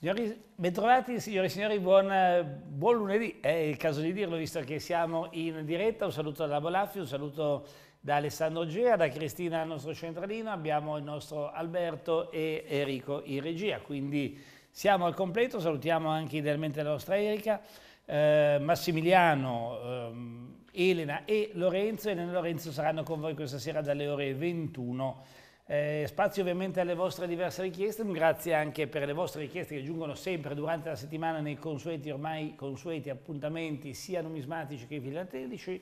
Signori, bentrovati signore e signori, buon, eh, buon, lunedì, è il caso di dirlo visto che siamo in diretta, un saluto dalla Bolaffi, un saluto da Alessandro Gea, da Cristina al nostro centralino, abbiamo il nostro Alberto e Enrico in regia, quindi siamo al completo, salutiamo anche idealmente la nostra Erika, eh, Massimiliano, ehm, Elena e Lorenzo, Elena e Lorenzo saranno con voi questa sera dalle ore 21 eh, spazio ovviamente alle vostre diverse richieste, grazie anche per le vostre richieste che giungono sempre durante la settimana nei consueti, ormai consueti appuntamenti sia numismatici che filatelici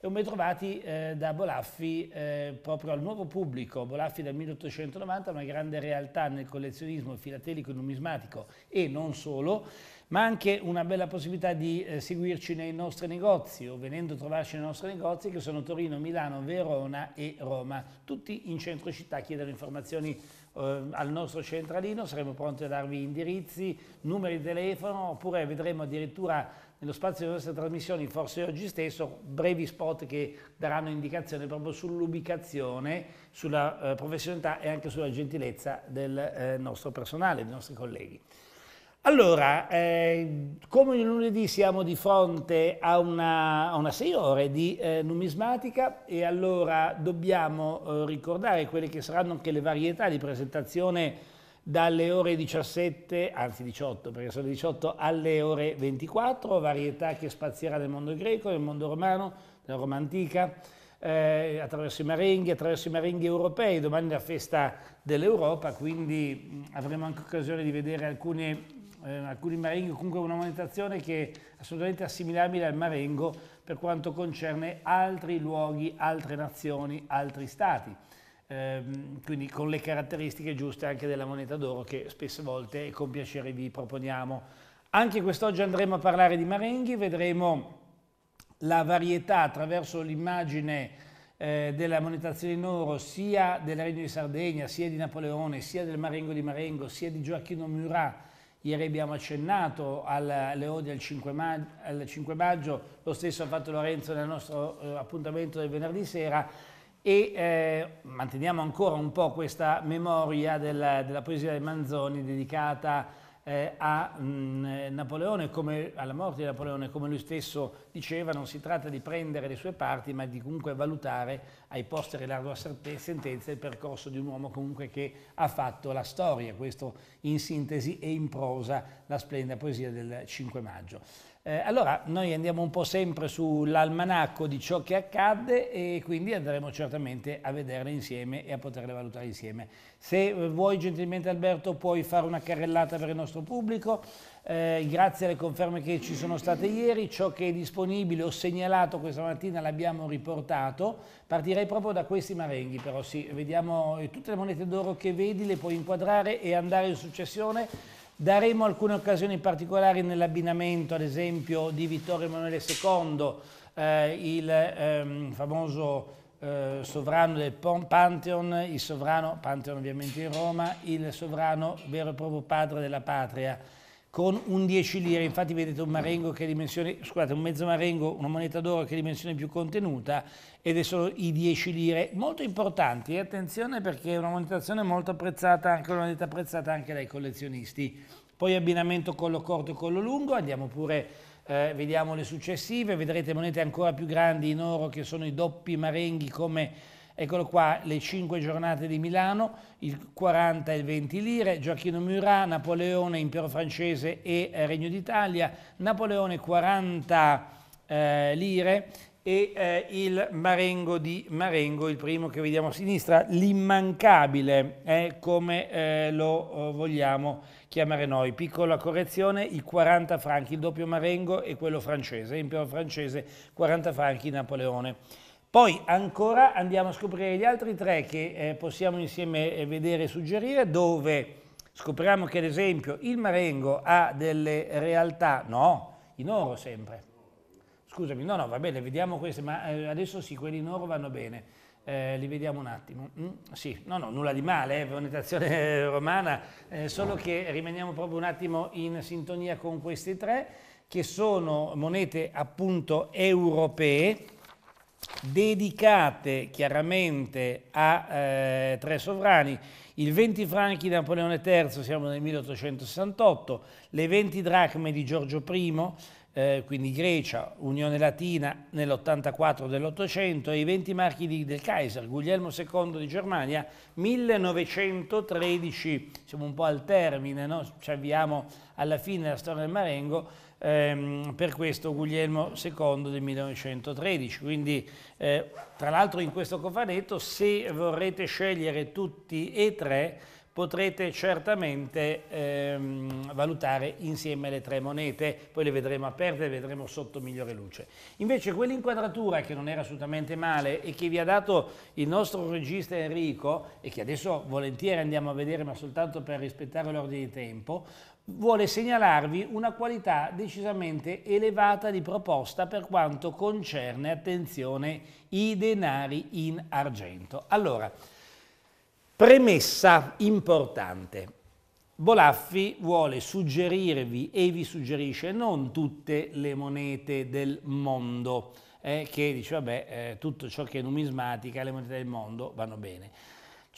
e un ben trovati eh, da Bolaffi eh, proprio al nuovo pubblico, Bolaffi dal 1890, una grande realtà nel collezionismo filatelico e numismatico e non solo, ma anche una bella possibilità di eh, seguirci nei nostri negozi o venendo a trovarci nei nostri negozi che sono Torino, Milano, Verona e Roma. Tutti in centro città chiedono informazioni eh, al nostro centralino, saremo pronti a darvi indirizzi, numeri di telefono oppure vedremo addirittura nello spazio delle nostre trasmissioni, forse oggi stesso, brevi spot che daranno indicazione proprio sull'ubicazione, sulla eh, professionalità e anche sulla gentilezza del eh, nostro personale, dei nostri colleghi. Allora, eh, come ogni lunedì siamo di fronte a una, a una sei ore di eh, numismatica e allora dobbiamo eh, ricordare quelle che saranno anche le varietà di presentazione dalle ore 17, anzi 18, perché sono le 18 alle ore 24, varietà che spazierà nel mondo greco, nel mondo romano, nella Roma antica, eh, attraverso i marenghi, attraverso i marenghi europei, domani è la festa dell'Europa, quindi mm, avremo anche occasione di vedere alcune eh, alcuni marenghi, comunque una monetazione che è assolutamente assimilabile al marengo per quanto concerne altri luoghi, altre nazioni, altri stati. Ehm, quindi con le caratteristiche giuste anche della moneta d'oro che spesse volte con piacere vi proponiamo. Anche quest'oggi andremo a parlare di marenghi, vedremo la varietà attraverso l'immagine eh, della monetazione in oro sia del Regno di Sardegna, sia di Napoleone, sia del Marengo di Marengo, sia di Gioacchino Murat, Ieri abbiamo accennato alle ode al 5, maggio, al 5 maggio, lo stesso ha fatto Lorenzo nel nostro eh, appuntamento del venerdì sera e eh, manteniamo ancora un po' questa memoria della, della poesia di Manzoni dedicata a eh, a mh, mm, eh, Napoleone, come, alla morte di Napoleone, come lui stesso diceva, non si tratta di prendere le sue parti, ma di comunque valutare ai posteri sua sentenza il percorso di un uomo comunque che ha fatto la storia. Questo in sintesi e in prosa la splendida poesia del 5 maggio. Eh, allora noi andiamo un po' sempre sull'almanacco di ciò che accadde e quindi andremo certamente a vederle insieme e a poterle valutare insieme. Se eh, vuoi gentilmente Alberto puoi fare una carrellata per il nostro pubblico, eh, grazie alle conferme che ci sono state ieri, ciò che è disponibile ho segnalato questa mattina l'abbiamo riportato, partirei proprio da questi marenghi però sì, vediamo eh, tutte le monete d'oro che vedi le puoi inquadrare e andare in successione Daremo alcune occasioni particolari nell'abbinamento, ad esempio, di Vittorio Emanuele II, eh, il ehm, famoso eh, sovrano del Pantheon, il sovrano, Pantheon ovviamente in Roma, il sovrano vero e proprio padre della patria con un 10 lire, infatti vedete un marengo che dimensione, scusate, un mezzo marengo, una moneta d'oro che è dimensione più contenuta ed è solo i 10 lire, molto importanti e attenzione perché è una monetazione molto apprezzata, anche una moneta apprezzata anche dai collezionisti. Poi abbinamento collo corto e collo lungo, andiamo pure eh, vediamo le successive, vedrete monete ancora più grandi in oro che sono i doppi marenghi come Eccolo qua, le 5 giornate di Milano, il 40 e il 20 lire, Gioacchino Murat, Napoleone, Impero francese e eh, Regno d'Italia, Napoleone 40 eh, lire e eh, il Marengo di Marengo, il primo che vediamo a sinistra, l'immancabile, eh, come eh, lo eh, vogliamo chiamare noi. Piccola correzione, i 40 franchi, il doppio Marengo e quello francese, impero francese, 40 franchi Napoleone. Poi ancora andiamo a scoprire gli altri tre che eh, possiamo insieme eh, vedere e suggerire, dove scopriamo che ad esempio il Marengo ha delle realtà, no, in oro sempre. Scusami, no, no, va bene, vediamo queste, ma eh, adesso sì, quelli in oro vanno bene. Eh, li vediamo un attimo. Mm, sì, no, no, nulla di male, eh, un'itazione eh, romana, eh, solo che rimaniamo proprio un attimo in sintonia con questi tre, che sono monete appunto europee, dedicate chiaramente a eh, tre sovrani, il 20 franchi di Napoleone III, siamo nel 1868, le 20 dracme di Giorgio I, eh, quindi Grecia, Unione Latina nell'84 dell'Ottocento e i 20 marchi di, del Kaiser, Guglielmo II di Germania, 1913, siamo un po' al termine, no? ci avviamo alla fine della storia del Marengo, ehm, per questo Guglielmo II del 1913. Quindi, eh, tra l'altro in questo cofanetto, se vorrete scegliere tutti e tre, potrete certamente ehm, valutare insieme le tre monete, poi le vedremo aperte, e le vedremo sotto migliore luce. Invece quell'inquadratura che non era assolutamente male e che vi ha dato il nostro regista Enrico e che adesso volentieri andiamo a vedere ma soltanto per rispettare l'ordine di tempo, vuole segnalarvi una qualità decisamente elevata di proposta per quanto concerne, attenzione, i denari in argento. Allora, premessa importante. Bolaffi vuole suggerirvi e vi suggerisce non tutte le monete del mondo, eh, che dice vabbè eh, tutto ciò che è numismatica, le monete del mondo vanno bene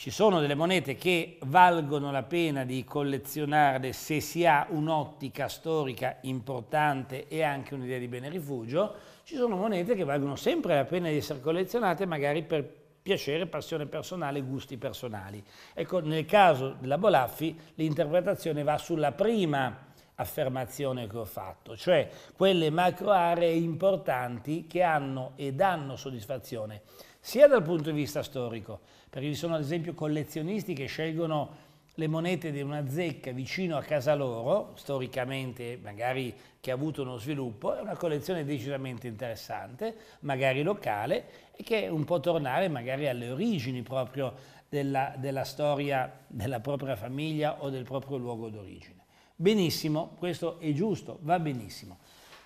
ci sono delle monete che valgono la pena di collezionarle se si ha un'ottica storica importante e anche un'idea di bene rifugio. Ci sono monete che valgono sempre la pena di essere collezionate magari per piacere, passione personale, gusti personali. Ecco, nel caso della Bolaffi l'interpretazione va sulla prima affermazione che ho fatto, cioè quelle macro aree importanti che hanno e danno soddisfazione sia dal punto di vista storico, perché ci sono ad esempio collezionisti che scelgono le monete di una zecca vicino a casa loro, storicamente magari che ha avuto uno sviluppo, è una collezione decisamente interessante, magari locale, e che è un po' tornare magari alle origini proprio della, della storia della propria famiglia o del proprio luogo d'origine. Benissimo, questo è giusto, va benissimo.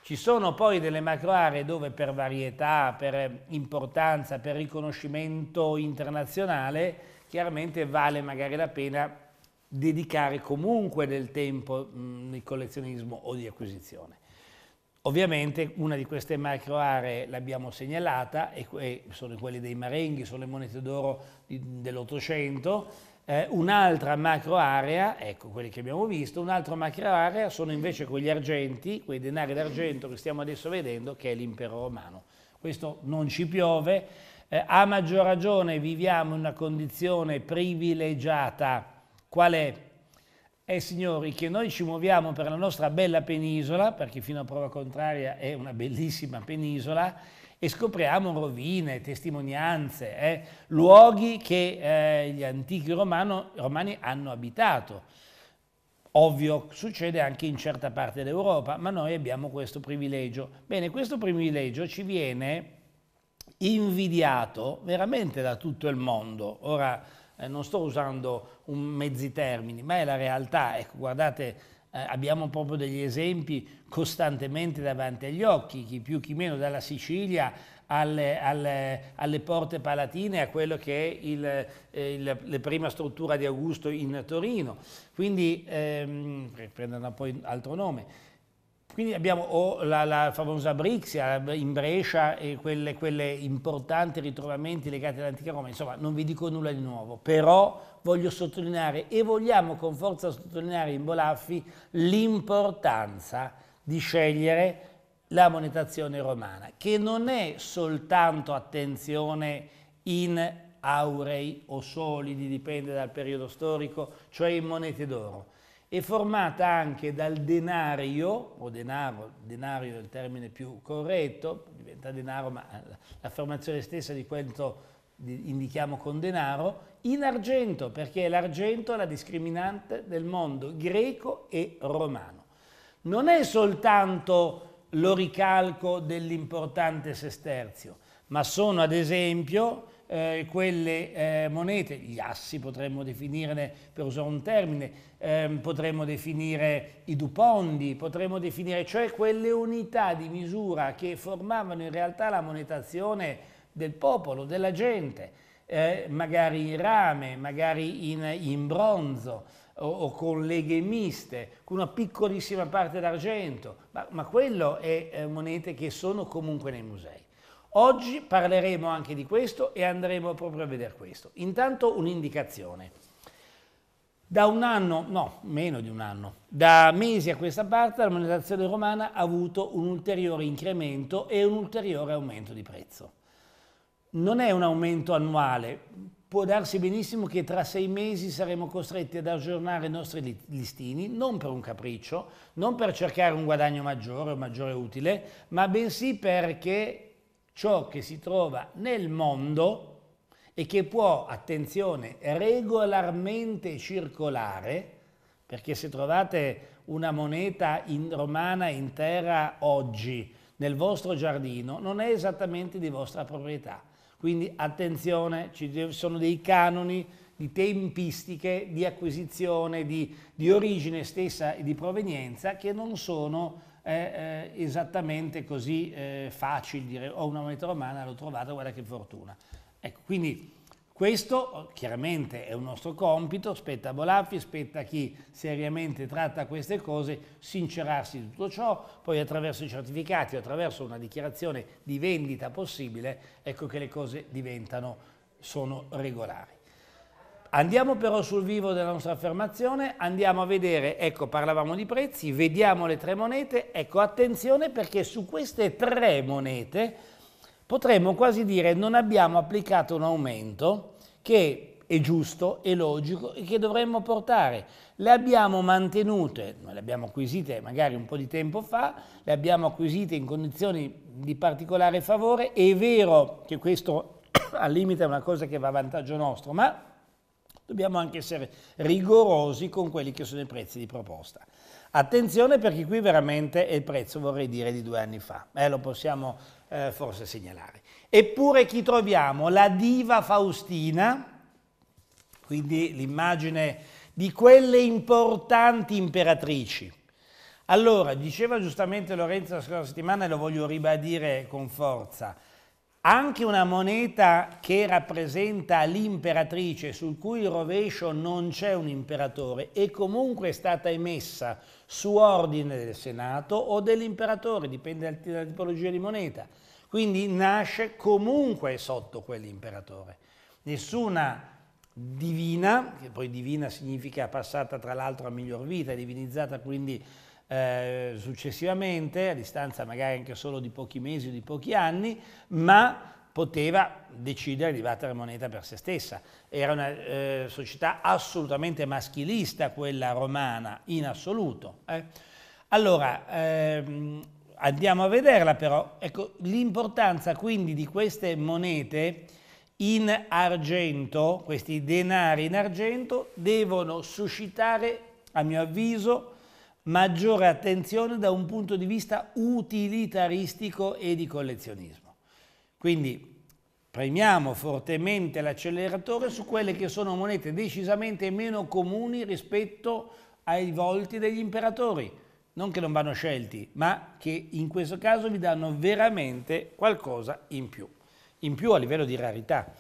Ci sono poi delle macro aree dove per varietà, per importanza, per riconoscimento internazionale, chiaramente vale magari la pena dedicare comunque del tempo mh, di collezionismo o di acquisizione. Ovviamente una di queste macro aree l'abbiamo segnalata, e, e sono quelle dei marenghi, sono le monete d'oro dell'Ottocento, eh, un'altra macroarea, ecco quelli che abbiamo visto, un'altra macroarea sono invece quegli argenti, quei denari d'argento che stiamo adesso vedendo, che è l'impero romano. Questo non ci piove, eh, a maggior ragione viviamo in una condizione privilegiata, qual è? Eh signori, che noi ci muoviamo per la nostra bella penisola, perché fino a prova contraria è una bellissima penisola, e scopriamo rovine, testimonianze, eh, luoghi che eh, gli antichi romano, romani hanno abitato. Ovvio, succede anche in certa parte d'Europa, ma noi abbiamo questo privilegio. Bene, questo privilegio ci viene invidiato veramente da tutto il mondo. Ora, eh, non sto usando un mezzi termini, ma è la realtà. Ecco, guardate eh, abbiamo proprio degli esempi costantemente davanti agli occhi, chi più chi meno, dalla Sicilia alle, alle, alle porte palatine a quello che è il, eh, il, la prima struttura di Augusto in Torino, quindi ehm, prendono poi altro nome. Quindi abbiamo oh, la, la, famosa Brixia eh, in Brescia e quelle, quelle importanti ritrovamenti legati all'antica Roma, insomma non vi dico nulla di nuovo, però voglio sottolineare e vogliamo con forza sottolineare in Bolaffi l'importanza di scegliere la monetazione romana, che non è soltanto attenzione in aurei o solidi, dipende dal periodo storico, cioè in monete d'oro, è formata anche dal denario, o denaro, denario è il termine più corretto, diventa denaro ma l'affermazione stessa di quanto indichiamo con denaro, in argento, perché l'argento è la discriminante del mondo greco e romano. Non è soltanto l'oricalco dell'importante sesterzio, ma sono ad esempio eh, quelle eh, monete, gli assi potremmo definirne, per usare un termine, ehm, potremmo definire i dupondi, potremmo definire cioè quelle unità di misura che formavano in realtà la monetazione del popolo, della gente, eh, magari in rame, magari in, in bronzo o, o, con leghe miste, con una piccolissima parte d'argento, ma, ma quello è eh, monete che sono comunque nei musei. Oggi parleremo anche di questo e andremo proprio a vedere questo. Intanto un'indicazione. Da un anno, no, meno di un anno, da mesi a questa parte la monetazione romana ha avuto un ulteriore incremento e un ulteriore aumento di prezzo. Non è un aumento annuale, può darsi benissimo che tra sei mesi saremo costretti ad aggiornare i nostri listini, non per un capriccio, non per cercare un guadagno maggiore o maggiore utile, ma bensì perché ciò che si trova nel mondo e che può, attenzione, regolarmente circolare, perché se trovate una moneta in romana in terra oggi nel vostro giardino non è esattamente di vostra proprietà. Quindi attenzione, ci sono dei canoni di tempistiche di acquisizione, di, di origine stessa e di provenienza che non sono è eh, esattamente così eh, facile dire ho una moneta romana, l'ho trovata, guarda che fortuna. Ecco, quindi questo oh, chiaramente è un nostro compito, spetta a Bolaffi, spetta a chi seriamente tratta queste cose sincerarsi di tutto ciò, poi attraverso i certificati o attraverso una dichiarazione di vendita possibile, ecco che le cose diventano, sono regolari. Andiamo però sul vivo della nostra affermazione, andiamo a vedere, ecco parlavamo di prezzi, vediamo le tre monete, ecco attenzione perché su queste tre monete potremmo quasi dire non abbiamo applicato un aumento che è giusto, è logico e che dovremmo portare. Le abbiamo mantenute, noi le abbiamo acquisite magari un po' di tempo fa, le abbiamo acquisite in condizioni di particolare favore, è vero che questo al limite è una cosa che va a vantaggio nostro, ma dobbiamo anche essere rigorosi con quelli che sono i prezzi di proposta. Attenzione perché qui veramente è il prezzo, vorrei dire, di due anni fa, eh, lo possiamo eh, forse segnalare. Eppure chi troviamo? La diva Faustina, quindi l'immagine di quelle importanti imperatrici. Allora, diceva giustamente Lorenzo la scorsa settimana e lo voglio ribadire con forza, anche una moneta che rappresenta l'imperatrice, sul cui rovescio non c'è un imperatore, è comunque stata emessa su ordine del Senato o dell'imperatore, dipende dalla tipologia di moneta. Quindi nasce comunque sotto quell'imperatore. Nessuna divina, che poi divina significa passata tra l'altro a miglior vita, divinizzata quindi eh, successivamente, a distanza magari anche solo di pochi mesi o di pochi anni, ma poteva decidere di battere moneta per se stessa. Era una eh, società assolutamente maschilista, quella romana, in assoluto. Eh. Allora, ehm, andiamo a vederla però. Ecco, l'importanza quindi di queste monete in argento, questi denari in argento, devono suscitare, a mio avviso, maggiore attenzione da un punto di vista utilitaristico e di collezionismo. Quindi premiamo fortemente l'acceleratore su quelle che sono monete decisamente meno comuni rispetto ai volti degli imperatori, non che non vanno scelti, ma che in questo caso vi danno veramente qualcosa in più, in più a livello di rarità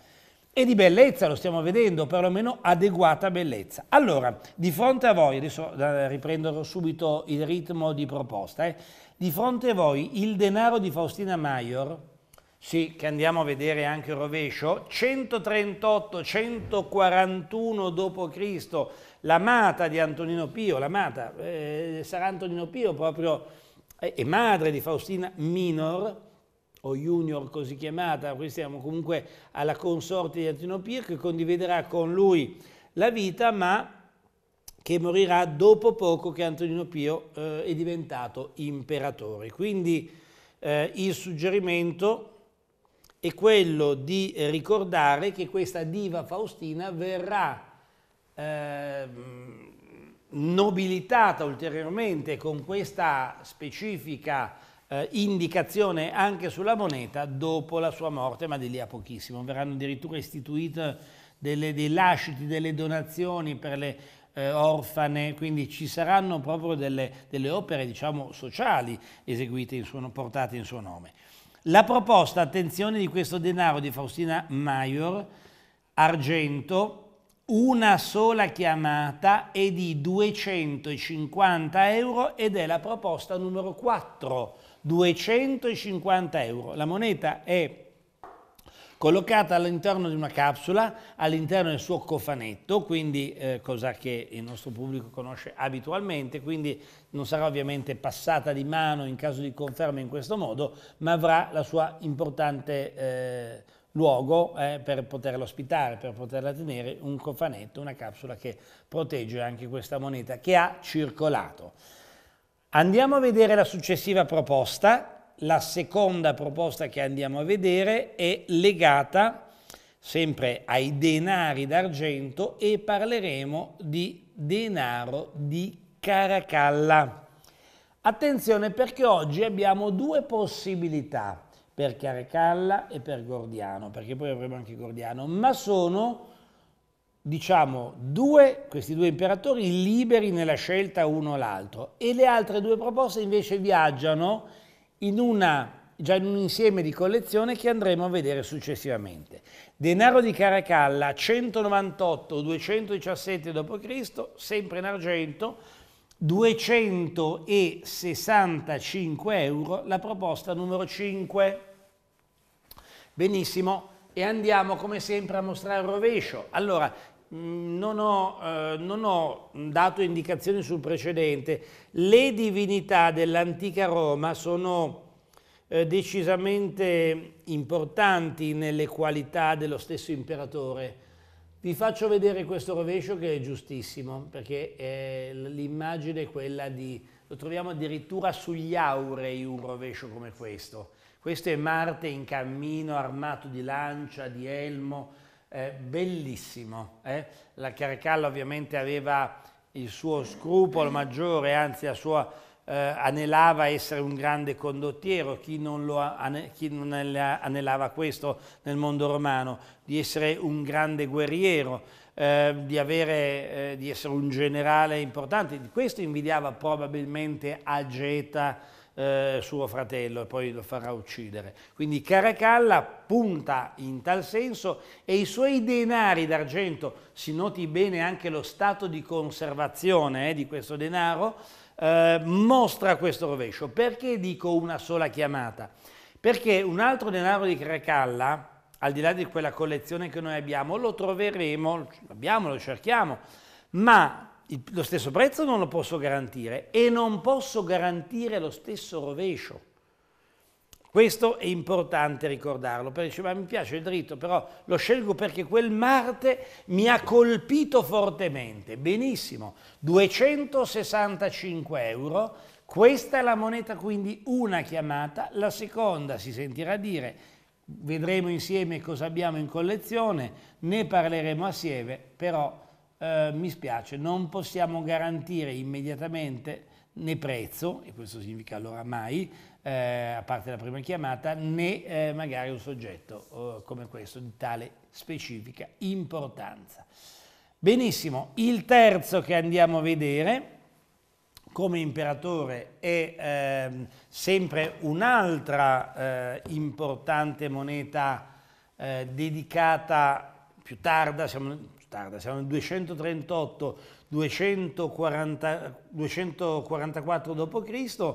e di bellezza, lo stiamo vedendo, perlomeno adeguata bellezza. Allora, di fronte a voi, adesso eh, riprendo subito il ritmo di proposta, eh, di fronte a voi il denaro di Faustina Maior, sì, che andiamo a vedere anche il rovescio, 138-141 d.C., l'amata di Antonino Pio, l'amata, eh, sarà Antonino Pio proprio, eh, madre di Faustina Minor, o junior così chiamata, qui siamo comunque alla consorte di Pio, che condividerà con lui la vita, ma che morirà dopo poco che Antonino Pio eh, è diventato imperatore. Quindi eh, il suggerimento è quello di ricordare che questa diva faustina verrà eh, nobilitata ulteriormente con questa specifica eh, indicazione anche sulla moneta dopo la sua morte, ma di lì a pochissimo. Verranno addirittura istituite delle, dei lasciti, delle donazioni per le eh, orfane, quindi ci saranno proprio delle, delle opere diciamo, sociali eseguite in suo, portate in suo nome. La proposta, attenzione, di questo denaro di Faustina Maior, argento, una sola chiamata è di 250 euro ed è la proposta numero 4 250 euro. La moneta è collocata all'interno di una capsula, all'interno del suo cofanetto, quindi eh, cosa che il nostro pubblico conosce abitualmente, quindi non sarà ovviamente passata di mano in caso di conferma in questo modo, ma avrà la sua importante eh, luogo eh, per poterla ospitare, per poterla tenere, un cofanetto, una capsula che protegge anche questa moneta che ha circolato. Andiamo a vedere la successiva proposta. La seconda proposta che andiamo a vedere è legata sempre ai denari d'argento e parleremo di denaro di Caracalla. Attenzione perché oggi abbiamo due possibilità per Caracalla e per Gordiano, perché poi avremo anche Gordiano, ma sono diciamo, due, questi due imperatori liberi nella scelta uno o l'altro e le altre due proposte invece viaggiano in una, già in un insieme di collezione che andremo a vedere successivamente. Denaro di Caracalla 198-217 d.C., sempre in argento, 265 euro, la proposta numero 5. Benissimo, e andiamo come sempre a mostrare il rovescio. Allora, Mm, non ho, eh, non ho dato indicazioni sul precedente, le divinità dell'antica Roma sono eh, decisamente importanti nelle qualità dello stesso imperatore. Vi faccio vedere questo rovescio che è giustissimo, perché eh, l'immagine è quella di... lo troviamo addirittura sugli aurei un rovescio come questo. Questo è Marte in cammino, armato di lancia, di elmo, eh, bellissimo. Eh? La Caracalla ovviamente aveva il suo scrupolo maggiore, anzi la sua, eh, anelava essere un grande condottiero, chi non, lo, chi non anelava questo nel mondo romano, di essere un grande guerriero. Eh, di, avere, eh, di, essere un generale importante. Questo invidiava probabilmente Ageta eh, suo fratello e poi lo farà uccidere. Quindi Caracalla punta in tal senso e i suoi denari d'argento, si noti bene anche lo stato di conservazione eh, di questo denaro, eh, mostra questo rovescio. Perché dico una sola chiamata? Perché un altro denaro di Caracalla, al di là di quella collezione che noi abbiamo, lo troveremo, abbiamo, lo cerchiamo, ma il, lo stesso prezzo non lo posso garantire e non posso garantire lo stesso rovescio. Questo è importante ricordarlo, perché dice, ma mi piace il dritto, però lo scelgo perché quel Marte mi ha colpito fortemente. Benissimo, 265 euro, questa è la moneta, quindi una chiamata, la seconda si sentirà dire, vedremo insieme cosa abbiamo in collezione, ne parleremo assieme, però eh, mi spiace, non possiamo garantire immediatamente né prezzo, e questo significa allora mai, eh, a parte la prima chiamata, né eh, magari un soggetto eh, come questo di tale specifica importanza. Benissimo, il terzo che andiamo a vedere come imperatore è ehm, sempre un'altra eh, importante moneta eh, dedicata più tarda, siamo tarda, siamo nel 238, 240, 244 d.C.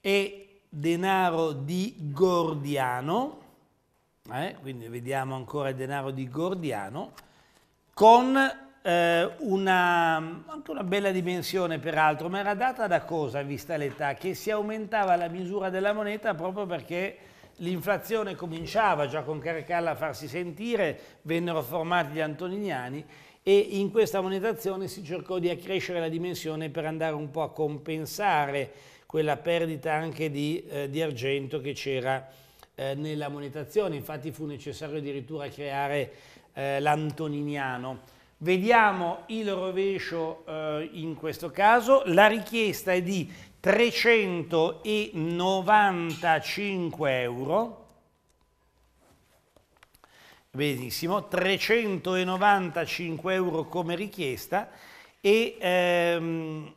e denaro di Gordiano, eh, quindi vediamo ancora il denaro di Gordiano, con eh, una, anche una bella dimensione peraltro, ma era data da cosa, vista l'età? Che si aumentava la misura della moneta proprio perché l'inflazione cominciava già con Caracalla a farsi sentire, vennero formati gli antoniniani e in questa monetazione si cercò di accrescere la dimensione per andare un po' a compensare quella perdita anche di, eh, di argento che c'era eh, nella monetazione, infatti fu necessario addirittura creare eh, l'antoniniano. Vediamo il rovescio eh, in questo caso, la richiesta è di 395 euro, benissimo, 395 euro come richiesta e ehm,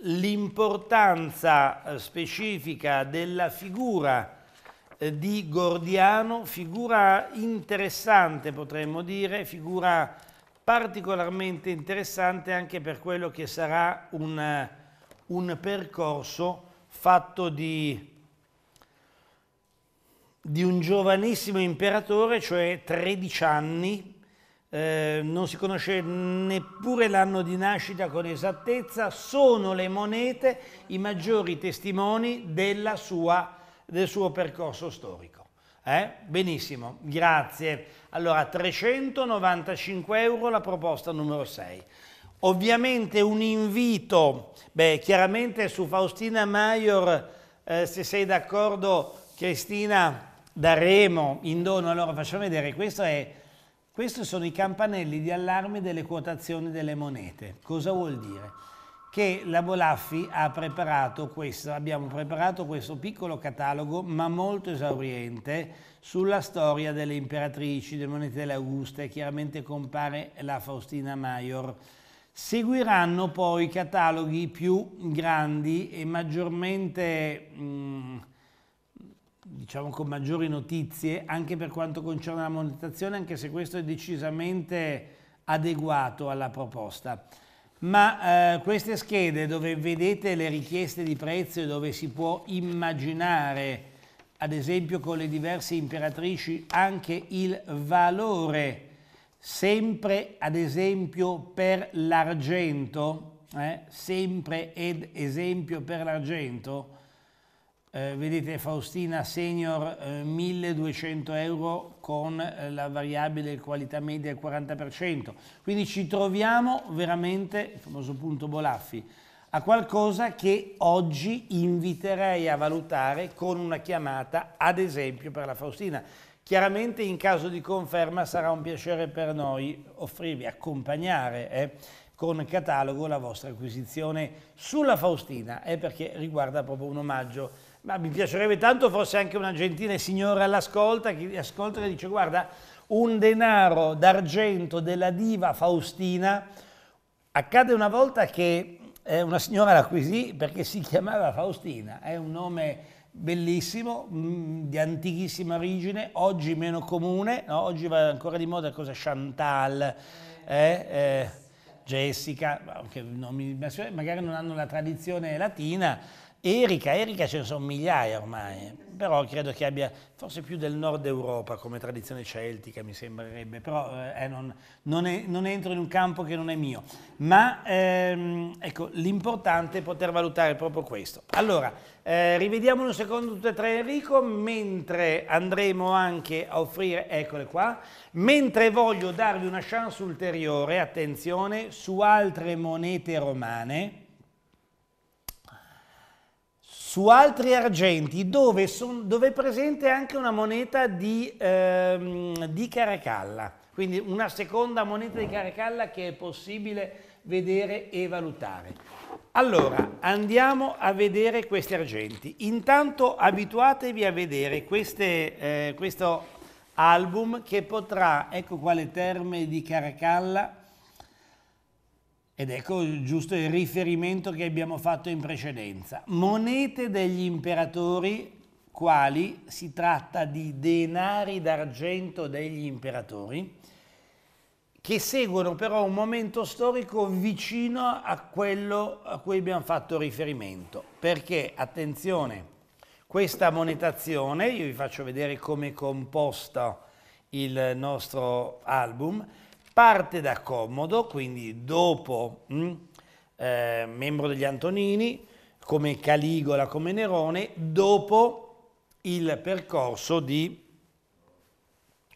l'importanza specifica della figura eh, di Gordiano, figura interessante potremmo dire, figura particolarmente interessante anche per quello che sarà un un percorso fatto di, di un giovanissimo imperatore, cioè 13 anni, eh, non si conosce neppure l'anno di nascita con esattezza, sono le monete i maggiori testimoni sua, del suo percorso storico. Eh? Benissimo, grazie. Allora, 395 euro la proposta numero 6. Ovviamente un invito, beh chiaramente su Faustina Maior, eh, se sei d'accordo Cristina, daremo in dono, allora facciamo vedere, questo è, questi sono i campanelli di allarme delle quotazioni delle monete. Cosa vuol dire? Che la Bolaffi ha preparato questo, abbiamo preparato questo piccolo catalogo, ma molto esauriente, sulla storia delle imperatrici, delle monete dell'Augusta, e chiaramente compare la Faustina Maior, Seguiranno poi cataloghi più grandi e maggiormente, mm, diciamo con maggiori notizie, anche per quanto concerne la monetizzazione, anche se questo è decisamente adeguato alla proposta. Ma eh, queste schede dove vedete le richieste di prezzo e dove si può immaginare, ad esempio con le diverse imperatrici, anche il valore sempre ad esempio per l'argento, eh? sempre ed esempio per l'argento, eh, vedete Faustina Senior eh, 1200 euro con eh, la variabile qualità media del 40%, quindi ci troviamo veramente, il famoso punto Bolaffi, a qualcosa che oggi inviterei a valutare con una chiamata ad esempio per la Faustina Chiaramente in caso di conferma sarà un piacere per noi offrirvi, accompagnare eh, con catalogo la vostra acquisizione sulla Faustina, eh, perché riguarda proprio un omaggio. Ma mi piacerebbe tanto fosse anche una gentile signora all'ascolta, che ascolta e dice guarda, un denaro d'argento della diva Faustina. Accade una volta che eh, una signora l'acquisì perché si chiamava Faustina, è un nome bellissimo, mm, di antichissima origine, oggi meno comune, no? oggi va ancora di moda cosa Chantal, eh, eh, Jessica, che nomi, magari non hanno la tradizione latina, Erika, Erika ce ne sono migliaia ormai. Eh però credo che abbia forse più del nord Europa come tradizione celtica, mi sembrerebbe, però eh, non, non, è, non, entro in un campo che non è mio. Ma ehm, ecco, l'importante è poter valutare proprio questo. Allora, eh, rivediamo un secondo tutte e tre Enrico, mentre andremo anche a offrire, eccole qua, mentre voglio darvi una chance ulteriore, attenzione, su altre monete romane, su altri argenti dove, son, dove, è presente anche una moneta di, ehm, di, Caracalla, quindi una seconda moneta di Caracalla che è possibile vedere e valutare. Allora, andiamo a vedere questi argenti. Intanto abituatevi a vedere queste, eh, questo album che potrà, ecco qua le terme di Caracalla, ed ecco giusto il riferimento che abbiamo fatto in precedenza. Monete degli imperatori, quali si tratta di denari d'argento degli imperatori, che seguono però un momento storico vicino a quello a cui abbiamo fatto riferimento. Perché, attenzione, questa monetazione, io vi faccio vedere come è composto il nostro album, parte da Comodo, quindi dopo mh, mm, eh, membro degli Antonini, come Caligola, come Nerone, dopo il percorso di...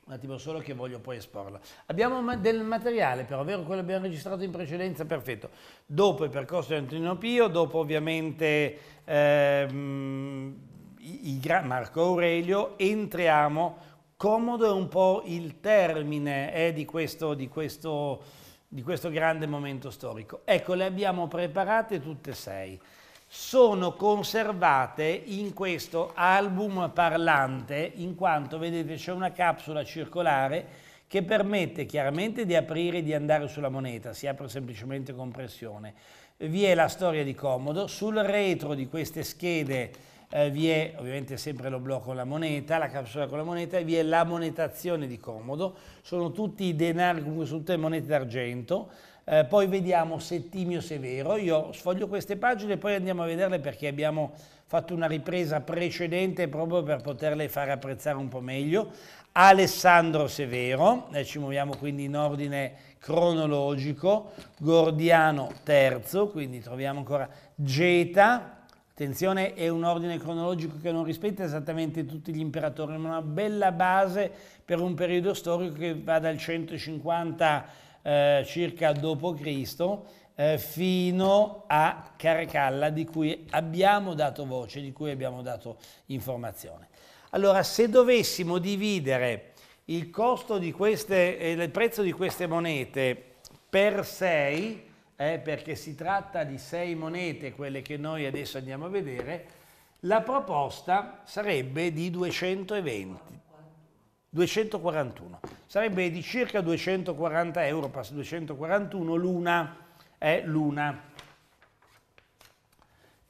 Un attimo solo che voglio poi esporla. Abbiamo del materiale però, vero? Quello abbiamo registrato in precedenza, perfetto. Dopo il percorso di Antonino Pio, dopo ovviamente eh, Marco Aurelio, entriamo Comodo è un po' il termine eh, di, questo, di, questo, di questo grande momento storico. Ecco, le abbiamo preparate tutte e sei. Sono conservate in questo album parlante, in quanto vedete c'è una capsula circolare che permette chiaramente di aprire e di andare sulla moneta, si apre semplicemente con pressione. Vi è la storia di Comodo, sul retro di queste schede eh, vi è ovviamente sempre lo blocco con la moneta, la capsula con la moneta e vi è la monetazione di comodo, sono tutti i denari, comunque sono tutte monete d'argento, eh, poi vediamo Settimio Severo, io sfoglio queste pagine e poi andiamo a vederle perché abbiamo fatto una ripresa precedente proprio per poterle far apprezzare un po' meglio. Alessandro Severo, eh, ci muoviamo quindi in ordine cronologico, Gordiano terzo, quindi troviamo ancora Geta, Attenzione, è un ordine cronologico che non rispetta esattamente tutti gli imperatori, ma una bella base per un periodo storico che va dal 150 eh, circa d.C. Eh, fino a Caracalla di cui abbiamo dato voce, di cui abbiamo dato informazione. Allora, se dovessimo dividere il, queste, eh, il prezzo di queste monete per 6, eh, perché si tratta di sei monete, quelle che noi adesso andiamo a vedere, la proposta sarebbe di 220, 241, sarebbe di circa 240 euro, 241 l'una, eh, l'una.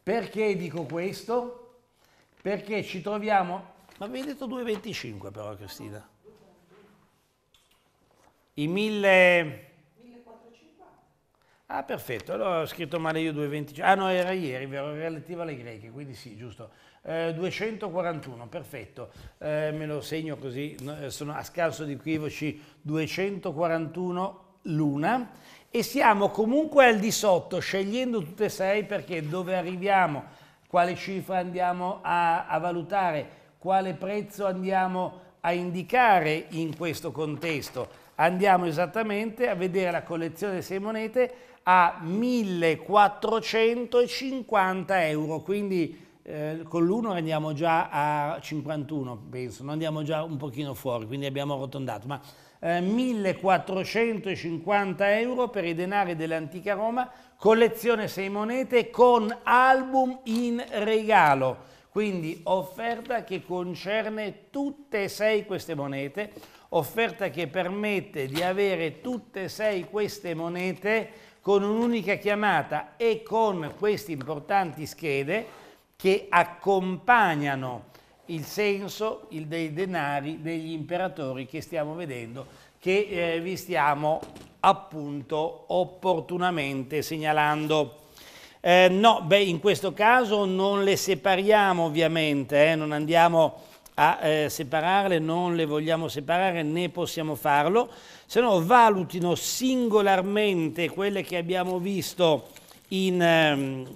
Perché dico questo? Perché ci troviamo... Ma hai detto 2,25 però Cristina. I mille... Ah, perfetto, allora ho scritto male io 225. Ah, no, era ieri, vero, relativa alle greche, quindi sì, giusto. Eh, 241, perfetto, eh, me lo segno così, eh, sono a scarso di equivoci, 241 l'una e siamo comunque al di sotto, scegliendo tutte e sei perché dove arriviamo, quale cifra andiamo a, a valutare, quale prezzo andiamo a indicare in questo contesto. Andiamo esattamente a vedere la collezione delle sei monete a 1450 euro, quindi eh, con l'1 andiamo già a 51 penso, non andiamo già un pochino fuori, quindi abbiamo arrotondato, ma eh, 1450 euro per i denari dell'antica Roma, collezione 6 monete con album in regalo, quindi offerta che concerne tutte e sei queste monete, offerta che permette di avere tutte e sei queste monete con un'unica chiamata e con queste importanti schede che accompagnano il senso il dei denari degli imperatori che stiamo vedendo, che eh, vi stiamo appunto opportunamente segnalando. Eh, no, beh, in questo caso non le separiamo ovviamente, eh, non andiamo a eh, separarle, non le vogliamo separare né possiamo farlo, se no valutino singolarmente quelle che abbiamo visto in, ehm,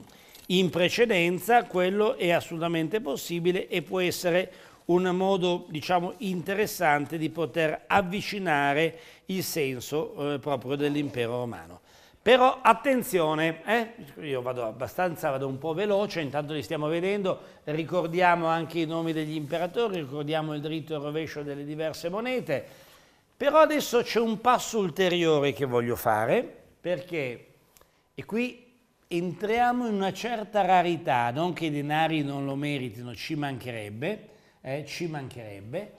in precedenza, quello è assolutamente possibile e può essere un modo diciamo, interessante di poter avvicinare il senso eh, proprio dell'impero romano. Però attenzione, eh? io vado abbastanza, vado un po' veloce, intanto li stiamo vedendo, ricordiamo anche i nomi degli imperatori, ricordiamo il dritto e il rovescio delle diverse monete, però adesso c'è un passo ulteriore che voglio fare, perché, e qui entriamo in una certa rarità, non che i denari non lo meritino, ci mancherebbe, eh, ci mancherebbe,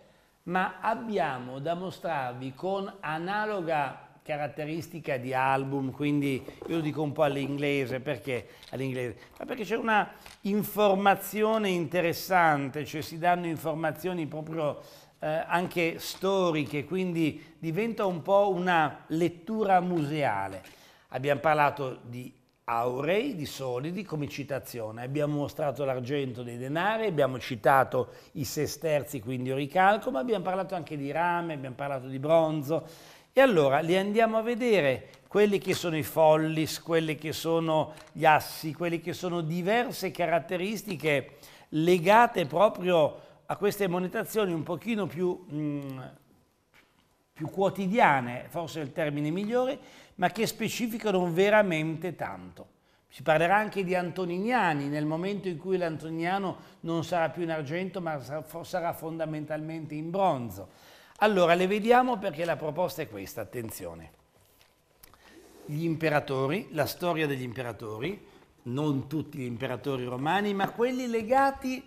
ma abbiamo da mostrarvi con analoga caratteristica di album, quindi io lo dico un po' all'inglese, perché all'inglese? Ma perché c'è una informazione interessante, cioè si danno informazioni proprio eh, anche storiche, quindi diventa un po' una lettura museale. Abbiamo parlato di aurei, di solidi, come citazione. Abbiamo mostrato l'argento dei denari, abbiamo citato i sesterzi, quindi oricalco, ma abbiamo parlato anche di rame, abbiamo parlato di bronzo, e allora li andiamo a vedere quelli che sono i follis, quelli che sono gli assi, quelli che sono diverse caratteristiche legate proprio a queste monetazioni un pochino più, mh, mm, più quotidiane, forse è il termine migliore, ma che specificano veramente tanto. Si parlerà anche di Antoniniani nel momento in cui l'Antoniniano non sarà più in argento ma sarà fondamentalmente in bronzo. Allora, le vediamo perché la proposta è questa, attenzione. Gli imperatori, la storia degli imperatori, non tutti gli imperatori romani, ma quelli legati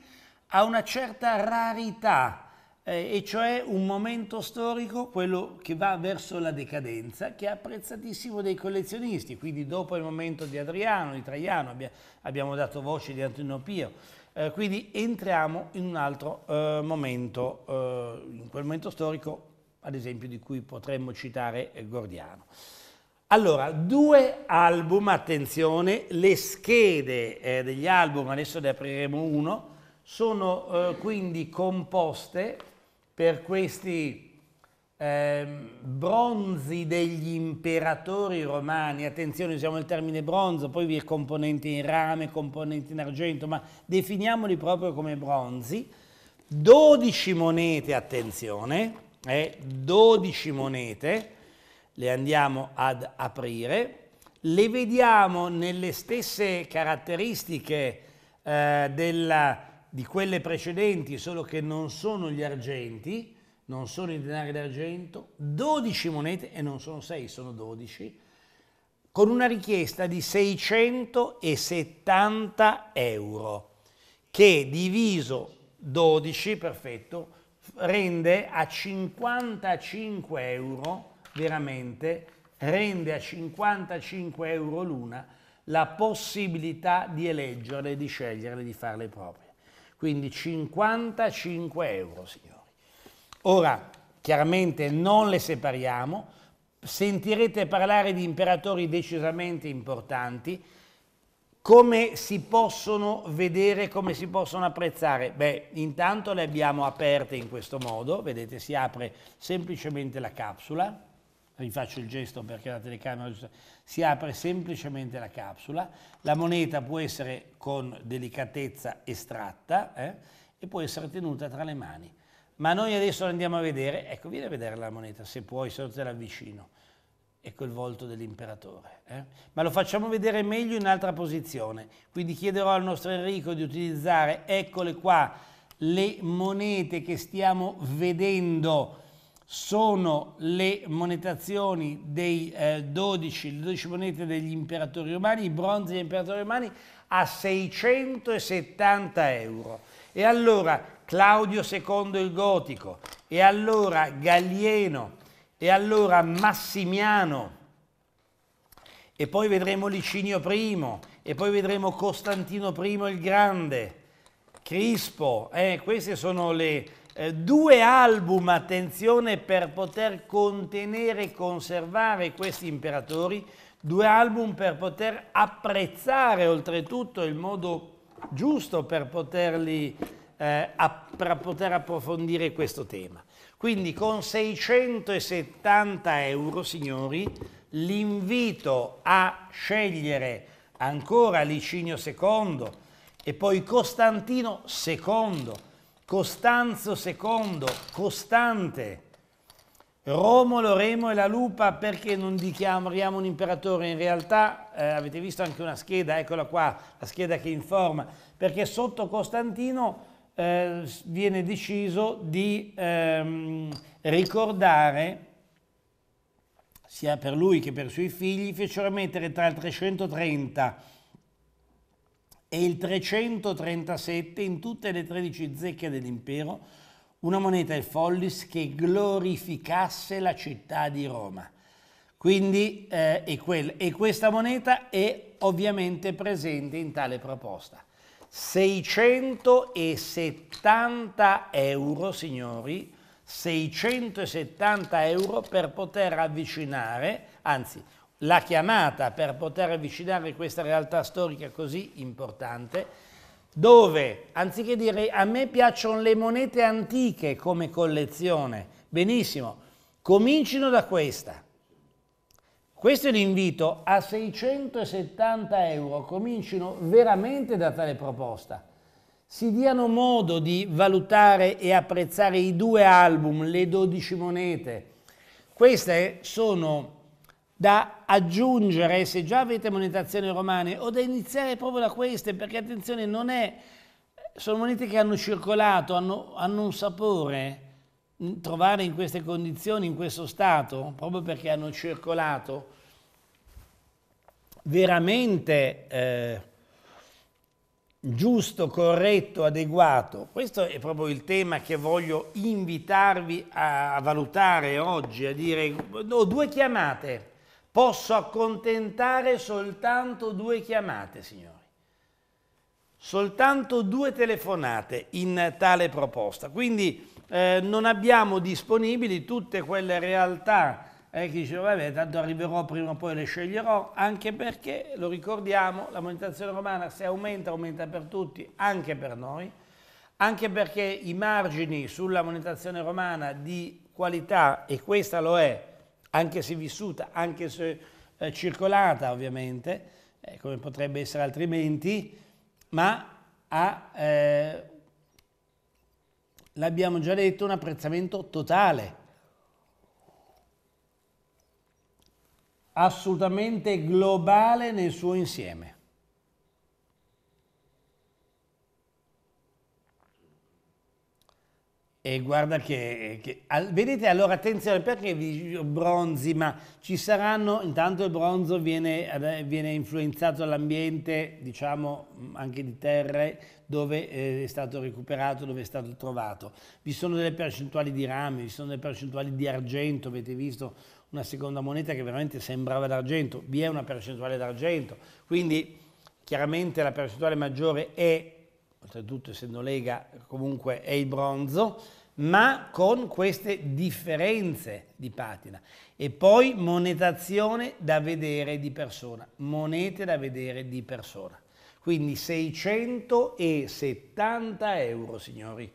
a una certa rarità, eh, e cioè un momento storico, quello che va verso la decadenza, che è apprezzatissimo dai collezionisti, quindi dopo il momento di Adriano, di Traiano, abbiamo dato voce di Antinopio, eh, quindi entriamo in un altro eh, momento, eh, in quel momento storico, ad esempio, di cui potremmo citare eh, Gordiano. Allora, due album, attenzione, le schede eh, degli album, adesso ne apriremo uno, sono quindi composte per questi eh, bronzi degli imperatori romani, attenzione usiamo il termine bronzo, poi vi è componente in rame, componente in argento, ma definiamoli proprio come bronzi, 12 monete, attenzione, eh, 12 monete, le andiamo ad aprire, le vediamo nelle stesse caratteristiche eh, della, di quelle precedenti, solo che non sono gli argenti, non sono in denari d'argento, 12 monete, e non sono 6, sono 12, con una richiesta di 670 euro, che diviso 12, perfetto, rende a 55 euro, veramente, rende a 55 euro l'una la possibilità di eleggerle, di sceglierle, di farle proprie. Quindi 55 euro, signori. Ora, chiaramente non le separiamo, sentirete parlare di imperatori decisamente importanti, come si possono vedere, come si possono apprezzare? Beh, intanto le abbiamo aperte in questo modo, vedete si apre semplicemente la capsula, vi faccio il gesto perché la telecamera si apre semplicemente la capsula, la moneta può essere con delicatezza estratta eh, e può essere tenuta tra le mani ma noi adesso andiamo a vedere, ecco vieni a vedere la moneta se puoi, se non te la avvicino, ecco il volto dell'imperatore, eh? ma lo facciamo vedere meglio in altra posizione, quindi chiederò al nostro Enrico di utilizzare, eccole qua, le monete che stiamo vedendo sono le monetazioni dei eh, 12, le 12 monete degli imperatori romani, i bronzi degli imperatori romani a 670 euro. E allora Claudio II il Gotico, e allora Gallieno, e allora Massimiano, e poi vedremo Licinio I, e poi vedremo Costantino I il Grande, Crispo, eh, queste sono le, eh, due album, attenzione, per poter contenere e conservare questi imperatori, due album per poter apprezzare oltretutto il modo giusto per poterli eh, a, per poter approfondire questo tema. Quindi con 670 euro, signori, l'invito a scegliere ancora Licinio II e poi Costantino II, Costanzo II, Costante, Romolo, Remo e la Lupa, perché non dichiariamo un imperatore? In realtà eh, avete visto anche una scheda, eccola qua, la scheda che informa, perché sotto Costantino eh, viene deciso di ehm, ricordare, sia per lui che per i suoi figli, fecero mettere tra il 330 e il 337 in tutte le 13 zecche dell'impero una moneta ai follis che glorificasse la città di Roma. Quindi, eh, e, quel, e questa moneta è ovviamente presente in tale proposta. 670 euro, signori, 670 euro per poter avvicinare, anzi la chiamata per poter avvicinare questa realtà storica così importante, dove anziché dire a me piacciono le monete antiche come collezione, benissimo, comincino da questa. Questo è l'invito, a 670 euro comincino veramente da tale proposta. Si diano modo di valutare e apprezzare i due album, le 12 monete. Queste sono da aggiungere se già avete monetazioni romane o da iniziare proprio da queste, perché attenzione, non è, sono monete che hanno circolato, hanno, hanno un sapore trovare in queste condizioni, in questo stato, proprio perché hanno circolato veramente eh, giusto, corretto, adeguato. Questo è proprio il tema che voglio invitarvi a valutare oggi, a dire no, due chiamate. Posso accontentare soltanto due chiamate, signori. Soltanto due telefonate in tale proposta. Quindi eh, non abbiamo disponibili tutte quelle realtà eh, che dicevo, vabbè, tanto arriverò prima o poi le sceglierò, anche perché, lo ricordiamo, la monetazione romana se aumenta, aumenta per tutti, anche per noi, anche perché i margini sulla monetazione romana di qualità, e questa lo è, anche se vissuta, anche se eh, circolata ovviamente, eh, come potrebbe essere altrimenti, ma ha eh, l'abbiamo già detto, un apprezzamento totale, assolutamente globale nel suo insieme. E guarda che, che al, vedete allora attenzione perché vi bronzi, ma ci saranno, intanto il bronzo viene, viene influenzato dall'ambiente, diciamo mm, anche di terre, dove eh, è stato recuperato, dove è stato trovato. Vi sono delle percentuali di rame, vi sono delle percentuali di argento, avete visto una seconda moneta che veramente sembrava d'argento, vi è una percentuale d'argento, quindi chiaramente la percentuale maggiore è oltretutto essendo lega comunque è il bronzo ma con queste differenze di patina. E poi monetazione da vedere di persona, monete da vedere di persona. Quindi 670 euro, signori.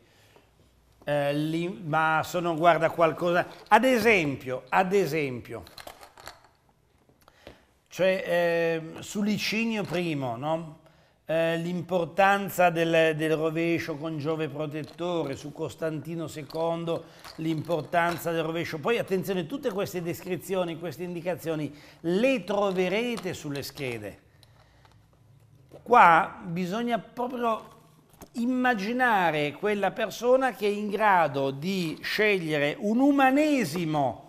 Eh, li, ma sono, guarda, qualcosa... Ad esempio, ad esempio, cioè eh, su Licinio I, no? Eh, l'importanza del, del, rovescio con Giove protettore, su Costantino II l'importanza del rovescio. Poi attenzione, tutte queste descrizioni, queste indicazioni le troverete sulle schede. Qua bisogna proprio immaginare quella persona che è in grado di scegliere un umanesimo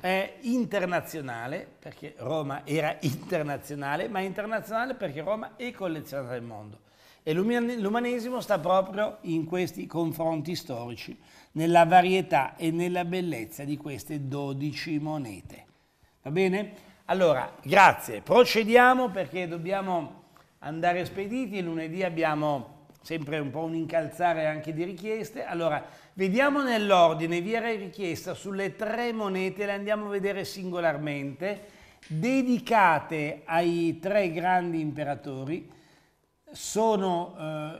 è internazionale, perché Roma era internazionale, ma internazionale perché Roma è collezionata nel mondo. E l'umanesimo sta proprio in questi confronti storici, nella varietà e nella bellezza di queste 12 monete. Va bene? Allora, grazie. Procediamo perché dobbiamo andare spediti. Lunedì abbiamo sempre un po' un incalzare anche di richieste. Allora, Vediamo nell'ordine, vi era richiesta sulle tre monete, le andiamo a vedere singolarmente, dedicate ai tre grandi imperatori, sono eh,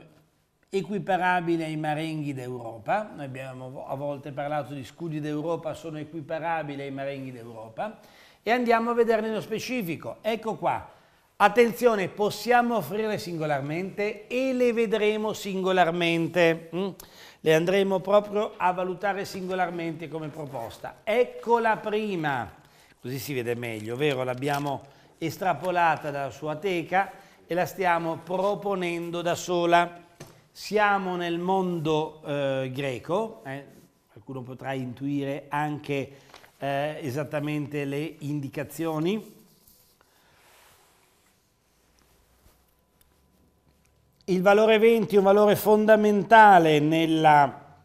equiparabili ai marenghi d'Europa, noi abbiamo a volte parlato di scudi d'Europa, sono equiparabili ai marenghi d'Europa, e andiamo a vedere nello specifico, ecco qua, attenzione, possiamo offrire singolarmente e le vedremo singolarmente. Mm? le andremo proprio a valutare singolarmente come proposta. Ecco la prima, così si vede meglio, vero? L'abbiamo estrapolata dalla sua teca e la stiamo proponendo da sola. Siamo nel mondo eh, greco, eh, qualcuno potrà intuire anche eh, esattamente le indicazioni Il valore 20 è un valore fondamentale nella,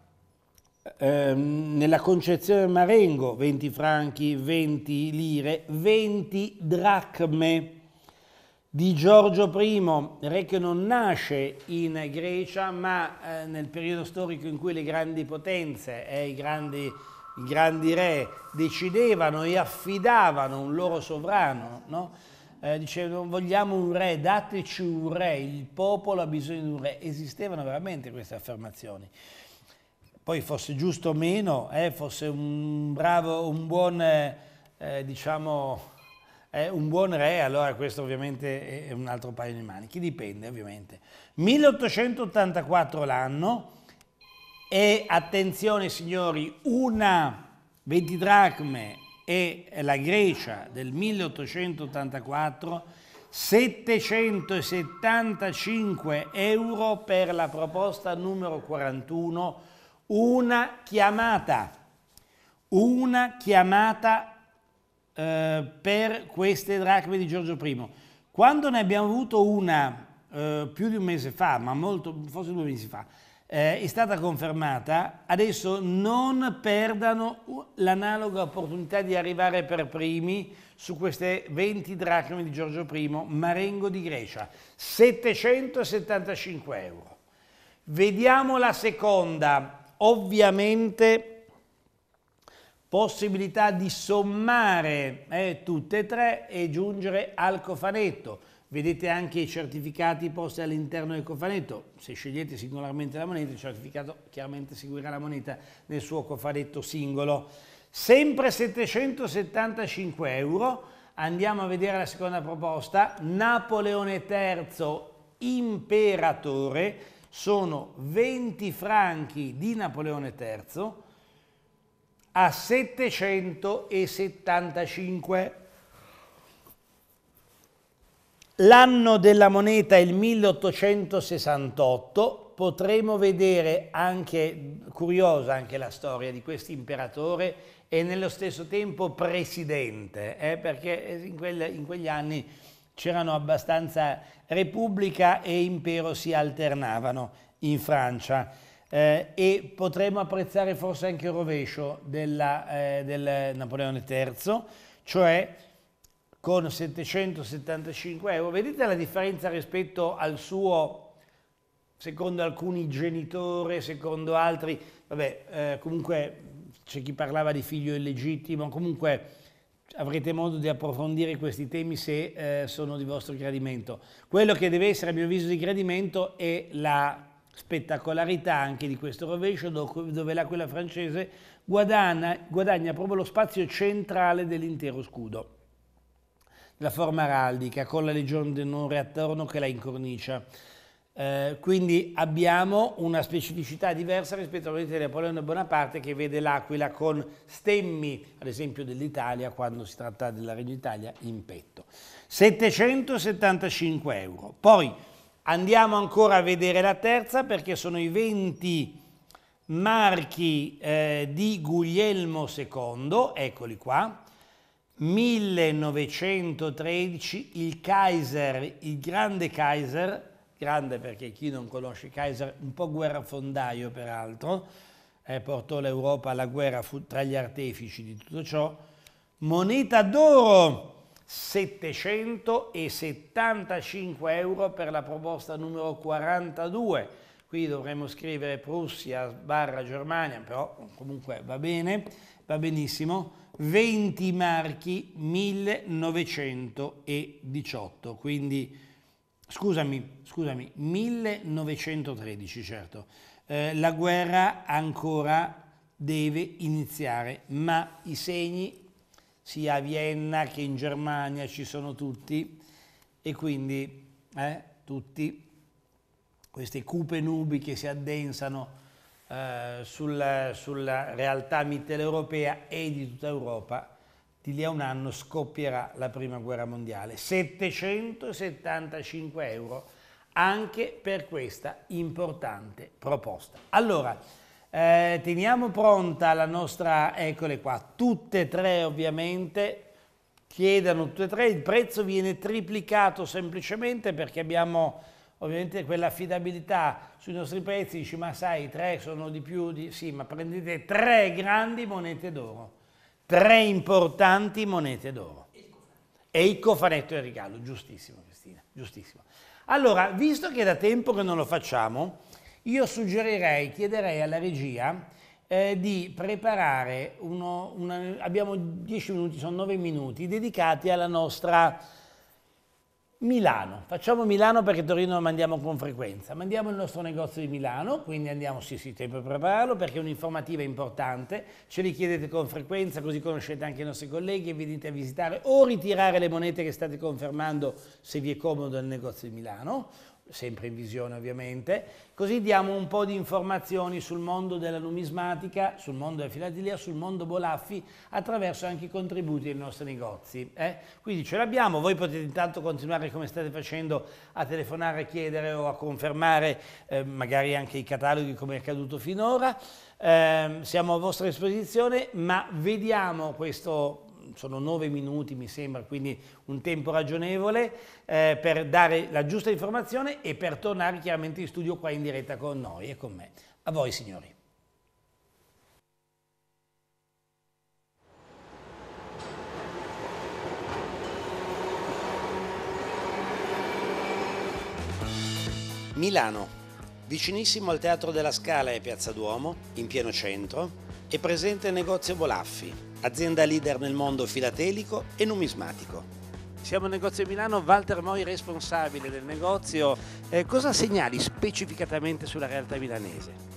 eh, nella concezione del Marengo, 20 franchi, 20 lire, 20 dracme di Giorgio I. Re che non nasce in Grecia, ma eh, nel periodo storico in cui le grandi potenze e eh, i, grandi, i grandi re decidevano e affidavano un loro sovrano, no? eh, non vogliamo un re, dateci un re, il popolo ha bisogno di un re. Esistevano veramente queste affermazioni. Poi fosse giusto o meno, eh, fosse un bravo, un buon, eh, eh diciamo, eh, un buon re, allora questo ovviamente è un altro paio di maniche, dipende ovviamente. 1884 l'anno e attenzione signori, una 20 dracme e la Grecia del 1884 775 euro per la proposta numero 41, una chiamata, una chiamata eh, per queste dracme di Giorgio I. Quando ne abbiamo avuto una eh, più di un mese fa, ma molto, forse due mesi fa, eh, è stata confermata, adesso non perdano l'analoga opportunità di arrivare per primi su queste 20 dracme di Giorgio I, Marengo di Grecia, 775 euro. Vediamo la seconda, ovviamente possibilità di sommare eh, tutte e tre e giungere al cofanetto. Vedete anche i certificati posti all'interno del cofanetto, se scegliete singolarmente la moneta, il certificato chiaramente seguirà la moneta nel suo cofanetto singolo. Sempre 775 euro, andiamo a vedere la seconda proposta, Napoleone III Imperatore, sono 20 franchi di Napoleone III a 775 euro. L'anno della moneta è il 1868, potremo vedere anche, curiosa anche la storia di questo imperatore e nello stesso tempo presidente, eh, perché in, quel, in quegli anni c'erano abbastanza repubblica e impero si alternavano in Francia. Eh, e potremmo apprezzare forse anche il rovescio della, eh, del Napoleone III, cioè con 775 euro. Vedete la differenza rispetto al suo, secondo alcuni genitore, secondo altri, vabbè, eh, comunque c'è chi parlava di figlio illegittimo, comunque avrete modo di approfondire questi temi se eh, sono di vostro gradimento. Quello che deve essere a mio avviso di gradimento è la spettacolarità anche di questo rovescio dove la quella francese guadagna, guadagna proprio lo spazio centrale dell'intero scudo la forma araldica con la legione d'onore attorno che la incornicia. Eh, quindi abbiamo una specificità diversa rispetto all'unità di Napoleone Bonaparte che vede l'aquila con stemmi, ad esempio dell'Italia, quando si tratta della Regno Italia, in petto. 775 euro. Poi andiamo ancora a vedere la terza perché sono i 20 marchi eh, di Guglielmo II, eccoli qua, 1913 il Kaiser, il grande Kaiser, grande perché chi non conosce Kaiser, un po' guerrafondaio peraltro, eh, portò l'Europa alla guerra, fu tra gli artefici di tutto ciò, moneta d'oro 775 euro per la proposta numero 42, qui dovremmo scrivere Prussia barra Germania, però comunque va bene, va benissimo, 20 marchi 1918, quindi scusami, scusami, 1913 certo. Eh, la guerra ancora deve iniziare, ma i segni sia a Vienna che in Germania ci sono tutti e quindi eh, tutti queste cupe nubi che si addensano eh, sulla, sulla realtà mitteleuropea e di tutta Europa, di lì a un anno scoppierà la prima guerra mondiale. 775 euro anche per questa importante proposta. Allora, eh, teniamo pronta la nostra, eccole qua, tutte e tre ovviamente, chiedano tutte e tre, il prezzo viene triplicato semplicemente perché abbiamo ovviamente quella affidabilità sui nostri prezzi, dici ma sai tre sono di più, di... sì ma prendete tre grandi monete d'oro, tre importanti monete d'oro e il cofanetto e il regalo, giustissimo Cristina, giustissimo. Allora, visto che è da tempo che non lo facciamo, io suggerirei, chiederei alla regia eh, di preparare uno, una, abbiamo 10 minuti, sono 9 minuti, dedicati alla nostra Milano, facciamo Milano perché Torino lo mandiamo con frequenza, mandiamo il nostro negozio di Milano, quindi andiamo sì sì tempo per prepararlo perché è un'informativa importante, ce li chiedete con frequenza così conoscete anche i nostri colleghi e venite a visitare o ritirare le monete che state confermando se vi è comodo il negozio di Milano sempre in visione ovviamente, così diamo un po' di informazioni sul mondo della numismatica, sul mondo della filatelia, sul mondo Bolaffi, attraverso anche i contributi dei nostri negozi. Eh? Quindi ce l'abbiamo, voi potete intanto continuare come state facendo a telefonare, a chiedere o a confermare eh, magari anche i cataloghi come è accaduto finora, eh, siamo a vostra disposizione, ma vediamo questo sono nove minuti mi sembra, quindi un tempo ragionevole eh, per dare la giusta informazione e per tornare chiaramente in studio qua in diretta con noi e con me. A voi signori. Milano, vicinissimo al Teatro della Scala e Piazza Duomo, in pieno centro, è presente il negozio Bolaffi, azienda leader nel mondo filatelico e numismatico. Siamo al negozio Milano, Walter Moi responsabile del negozio. Eh, cosa segnali specificatamente sulla realtà milanese?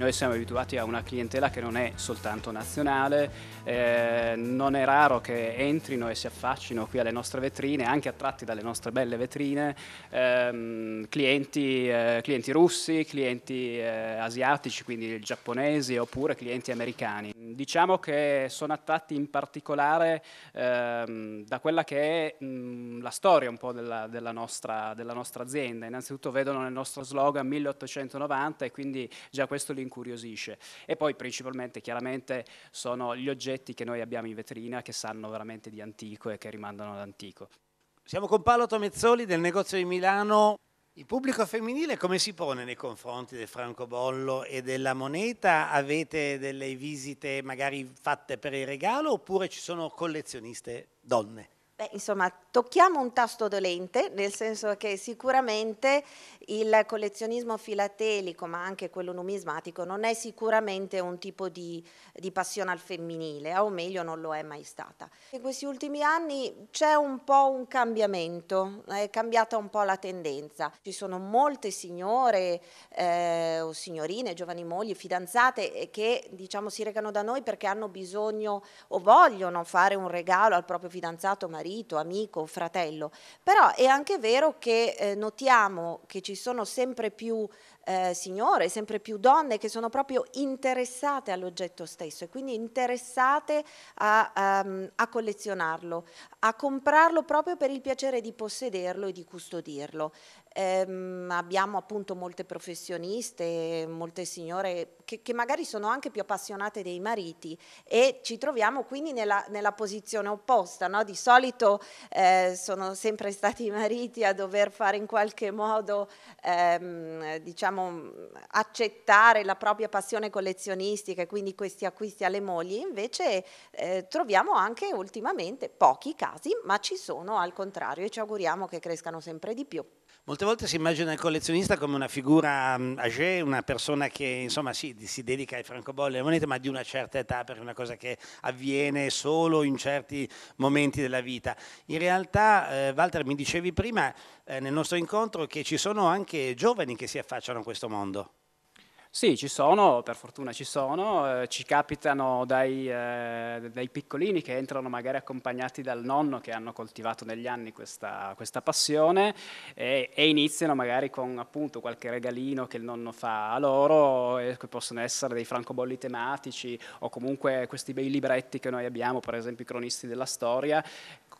Noi siamo abituati a una clientela che non è soltanto nazionale, eh, non è raro che entrino e si affaccino qui alle nostre vetrine, anche attratti dalle nostre belle vetrine, ehm, clienti, eh, clienti, russi, clienti eh, asiatici, quindi giapponesi oppure clienti americani. Diciamo che sono attratti in particolare ehm, da quella che è mh, la storia un po' della, della, nostra, della nostra azienda. Innanzitutto vedono nel nostro slogan 1890 e quindi già questo li incuriosisce. E poi principalmente, chiaramente, sono gli oggetti che noi abbiamo in vetrina che sanno veramente di antico e che rimandano all'antico. Siamo con Paolo Tomezzoli del negozio di Milano. Il pubblico femminile come si pone nei confronti del francobollo e della moneta? Avete delle visite magari fatte per il regalo oppure ci sono collezioniste donne? Beh, insomma, tocchiamo un tasto dolente, nel senso che sicuramente il collezionismo filatelico, ma anche quello numismatico, non è sicuramente un tipo di, di passione al femminile, o meglio non lo è mai stata. In questi ultimi anni c'è un po' un cambiamento, è cambiata un po' la tendenza. Ci sono molte signore eh, o signorine, giovani mogli, fidanzate eh, che diciamo, si recano da noi perché hanno bisogno o vogliono fare un regalo al proprio fidanzato, marito, marito, amico, fratello, però è anche vero che eh, notiamo che ci sono sempre più eh, signore, sempre più donne che sono proprio interessate all'oggetto stesso e quindi interessate a, um, a collezionarlo, a comprarlo proprio per il piacere di possederlo e di custodirlo ehm, abbiamo appunto molte professioniste, molte signore che, che, magari sono anche più appassionate dei mariti e ci troviamo quindi nella, nella posizione opposta, no? di solito eh, sono sempre stati i mariti a dover fare in qualche modo ehm, diciamo accettare la propria passione collezionistica e quindi questi acquisti alle mogli, invece eh, troviamo anche ultimamente pochi casi, ma ci sono al contrario e ci auguriamo che crescano sempre di più. Molte volte si immagina il collezionista come una figura um, una persona che insomma sì, si dedica ai francobolli e alle monete, ma di una certa età, perché è una cosa che avviene solo in certi momenti della vita. In realtà, eh, Walter, mi dicevi prima eh, nel nostro incontro che ci sono anche giovani che si affacciano a questo mondo. Sì, ci sono, per fortuna ci sono, eh, ci capitano dai, eh, dai, piccolini che entrano magari accompagnati dal nonno che hanno coltivato negli anni questa, questa passione e, e, iniziano magari con appunto qualche regalino che il nonno fa a loro, eh, che possono essere dei francobolli tematici o comunque questi bei libretti che noi abbiamo, per esempio i cronisti della storia,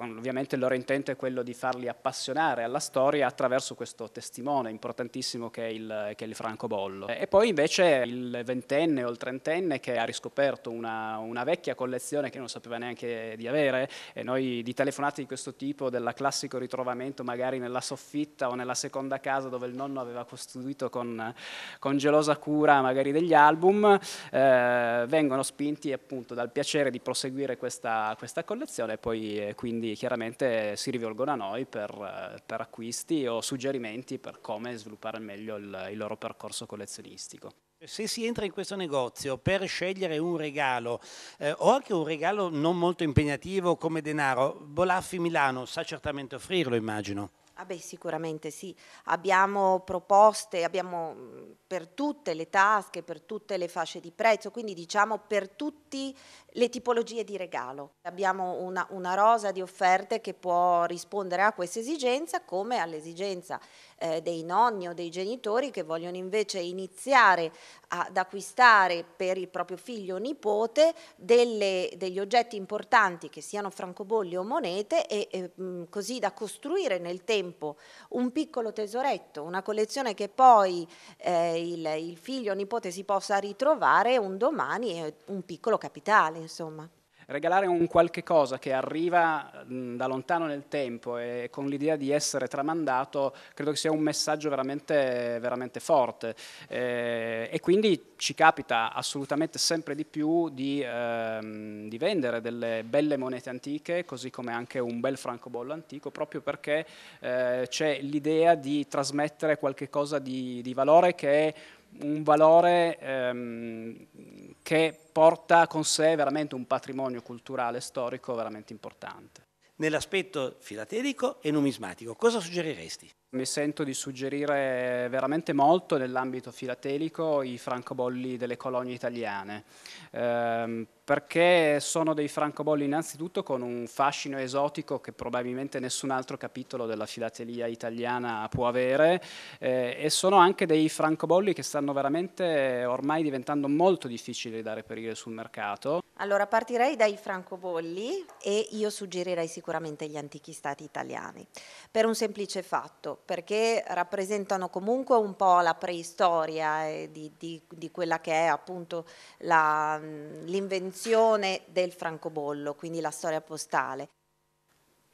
ovviamente il loro intento è quello di farli appassionare alla storia attraverso questo testimone importantissimo che è il, che è il francobollo. E poi invece il ventenne o il trentenne che ha riscoperto una, una, vecchia collezione che non sapeva neanche di avere e noi di telefonate di questo tipo, del classico ritrovamento magari nella soffitta o nella seconda casa dove il nonno aveva costruito con, con gelosa cura magari degli album, eh, vengono spinti appunto dal piacere di proseguire questa, questa collezione e poi eh, quindi chiaramente si rivolgono a noi per, eh, per acquisti o suggerimenti per come sviluppare al meglio il, il loro percorso collezionistico. Se si entra in questo negozio per scegliere un regalo eh, o anche un regalo non molto impegnativo come denaro, Bolaffi Milano sa certamente offrirlo, immagino. Ah beh, sicuramente sì, abbiamo proposte, abbiamo mhmm, per tutte le tasche, per tutte le fasce di prezzo, quindi diciamo per tutte le tipologie di regalo. Abbiamo una, una, rosa di offerte che può rispondere a questa esigenza come all'esigenza eh, dei nonni o dei genitori che vogliono invece iniziare ad acquistare per il proprio figlio o nipote delle, degli oggetti importanti che siano francobolli o monete e eh, così da costruire nel tempo tempo un piccolo tesoretto, una collezione che poi eh, il, il figlio o nipote si possa ritrovare un domani, un piccolo capitale, insomma regalare un qualche cosa che arriva mh, mm, da lontano nel tempo e con l'idea di essere tramandato, credo che sia un messaggio veramente, veramente forte. Eh, e quindi ci capita assolutamente sempre di più di, ehm, di, vendere delle belle monete antiche, così come anche un bel francobollo antico, proprio perché eh, c'è l'idea di trasmettere qualche cosa di, di valore che è un valore ehm, che porta con sé veramente un patrimonio culturale storico veramente importante. Nell'aspetto filatelico e numismatico, cosa suggeriresti? Mi sento di suggerire veramente molto nell'ambito filatelico i francobolli delle colonie italiane, ehm, perché sono dei francobolli innanzitutto con un fascino esotico che probabilmente nessun altro capitolo della filatelia italiana può avere eh, e sono anche dei francobolli che stanno veramente ormai diventando molto difficili da reperire sul mercato. Allora partirei dai francobolli e io suggerirei sicuramente gli antichi stati italiani, per un semplice fatto perché rappresentano comunque un po' la preistoria eh, di, di, di, quella che è appunto l'invenzione del francobollo, quindi la storia postale.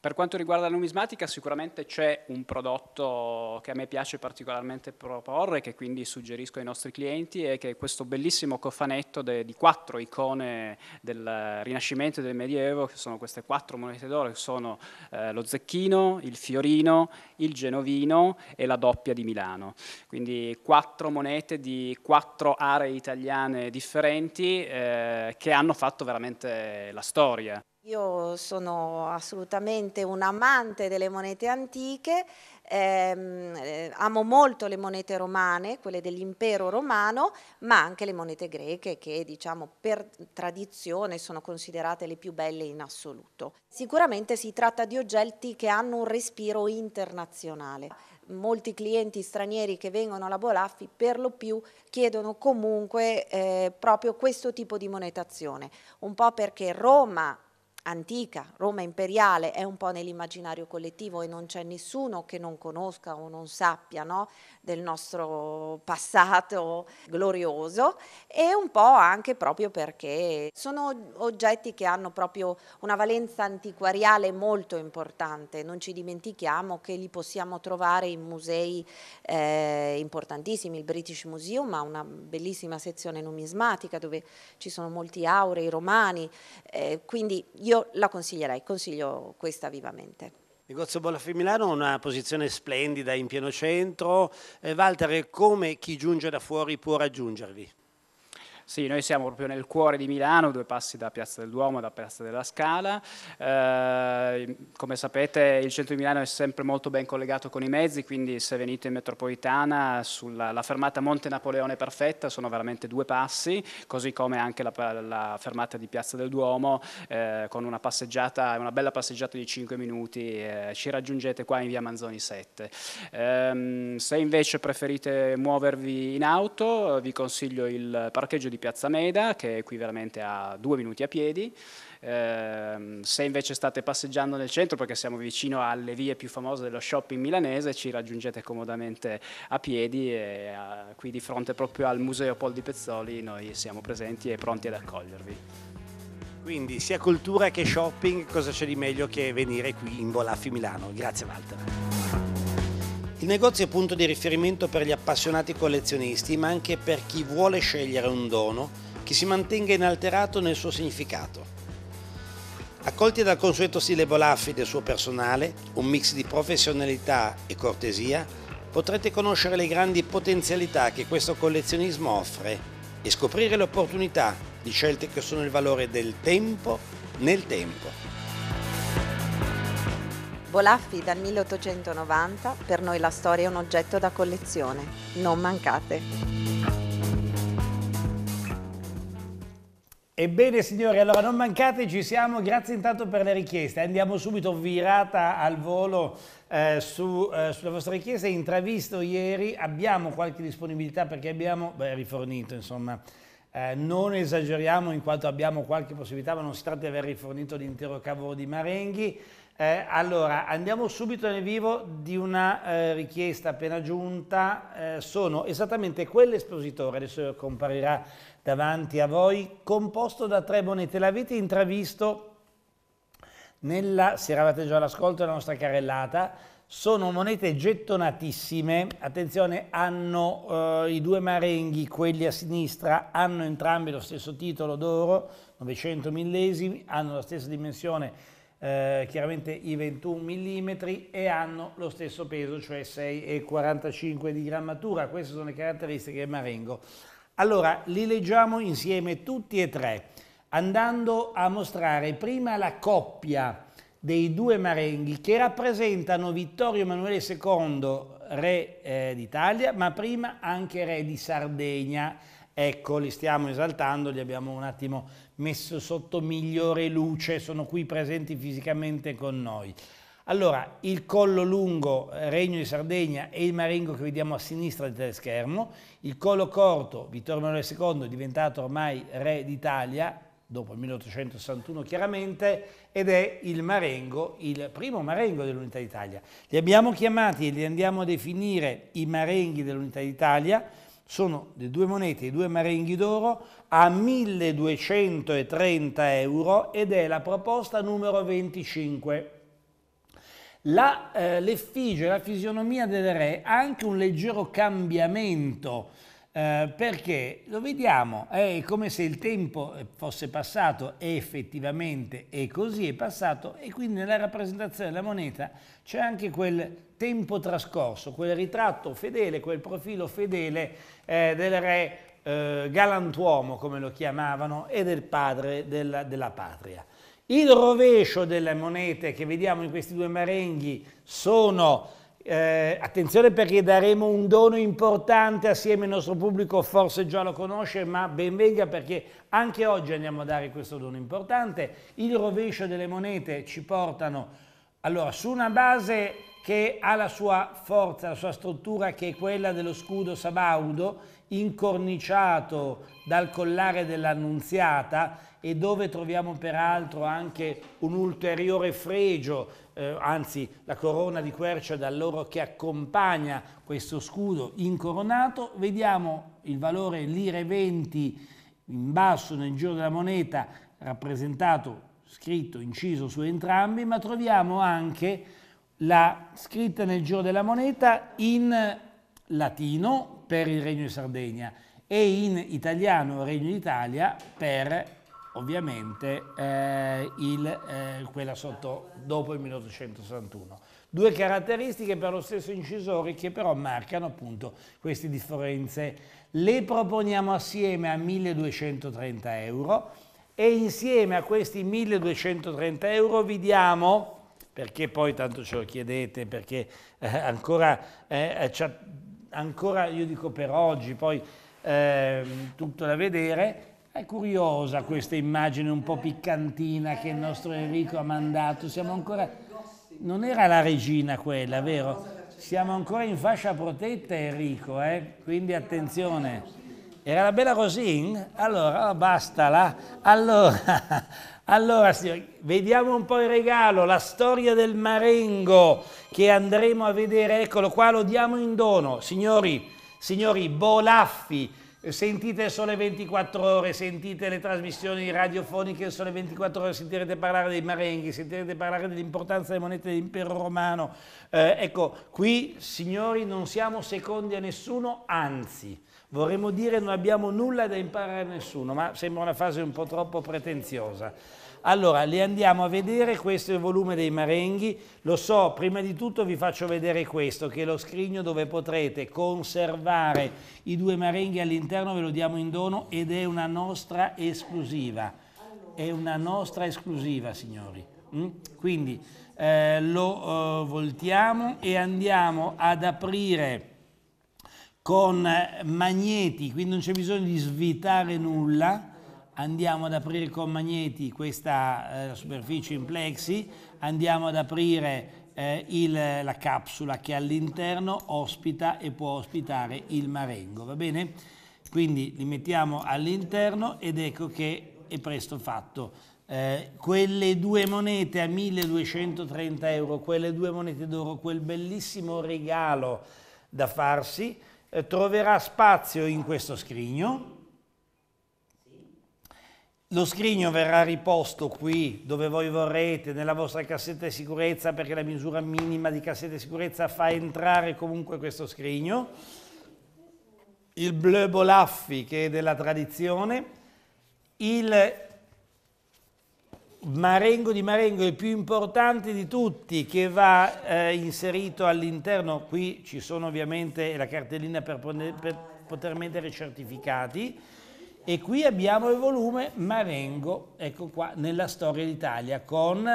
Per quanto riguarda la numismatica, sicuramente c'è un prodotto che a me piace particolarmente proporre, che quindi suggerisco ai nostri clienti, e che è questo bellissimo cofanetto de, di quattro icone del Rinascimento e del Medioevo, che sono queste quattro monete d'oro, che sono eh, lo zecchino, il fiorino, il genovino e la doppia di Milano. Quindi quattro monete di quattro aree italiane differenti eh, che hanno fatto veramente la storia. Io sono assolutamente un amante delle monete antiche, ehm, eh, amo molto le monete romane, quelle dell'impero romano, ma anche le monete greche che diciamo per tradizione sono considerate le più belle in assoluto. Sicuramente si tratta di oggetti che hanno un respiro internazionale. Molti clienti stranieri che vengono alla Bolaffi per lo più chiedono comunque eh, proprio questo tipo di monetazione, un po' perché Roma antica, Roma imperiale è un po' nell'immaginario collettivo e non c'è nessuno che non conosca o non sappia no, del nostro passato glorioso e un po' anche proprio perché sono oggetti che hanno proprio una valenza antiquariale molto importante, non ci dimentichiamo che li possiamo trovare in musei eh, importantissimi, il British Museum ha una bellissima sezione numismatica dove ci sono molti aurei romani, eh, quindi io io la consiglierei, consiglio questa vivamente. Negozio Bolaffi Milano ha una posizione splendida in pieno centro. Eh, Walter, come chi giunge da fuori può raggiungervi? Sì, noi siamo proprio nel cuore di Milano, due passi da Piazza del Duomo e da Piazza della Scala. Eh, come sapete il centro di Milano è sempre molto ben collegato con i mezzi, quindi se venite in metropolitana sulla fermata Monte Napoleone Perfetta sono veramente due passi, così come anche la, la fermata di Piazza del Duomo eh, con una passeggiata, una bella passeggiata di 5 minuti, eh, ci raggiungete qua in via Manzoni 7. Ehm, se invece preferite muovervi in auto vi consiglio il parcheggio di di Piazza Meda, che è qui veramente a due minuti a piedi. Ehm, se invece state passeggiando nel centro, perché siamo vicino alle vie più famose dello shopping milanese, ci raggiungete comodamente a piedi e eh, qui di fronte proprio al Museo Pol di Pezzoli noi siamo presenti e pronti ad accogliervi. Quindi sia cultura che shopping, cosa c'è di meglio che venire qui in Bolaffi Milano? Grazie Walter. Il negozio è punto di riferimento per gli appassionati collezionisti, ma anche per chi vuole scegliere un dono che si mantenga inalterato nel suo significato. Accolti dal consueto stile Bolaffi del suo personale, un mix di professionalità e cortesia, potrete conoscere le grandi potenzialità che questo collezionismo offre e scoprire le opportunità di scelte che sono il valore del tempo nel tempo. Volaffi dal 1890, per noi la storia è un oggetto da collezione. Non mancate! Ebbene signori, allora non mancate, ci siamo, grazie intanto per le richieste, andiamo subito virata al volo eh, su, eh, sulla vostra richiesta, intravisto ieri, abbiamo qualche disponibilità perché abbiamo beh, rifornito insomma, eh, non esageriamo in quanto abbiamo qualche possibilità ma non si tratta di aver rifornito l'intero cavolo di Marenghi, eh, allora, andiamo subito nel vivo di una eh, richiesta appena giunta. Eh, sono esattamente quell'espositore, adesso comparirà davanti a voi, composto da tre monete. L'avete intravisto nella, se eravate già all'ascolto della nostra carrellata, sono monete gettonatissime, attenzione, hanno eh, i due marenghi, quelli a sinistra, hanno entrambi lo stesso titolo d'oro, 900 millesimi, hanno la stessa dimensione eh, chiaramente i 21 mm e hanno lo stesso peso, cioè 6,45 di grammatura. Queste sono le caratteristiche del Marengo. Allora, li leggiamo insieme tutti e tre, andando a mostrare prima la coppia dei due marenghi che rappresentano Vittorio Emanuele II, re eh, d'Italia, ma prima anche re di Sardegna. Ecco, li stiamo esaltando, li abbiamo un attimo messo sotto migliore luce, sono qui presenti fisicamente con noi. Allora, il collo lungo, eh, Regno di Sardegna e il Marengo che vediamo a sinistra del schermo, il collo corto, Vittorio Emanuele II, diventato ormai re d'Italia, dopo il 1861 chiaramente, ed è il Marengo, il primo Marengo dell'Unità d'Italia. Li abbiamo chiamati e li andiamo a definire i Marenghi dell'Unità d'Italia, sono le due monete, i due marenghi d'oro, a 1.230 euro ed è la proposta numero 25. l'effigie, la, eh, la fisionomia del re ha anche un leggero cambiamento eh, perché lo vediamo, è come se il tempo eh, fosse passato e effettivamente è così, è passato e quindi nella rappresentazione della moneta c'è anche quel tempo trascorso, quel ritratto fedele, quel profilo fedele eh, del re eh, galantuomo, come lo chiamavano, e del padre della, della patria. Il rovescio delle monete che vediamo in questi due marenghi sono, eh, attenzione perché daremo un dono importante assieme al nostro pubblico, forse già lo conosce, ma benvenga perché anche oggi andiamo a dare questo dono importante. Il rovescio delle monete ci portano, allora, su una base che ha la sua forza, la sua struttura che è quella dello scudo sabaudo, incorniciato dal collare dell'Annunziata e dove troviamo peraltro anche un ulteriore fregio, eh, anzi la corona di quercia da loro che accompagna questo scudo incoronato, vediamo il valore lire 20 in basso nel giro della moneta rappresentato, scritto, inciso su entrambi, ma troviamo anche la scritta nel giro della moneta in latino, per il Regno di Sardegna e in italiano Regno d'Italia per ovviamente eh, il, eh, quella sotto dopo il 1861. Due caratteristiche per lo stesso incisore che però marcano appunto queste differenze. Le proponiamo assieme a 1230 euro e insieme a questi 1230 euro vi diamo perché poi tanto ce lo chiedete, perché eh, ancora eh, eh ancora io dico per oggi, poi eh, tutto da vedere, è curiosa questa immagine un po' piccantina che il nostro Enrico ha mandato, siamo ancora... Non era la regina quella, vero? Siamo ancora in fascia protetta Enrico, eh? quindi attenzione. Era la bella Rosin? Allora, oh, basta là. Allora, Allora, signori, vediamo un po' il regalo, la storia del Marengo che andremo a vedere, eccolo qua, lo diamo in dono. Signori, signori, Bolaffi, sentite il Sole 24 Ore, sentite le trasmissioni radiofoniche del Sole 24 Ore, sentirete parlare dei Marenghi, sentirete parlare dell'importanza delle monete dell'impero romano. Eh, ecco, qui, signori, non siamo secondi a nessuno, anzi Vorremmo dire non abbiamo nulla da imparare a nessuno, ma sembra una fase un po' troppo pretenziosa. Allora, le andiamo a vedere, questo è il volume dei Marenghi, lo so, prima di tutto vi faccio vedere questo, che è lo scrigno dove potrete conservare i due Marenghi all'interno, ve lo diamo in dono ed è una nostra esclusiva, è una nostra esclusiva signori. Mm? Quindi eh, lo eh, voltiamo e andiamo ad aprire con eh, magneti, quindi non c'è bisogno di svitare nulla, andiamo ad aprire con magneti questa eh, superficie in plexi, andiamo ad aprire eh, il, la capsula che all'interno ospita e può ospitare il marengo, va bene? Quindi li mettiamo all'interno ed ecco che è presto fatto. Eh, quelle due monete a 1230 euro, quelle due monete d'oro, quel bellissimo regalo da farsi, eh, troverà spazio in questo scrigno. Lo scrigno verrà riposto qui dove voi vorrete, nella vostra cassetta di sicurezza, perché la misura minima di cassetta di sicurezza fa entrare comunque questo scrigno. Il bleu bolaffi, che è della tradizione, il Marengo di Marengo, il più importante di tutti, che va eh, inserito all'interno, qui ci sono ovviamente la cartellina per, per poter mettere i certificati, e qui abbiamo il volume Marengo, ecco qua, nella storia d'Italia, con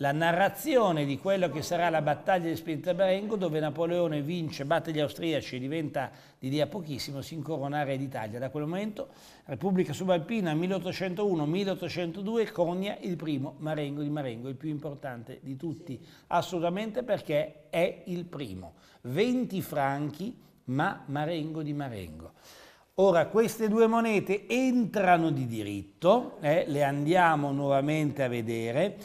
la narrazione di quello che sarà la battaglia di Spinta Spintabarengo dove Napoleone vince, batte gli austriaci, e diventa di lì a pochissimo, si incorona re d'Italia. Da quel momento Repubblica Subalpina 1801-1802 conia il primo Marengo di Marengo, il più importante di tutti, assolutamente perché è il primo. 20 franchi ma Marengo di Marengo. Ora queste due monete entrano di diritto, eh, le andiamo nuovamente a vedere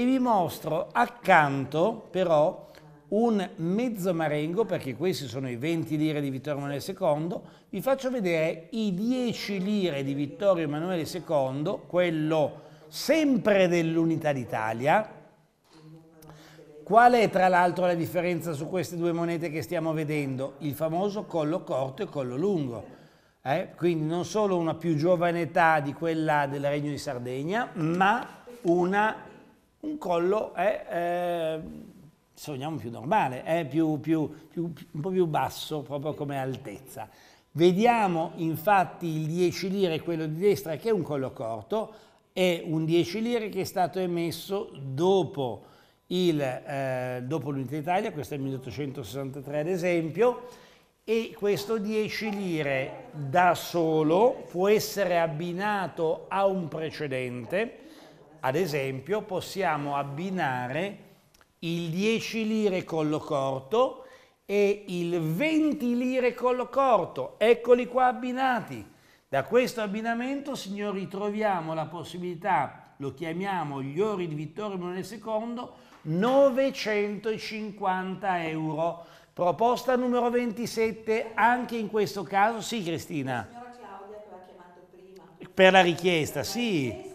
e vi mostro accanto però un mezzo marengo, perché questi sono i 20 lire di Vittorio Emanuele II, vi faccio vedere i 10 lire di Vittorio Emanuele II, quello sempre dell'Unità d'Italia. Qual è tra l'altro la differenza su queste due monete che stiamo vedendo? Il famoso collo corto e collo lungo. Eh? Quindi non solo una più giovane età di quella del Regno di Sardegna, ma una un collo è, eh, se vogliamo, più normale, è più, più, più, un po' più basso proprio come altezza. Vediamo infatti il 10 lire, quello di destra, che è un collo corto, è un 10 lire che è stato emesso dopo, il, eh, dopo l'Unità Italia, questo è il 1863 ad esempio, e questo 10 lire da solo può essere abbinato a un precedente, ad esempio possiamo abbinare il 10 lire collo corto e il 20 lire collo corto, eccoli qua abbinati. Da questo abbinamento, signori, troviamo la possibilità, lo chiamiamo gli ori di Vittorio Emanuele II, 950 euro. Proposta numero 27, anche in questo caso, sì Cristina. La signora Claudia che l'ha chiamato prima. Per la richiesta, per la richiesta sì.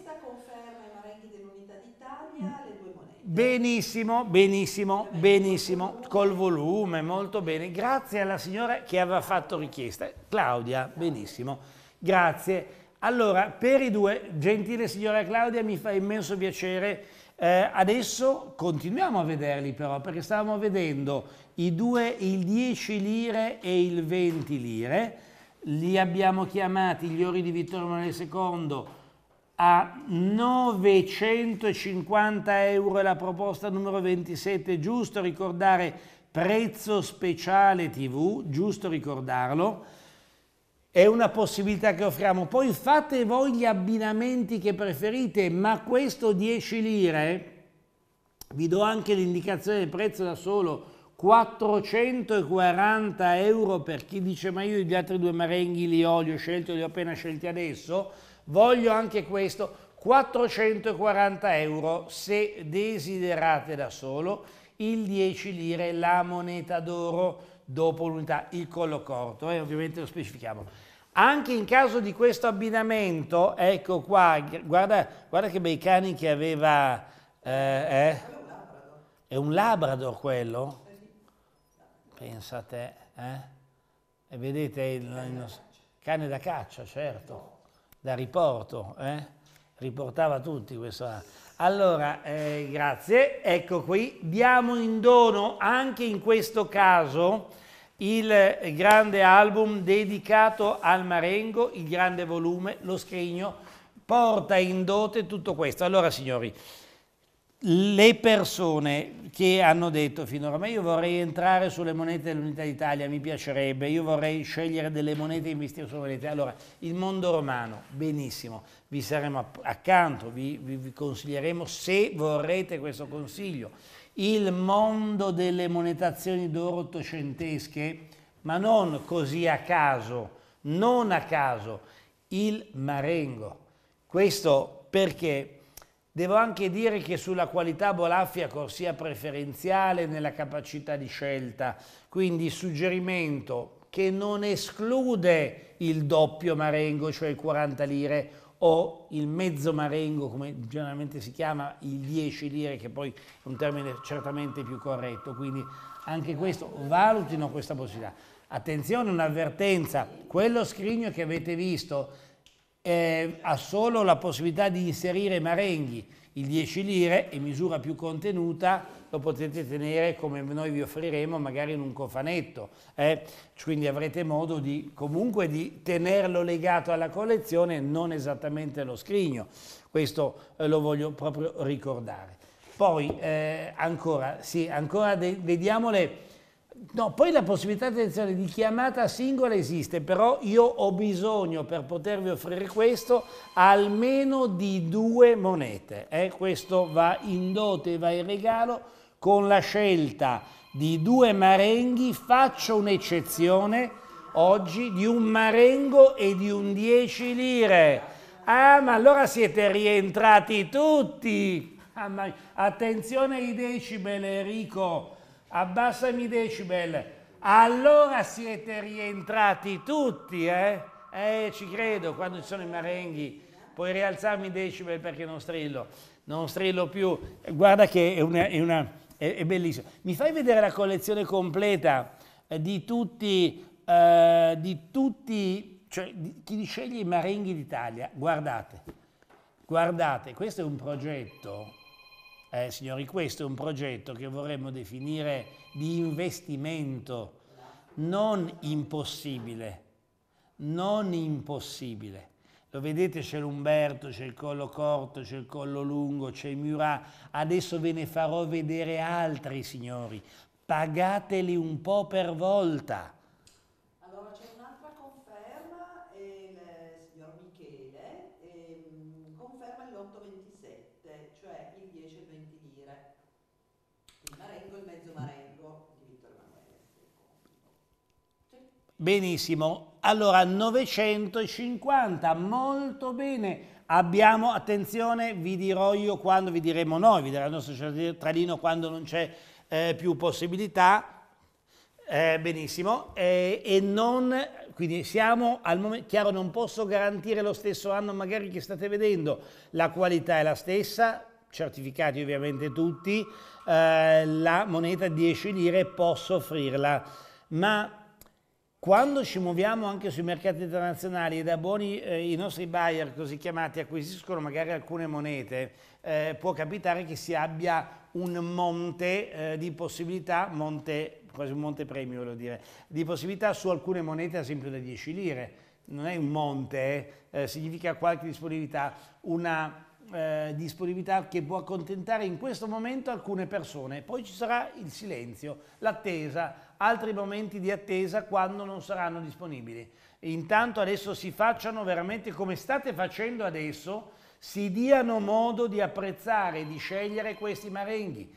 Benissimo, benissimo, benissimo, col volume, molto bene. Grazie alla signora che aveva fatto richiesta. Claudia, benissimo, grazie. Allora, per i due, gentile signora Claudia, mi fa immenso piacere. Eh, adesso continuiamo a vederli però, perché stavamo vedendo i due, il 10 lire e il 20 lire. Li abbiamo chiamati gli ori di Vittorio Emanuele II a 950 euro è la proposta numero 27, giusto ricordare prezzo speciale TV, giusto ricordarlo, è una possibilità che offriamo. Poi fate voi gli abbinamenti che preferite, ma questo 10 lire, vi do anche l'indicazione del prezzo da solo, 440 euro per chi dice ma io gli altri due marenghi li ho, li ho scelti, li ho appena scelti adesso, voglio anche questo, 440 euro se desiderate da solo, il 10 lire la moneta d'oro dopo l'unità, il collo corto, eh, ovviamente lo specifichiamo. Anche in caso di questo abbinamento, ecco qua, guarda, guarda che bei cani che aveva... Eh, eh. È un labrador quello? pensa a te eh? E vedete il, il, il cane da caccia, certo da riporto, eh? riportava tutti questo. Allora, eh, grazie, ecco qui, diamo in dono anche in questo caso il grande album dedicato al Marengo, il grande volume, lo scrigno, porta in dote tutto questo. Allora, signori, le persone che hanno detto finora, ma io vorrei entrare sulle monete dell'Unità d'Italia, mi piacerebbe, io vorrei scegliere delle monete e investire sulle monete. Allora, il mondo romano, benissimo, vi saremo accanto, vi, vi, vi consiglieremo se vorrete questo consiglio. Il mondo delle monetazioni d'oro ottocentesche, ma non così a caso, non a caso, il Marengo. Questo perché Devo anche dire che sulla qualità Bolaffia corsia preferenziale nella capacità di scelta, quindi suggerimento che non esclude il doppio marengo, cioè il 40 lire, o il mezzo marengo, come generalmente si chiama, i 10 lire, che poi è un termine certamente più corretto. Quindi anche questo, valutino questa possibilità. Attenzione, un'avvertenza, quello scrigno che avete visto eh, ha solo la possibilità di inserire marenghi, il 10 lire in misura più contenuta lo potete tenere come noi vi offriremo magari in un cofanetto, eh? quindi avrete modo di, comunque di tenerlo legato alla collezione, non esattamente allo scrigno, questo eh, lo voglio proprio ricordare. Poi eh, ancora, sì, ancora vediamo le No, poi la possibilità di chiamata singola esiste, però io ho bisogno per potervi offrire questo almeno di due monete. Eh? Questo va in dote, va in regalo con la scelta di due marenghi. Faccio un'eccezione oggi di un marengo e di un 10 lire. Ah, ma allora siete rientrati tutti! Ah, ma... Attenzione ai decibel, Enrico! abbassami i decibel, allora siete rientrati tutti, eh? Eh, ci credo, quando ci sono i marenghi, puoi rialzarmi i decibel perché non strillo, non strillo più. Guarda che è, una, è, una, è, è bellissimo. Mi fai vedere la collezione completa eh, di tutti, eh, di tutti cioè, di, chi sceglie i marenghi d'Italia? Guardate, guardate, questo è un progetto eh, signori, questo è un progetto che vorremmo definire di investimento non impossibile, non impossibile. Lo vedete c'è l'Umberto, c'è il collo corto, c'è il collo lungo, c'è il Murat. Adesso ve ne farò vedere altri, signori. Pagateli un po' per volta. Benissimo, allora 950, molto bene. Abbiamo, attenzione, vi dirò io quando, vi diremo noi, vi dirà il nostro centralino quando non c'è eh, più possibilità. Eh, benissimo, eh, e non, quindi siamo al momento, chiaro non posso garantire lo stesso anno magari che state vedendo, la qualità è la stessa, certificati ovviamente tutti, eh, la moneta 10 lire posso offrirla, ma quando ci muoviamo anche sui mercati internazionali ed abboni, eh, i nostri buyer così chiamati acquisiscono magari alcune monete, eh, può capitare che si abbia un monte eh, di possibilità, monte, quasi un monte premio voglio dire, di possibilità su alcune monete ad esempio da 10 lire, non è un monte, eh, eh, significa qualche disponibilità, una eh, disponibilità che può accontentare in questo momento alcune persone. Poi ci sarà il silenzio, l'attesa, altri momenti di attesa quando non saranno disponibili. Intanto adesso si facciano veramente come state facendo adesso, si diano modo di apprezzare, di scegliere questi marenghi.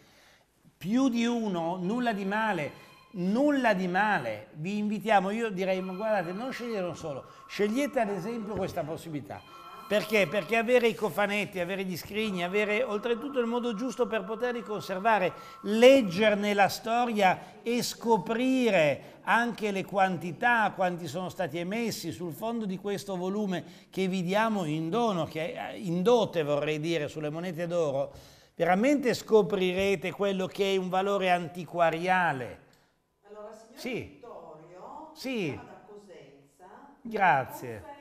Più di uno, nulla di male, nulla di male. Vi invitiamo, io direi, ma guardate, non scegliere uno solo, scegliete ad esempio questa possibilità perché? Perché avere i cofanetti, avere gli scrigni, avere oltretutto il modo giusto per poterli conservare, leggerne la storia e scoprire anche le quantità, quanti sono stati emessi sul fondo di questo volume che vi diamo in dono, che è eh, in dote vorrei dire, sulle monete d'oro, veramente scoprirete quello che è un valore antiquariale. Allora, signor sì. Vittorio, sì. a Cosenza. Grazie.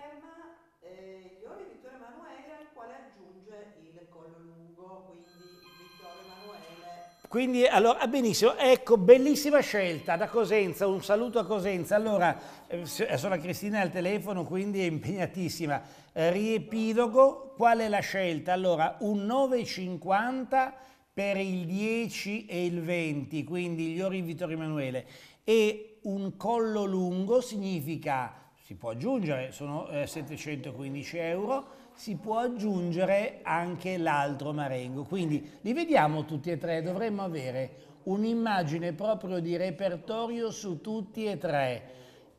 Quindi, allora, ah, benissimo, ecco, bellissima scelta da Cosenza, un saluto a Cosenza. Allora, eh, eh, sono Cristina al telefono, quindi è impegnatissima. Eh, riepilogo, qual è la scelta? Allora, un 9,50 per il 10 e il 20, quindi gli ori Vittorio Emanuele. E un collo lungo significa, si può aggiungere, sono 715 euro, si può aggiungere anche l'altro marengo. Quindi li vediamo tutti e tre, dovremmo avere un'immagine proprio di repertorio su tutti e tre.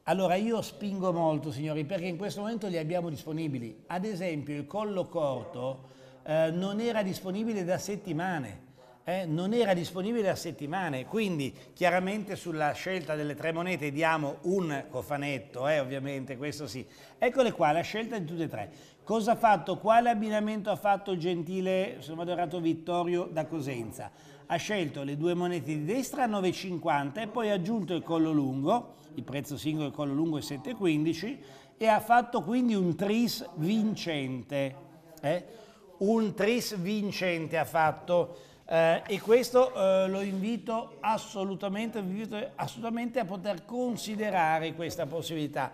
Allora io spingo molto signori perché in questo momento li abbiamo disponibili. Ad esempio il collo corto eh, non era disponibile da settimane eh, non era disponibile a settimane, quindi chiaramente sulla scelta delle tre monete diamo un cofanetto, eh, ovviamente questo sì. Eccole qua, la scelta di tutte e tre. Cosa ha fatto, quale abbinamento ha fatto il gentile Sommadorato Vittorio da Cosenza? Ha scelto le due monete di destra a 9,50 e poi ha aggiunto il collo lungo, il prezzo singolo del collo lungo è 7,15 e ha fatto quindi un tris vincente. Eh? Un tris vincente ha fatto eh, e questo eh, lo invito assolutamente, invito assolutamente a poter considerare questa possibilità.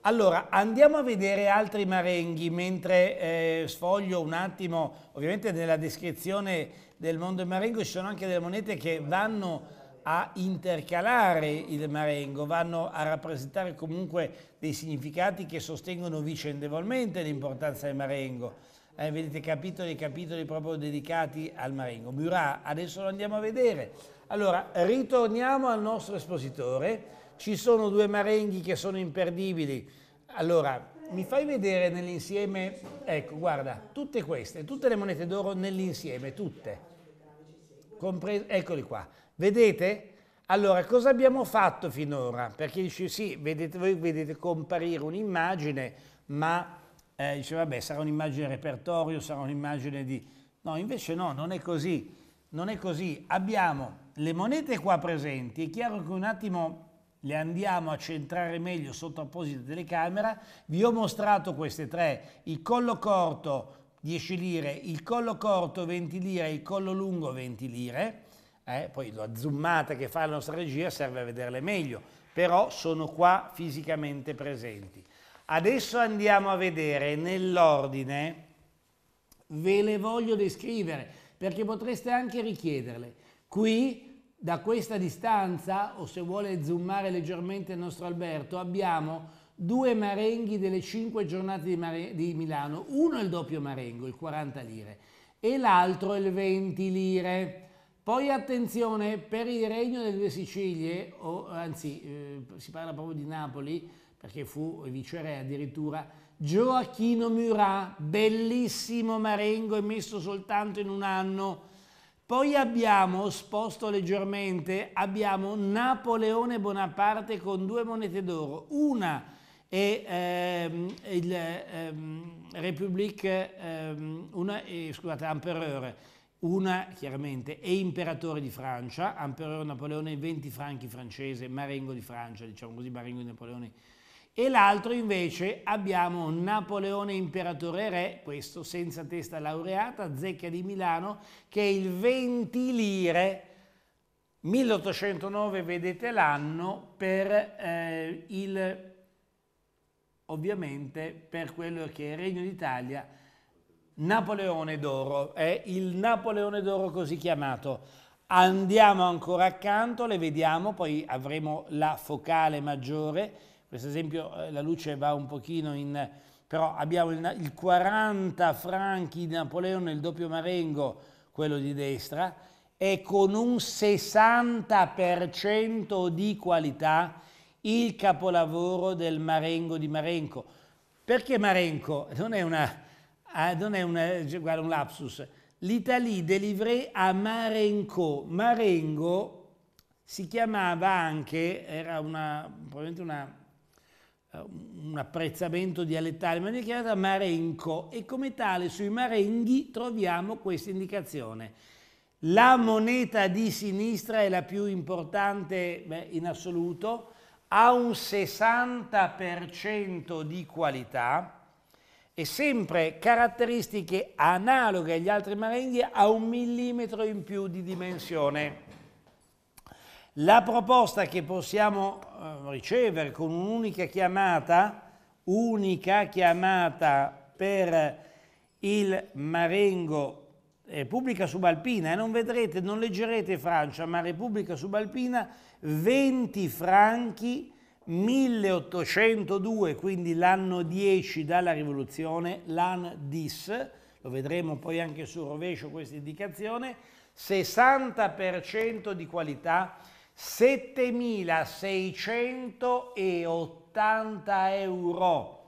Allora, andiamo a vedere altri marenghi mentre eh, sfoglio un attimo, ovviamente nella descrizione del mondo del marengo ci sono anche delle monete che vanno a intercalare il marengo, vanno a rappresentare comunque dei significati che sostengono vicendevolmente l'importanza del marengo eh, vedete capitoli e capitoli proprio dedicati al Marengo. Murat, adesso lo andiamo a vedere. Allora, ritorniamo al nostro espositore. Ci sono due marenghi che sono imperdibili. Allora, mi fai vedere nell'insieme, ecco, guarda, tutte queste, tutte le monete d'oro nell'insieme, tutte. Compre eccoli qua. Vedete? Allora, cosa abbiamo fatto finora? Perché dice, sì, vedete, voi vedete comparire un'immagine, ma eh, dice vabbè sarà un'immagine repertorio, sarà un'immagine di... No, invece no, non è così, non è così. Abbiamo le monete qua presenti, è chiaro che un attimo le andiamo a centrare meglio sotto apposita telecamera, vi ho mostrato queste tre, il collo corto 10 lire, il collo corto 20 lire, il collo lungo 20 lire, eh, poi la zoomata che fa la nostra regia serve a vederle meglio, però sono qua fisicamente presenti. Adesso andiamo a vedere nell'ordine, ve le voglio descrivere perché potreste anche richiederle. Qui, da questa distanza, o se vuole zoomare leggermente il nostro Alberto, abbiamo due marenghi delle cinque giornate di, Mare di Milano. Uno è il doppio marengo, il 40 lire, e l'altro è il 20 lire. Poi attenzione, per il Regno delle Due Sicilie, o anzi eh, si parla proprio di Napoli, perché fu viceré addirittura, Gioachino Murat, bellissimo marengo emesso soltanto in un anno. Poi abbiamo, sposto leggermente, abbiamo Napoleone Bonaparte con due monete d'oro, una è ehm, il ehm, Republic, ehm, una, eh, scusate, Ampereur, una chiaramente è imperatore di Francia, Ampereur Napoleone 20 franchi francese, Marengo di Francia, diciamo così, Marengo di Napoleone e l'altro invece abbiamo Napoleone imperatore re, questo senza testa laureata, zecca di Milano, che è il 20 lire, 1809 vedete l'anno, per eh, il, ovviamente per quello che è il Regno d'Italia, Napoleone d'oro, è eh, il Napoleone d'oro così chiamato. Andiamo ancora accanto, le vediamo, poi avremo la focale maggiore, questo esempio eh, la luce va un pochino in... però abbiamo il, il 40 franchi di Napoleone, il doppio marengo, quello di destra, e con un 60% di qualità il capolavoro del Marengo di Marenco. Perché Marenco? Non è, una, ah, non è una, cioè, guarda, un lapsus. L'Italie delivré a Marenco. Marengo si chiamava anche, era una, probabilmente una eh, un apprezzamento dialettale ma viene chiamata marenco e come tale sui marenghi troviamo questa indicazione. La moneta di sinistra è la più importante beh, in assoluto, ha un 60% di qualità e sempre caratteristiche analoghe agli altri marenghi ha un millimetro in più di dimensione. La proposta che possiamo eh, ricevere con un'unica chiamata, unica chiamata per il Marengo eh, Repubblica Subalpina e non vedrete, non leggerete Francia, ma Repubblica Subalpina 20 franchi 1802, quindi l'anno 10 dalla rivoluzione, l'an dis, lo vedremo poi anche su rovescio questa indicazione, 60% di qualità 7.680 euro.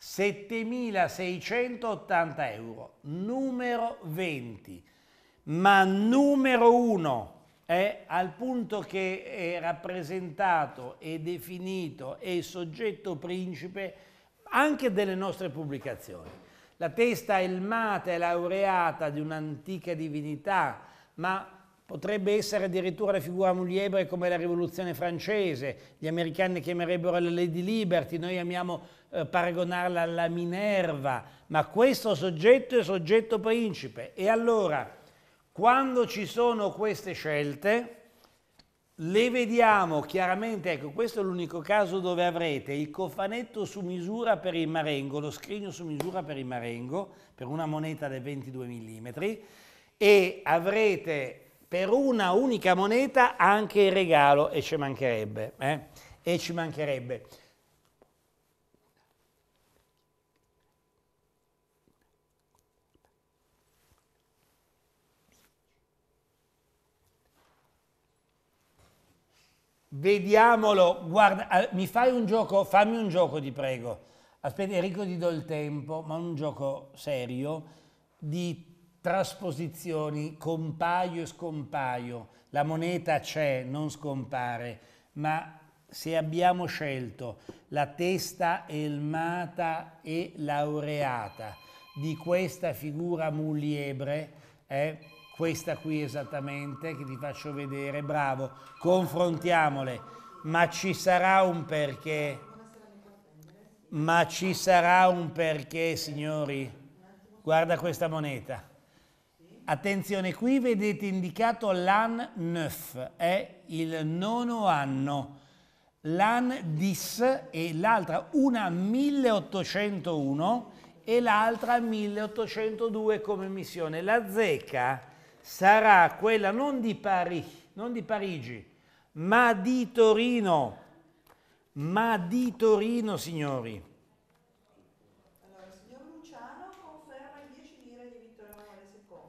7.680 euro. Numero 20. Ma numero 1 eh, al punto che è rappresentato e definito è soggetto principe anche delle nostre pubblicazioni. La testa elmata e laureata di un'antica divinità, ma Potrebbe essere addirittura la figura muliebre come la rivoluzione francese, gli americani chiamerebbero la Lady Liberty, noi amiamo eh, paragonarla alla Minerva, ma questo soggetto è soggetto principe. E allora, quando ci sono queste scelte, le vediamo chiaramente, ecco questo è l'unico caso dove avrete il cofanetto su misura per il marengo, lo scrigno su misura per il marengo, per una moneta da 22 mm, e avrete per una unica moneta anche il regalo, e ci mancherebbe, eh? e ci mancherebbe. Vediamolo, guarda, ah, mi fai un gioco, fammi un gioco ti prego. Aspetta, Enrico ti do il tempo, ma un gioco serio di trasposizioni, compaio e scompaio, la moneta c'è, non scompare, ma se abbiamo scelto la testa elmata e laureata di questa figura muliebre, eh, questa qui esattamente, che vi faccio vedere, bravo, confrontiamole, ma ci sarà un perché, ma ci sarà un perché, signori, guarda questa moneta attenzione qui, vedete indicato l'an 9, è il nono anno. L'an 10 e l'altra, una 1801 e l'altra 1802 come missione. La zecca sarà quella non di, Pari, non di Parigi, ma di Torino. Ma di Torino, signori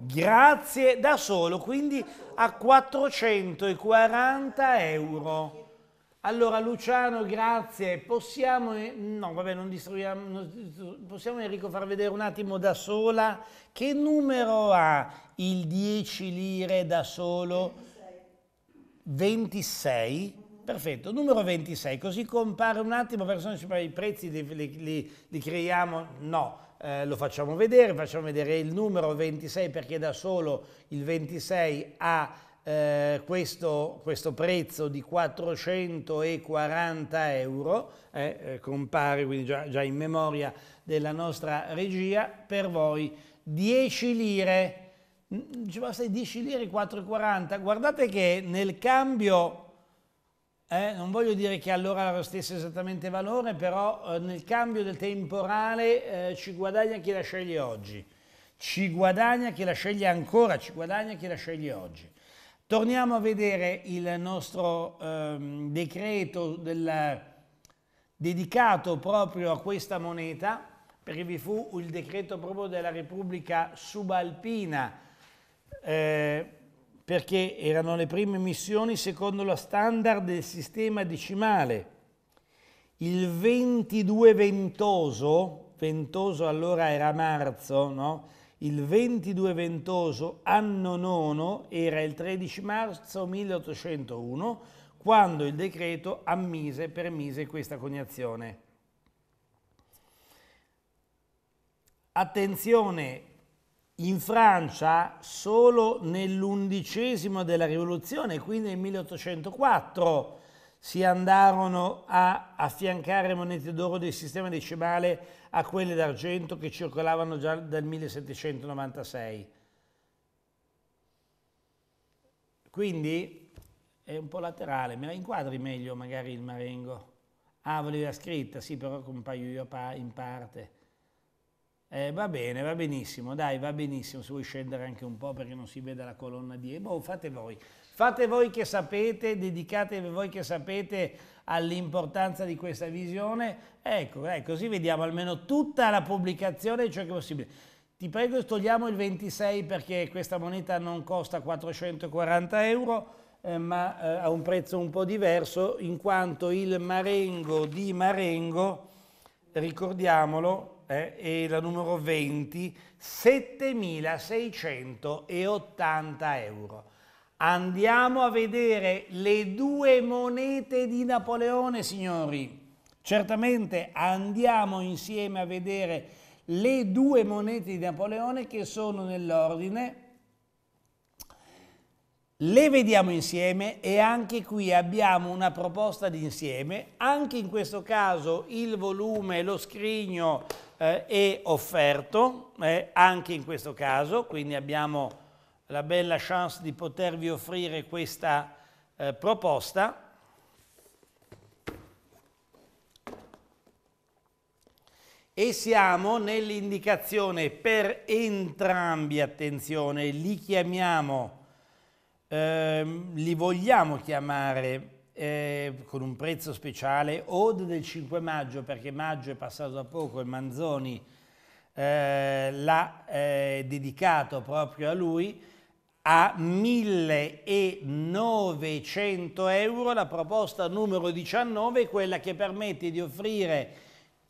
Grazie, da solo, quindi a 440 euro. Allora Luciano, grazie. Possiamo, no, vabbè, non distruiamo, possiamo Enrico far vedere un attimo da sola che numero ha il 10 lire da solo? 26. Perfetto, numero 26, così compare un attimo, perché se no i prezzi li, li, li, li creiamo. No, eh, lo facciamo vedere, facciamo vedere il numero 26 perché da solo il 26 ha eh, questo, questo, prezzo di 440 euro, eh, eh, compare quindi già, già in memoria della nostra regia, per voi 10 lire, mm, diceva 10 lire 4,40, guardate che nel cambio eh, non voglio dire che allora era lo stesso esattamente valore, però eh, nel cambio del temporale eh, ci guadagna chi la sceglie oggi, ci guadagna chi la sceglie ancora, ci guadagna chi la sceglie oggi. Torniamo a vedere il nostro ehm, decreto del, dedicato proprio a questa moneta, perché vi fu il decreto proprio della Repubblica Subalpina, eh, perché erano le prime missioni secondo lo standard del sistema decimale. Il 22 ventoso, ventoso allora era marzo, no? Il 22 ventoso, anno nono, era il 13 marzo 1801, quando il decreto ammise, permise questa coniazione. Attenzione, in Francia solo nell'undicesimo della rivoluzione, quindi nel 1804, si andarono a affiancare monete d'oro del sistema decimale a quelle d'argento che circolavano già dal 1796. Quindi è un po' laterale, me la inquadri meglio magari il Marengo. Ah, voleva scritta, sì, però con un paio io in parte. Eh, va bene, va benissimo, dai, va benissimo, se vuoi scendere anche un po' perché non si vede la colonna di... Boh, fate voi, fate voi che sapete, dedicatevi voi che sapete all'importanza di questa visione, ecco, eh, così vediamo almeno tutta la pubblicazione ciò che è possibile. Ti prego togliamo il 26 perché questa moneta non costa 440 euro, eh, ma eh, ha un prezzo un po' diverso, in quanto il Marengo di Marengo, ricordiamolo, eh, e la numero 20, 7.680 euro. Andiamo a vedere le due monete di Napoleone, signori. Certamente andiamo insieme a vedere le due monete di Napoleone che sono nell'ordine. Le vediamo insieme e anche qui abbiamo una proposta d'insieme. Anche in questo caso il volume, lo scrigno eh, e offerto, eh, anche in questo caso, quindi abbiamo la bella chance di potervi offrire questa eh, proposta. E siamo nell'indicazione per entrambi, attenzione, li chiamiamo, ehm, li vogliamo chiamare eh, con un prezzo speciale, Ode del 5 maggio, perché maggio è passato da poco e Manzoni eh, l'ha eh, dedicato proprio a lui, a 1.900 euro. La proposta numero 19 quella che permette di offrire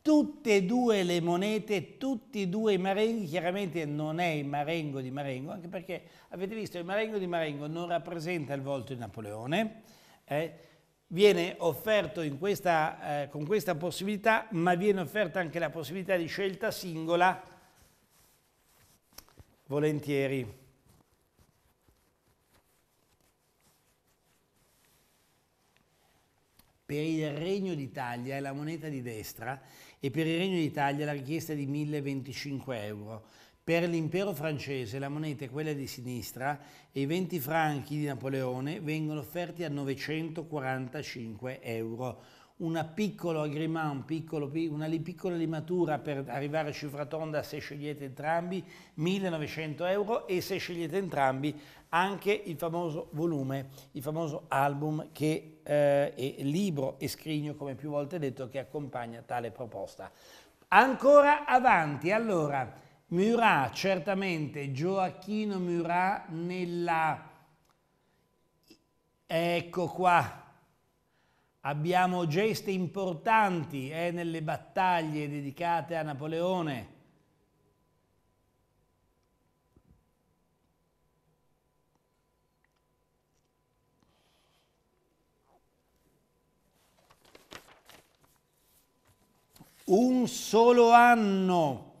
tutte e due le monete, tutti e due i marenghi, chiaramente non è il marengo di Marengo, anche perché avete visto il marengo di Marengo non rappresenta il volto di Napoleone, eh, viene offerto questa, eh, con questa possibilità, ma viene offerta anche la possibilità di scelta singola, volentieri. Per il Regno d'Italia è la moneta di destra e per il Regno d'Italia la richiesta è di 1025 euro per l'impero francese la moneta è quella di sinistra e i 20 franchi di Napoleone vengono offerti a 945 euro. Una piccola agrimant, piccolo, una piccola limatura per arrivare a cifra tonda se scegliete entrambi, 1900 euro e se scegliete entrambi anche il famoso volume, il famoso album che eh, è libro e scrigno, come più volte detto, che accompagna tale proposta. Ancora avanti, allora Murat, certamente Gioacchino Murat nella... Ecco qua, abbiamo geste importanti eh, nelle battaglie dedicate a Napoleone. Un solo anno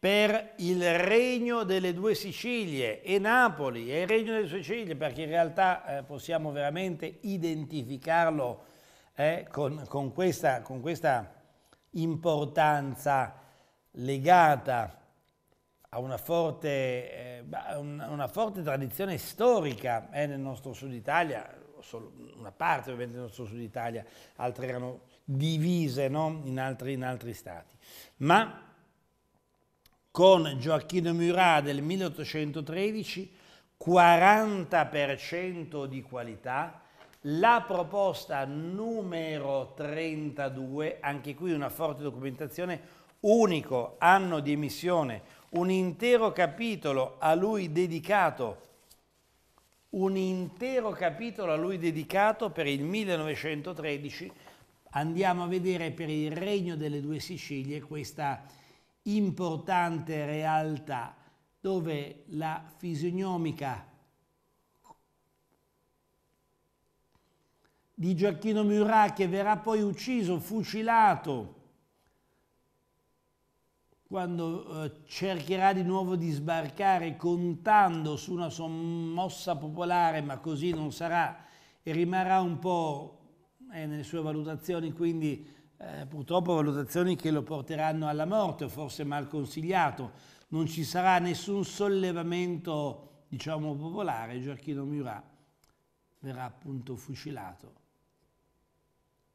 per il regno delle due Sicilie e Napoli è il regno delle due Sicilie perché in realtà eh, possiamo veramente identificarlo eh, con, con, questa, con, questa, importanza legata a una forte, eh, una forte tradizione storica eh, nel nostro sud Italia, solo una parte ovviamente del nostro sud Italia, altre erano divise no? in, altri, in altri stati. Ma con Gioacchino Murat del 1813, 40% di qualità, la proposta numero 32, anche qui una forte documentazione, unico anno di emissione, un intero capitolo a lui dedicato, un intero capitolo a lui dedicato per il 1913. Andiamo a vedere per il Regno delle Due Sicilie questa importante realtà dove la fisionomica di Gioacchino Murat che verrà poi ucciso, fucilato, quando eh, cercherà di nuovo di sbarcare contando su una sommossa popolare, ma così non sarà e rimarrà un po' eh, nelle sue valutazioni, quindi eh, purtroppo valutazioni che lo porteranno alla morte o forse mal consigliato. Non ci sarà nessun sollevamento, diciamo, popolare. Gioacchino Murat verrà appunto fucilato.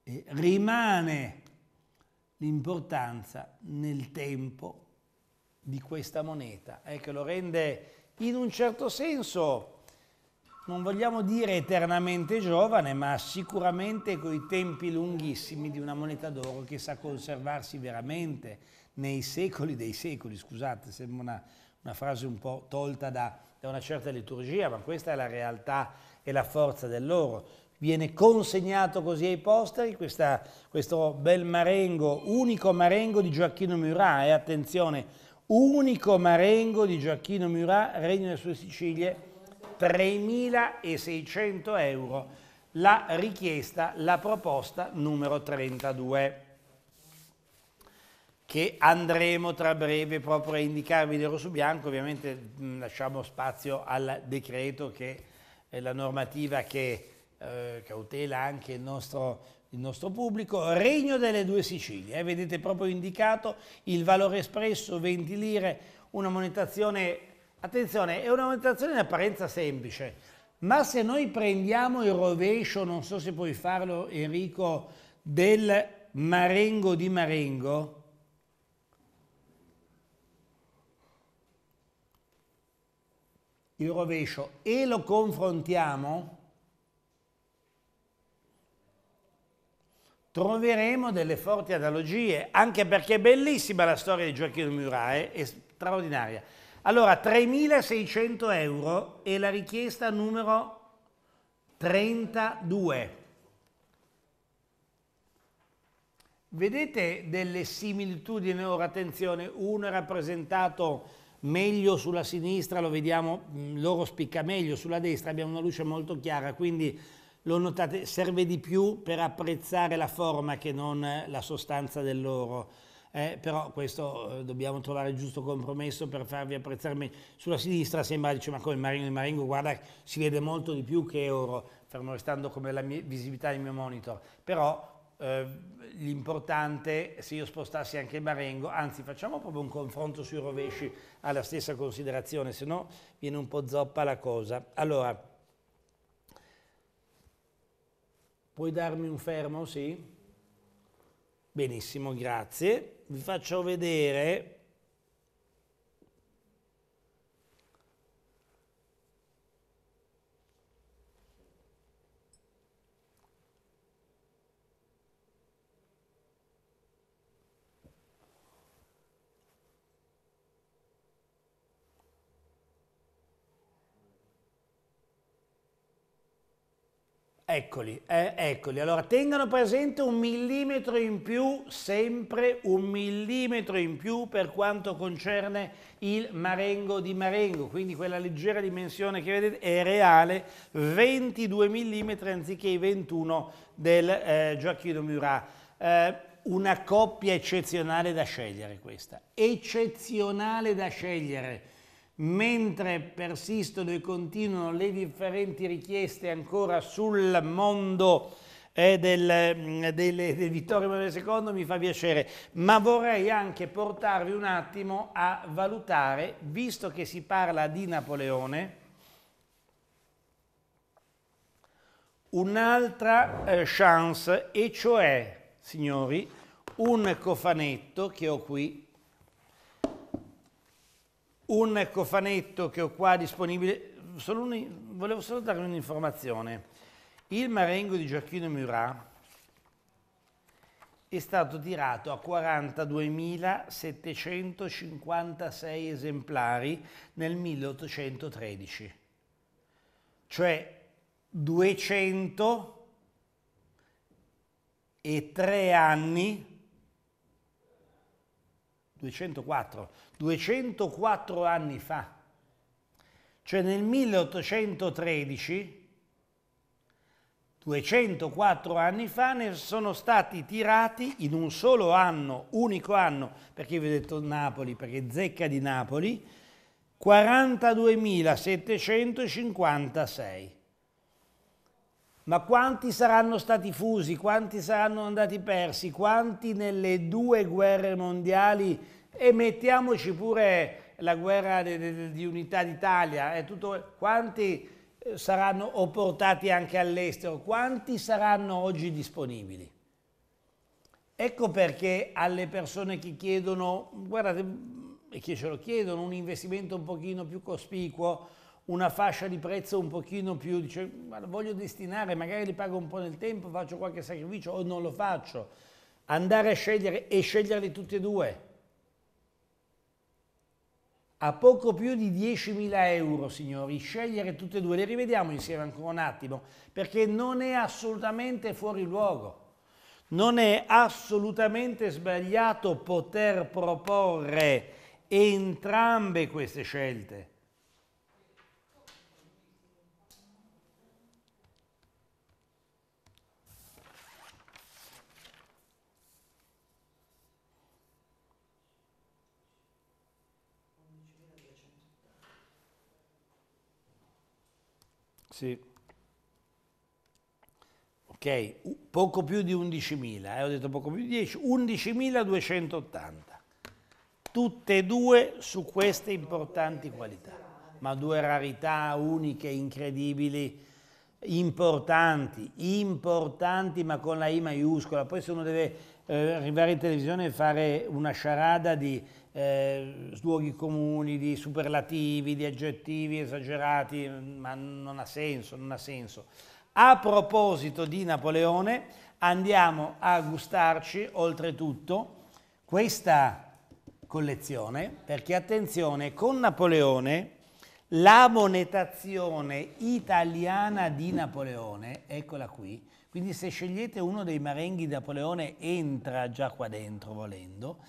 E rimane l'importanza nel tempo di questa moneta e ecco, che lo rende in un certo senso non vogliamo dire eternamente giovane, ma sicuramente coi tempi lunghissimi di una moneta d'oro che sa conservarsi veramente nei secoli dei secoli. Scusate, sembra una, una frase un po' tolta da, da una certa liturgia, ma questa è la realtà e la forza dell'oro viene consegnato così ai posteri questa, questo bel marengo, unico marengo di Gioacchino Murat, e attenzione, unico marengo di Gioacchino Murat, Regno delle sue Sicilie, 3.600 euro la richiesta, la proposta numero 32 che andremo tra breve proprio a indicarvi nero su bianco, ovviamente mm, lasciamo spazio al decreto che è eh, la normativa che eh, cautela anche il nostro, il nostro, pubblico. Regno delle due Sicilie, eh, vedete proprio indicato il valore espresso 20 lire, una monetazione Attenzione, è un'aumentazione in apparenza semplice, ma se noi prendiamo il rovescio, non so se puoi farlo Enrico, del Marengo di Marengo, il rovescio e lo confrontiamo, troveremo delle forti analogie, anche perché è bellissima la storia di Gioacchino Murai, è straordinaria. Allora, 3.600 euro e la richiesta numero 32. Vedete delle similitudini? Ora attenzione, uno è rappresentato meglio sulla sinistra, lo vediamo, mm, loro spicca meglio, sulla destra abbiamo una luce molto chiara, quindi lo notate, serve di più per apprezzare la forma che non la sostanza dell'oro eh, però questo eh, dobbiamo trovare il giusto compromesso per farvi apprezzarmi. Sulla sinistra sembra, dice, ma come Maringo, il Maringo guarda, si vede molto di più che Euro, fermo restando come la mia, visibilità del mio monitor, però eh, l'importante se io spostassi anche il Marengo, anzi facciamo proprio un confronto sui rovesci alla stessa considerazione, se no viene un po' zoppa la cosa. Allora, puoi darmi un fermo, sì? Benissimo, grazie. Vi faccio vedere Eccoli, eh, eccoli. Allora tengano presente un millimetro in più, sempre un millimetro in più per quanto concerne il marengo di marengo, quindi quella leggera dimensione che vedete è reale, 22 mm anziché i 21 del eh, Gioacchino Murat. Eh, una coppia eccezionale da scegliere questa, eccezionale da scegliere mentre persistono e continuano le differenti richieste ancora sul mondo eh, del, mm, delle, del Vittorio Emanuele II mi fa piacere, ma vorrei anche portarvi un attimo a valutare, visto che si parla di Napoleone, un'altra eh, chance, e cioè, signori, un cofanetto che ho qui, un cofanetto che ho qua disponibile, solo un, volevo solo darvi un'informazione. Il marengo di Gioacchino Murat è stato tirato a 42.756 esemplari nel 1813, cioè 200 e 203 anni 204, 204 anni fa, cioè nel 1813, 204 anni fa ne sono stati tirati in un solo anno, unico anno, perché vi ho detto Napoli, perché zecca di Napoli, 42.756. Ma quanti saranno stati fusi, quanti saranno andati persi, quanti nelle due guerre mondiali e mettiamoci pure la guerra di, di, di unità d'Italia, eh, tutto, quanti eh, saranno o portati anche all'estero, quanti saranno oggi disponibili? Ecco perché alle persone che chiedono, guardate, e che ce lo chiedono, un investimento un pochino più cospicuo, una fascia di prezzo un pochino più, dice, voglio destinare, magari li pago un po' nel tempo, faccio qualche sacrificio o non lo faccio. Andare a scegliere e sceglierli tutti e due a poco più di 10.000 euro signori, scegliere tutte e due, le rivediamo insieme ancora un attimo, perché non è assolutamente fuori luogo, non è assolutamente sbagliato poter proporre entrambe queste scelte. Sì. Ok, poco più di 11.000, eh? ho detto poco più di 10, 11.280. Tutte e due su queste importanti qualità, ma due rarità uniche, incredibili, importanti, importanti ma con la I maiuscola. Poi se uno deve eh, arrivare in televisione e fare una sciarada di eh, luoghi comuni, di superlativi, di aggettivi esagerati, ma non ha senso, non ha senso. A proposito di Napoleone, andiamo a gustarci oltretutto questa collezione, perché attenzione, con Napoleone la monetazione italiana di Napoleone, eccola qui, quindi se scegliete uno dei marenghi di Napoleone entra già qua dentro volendo,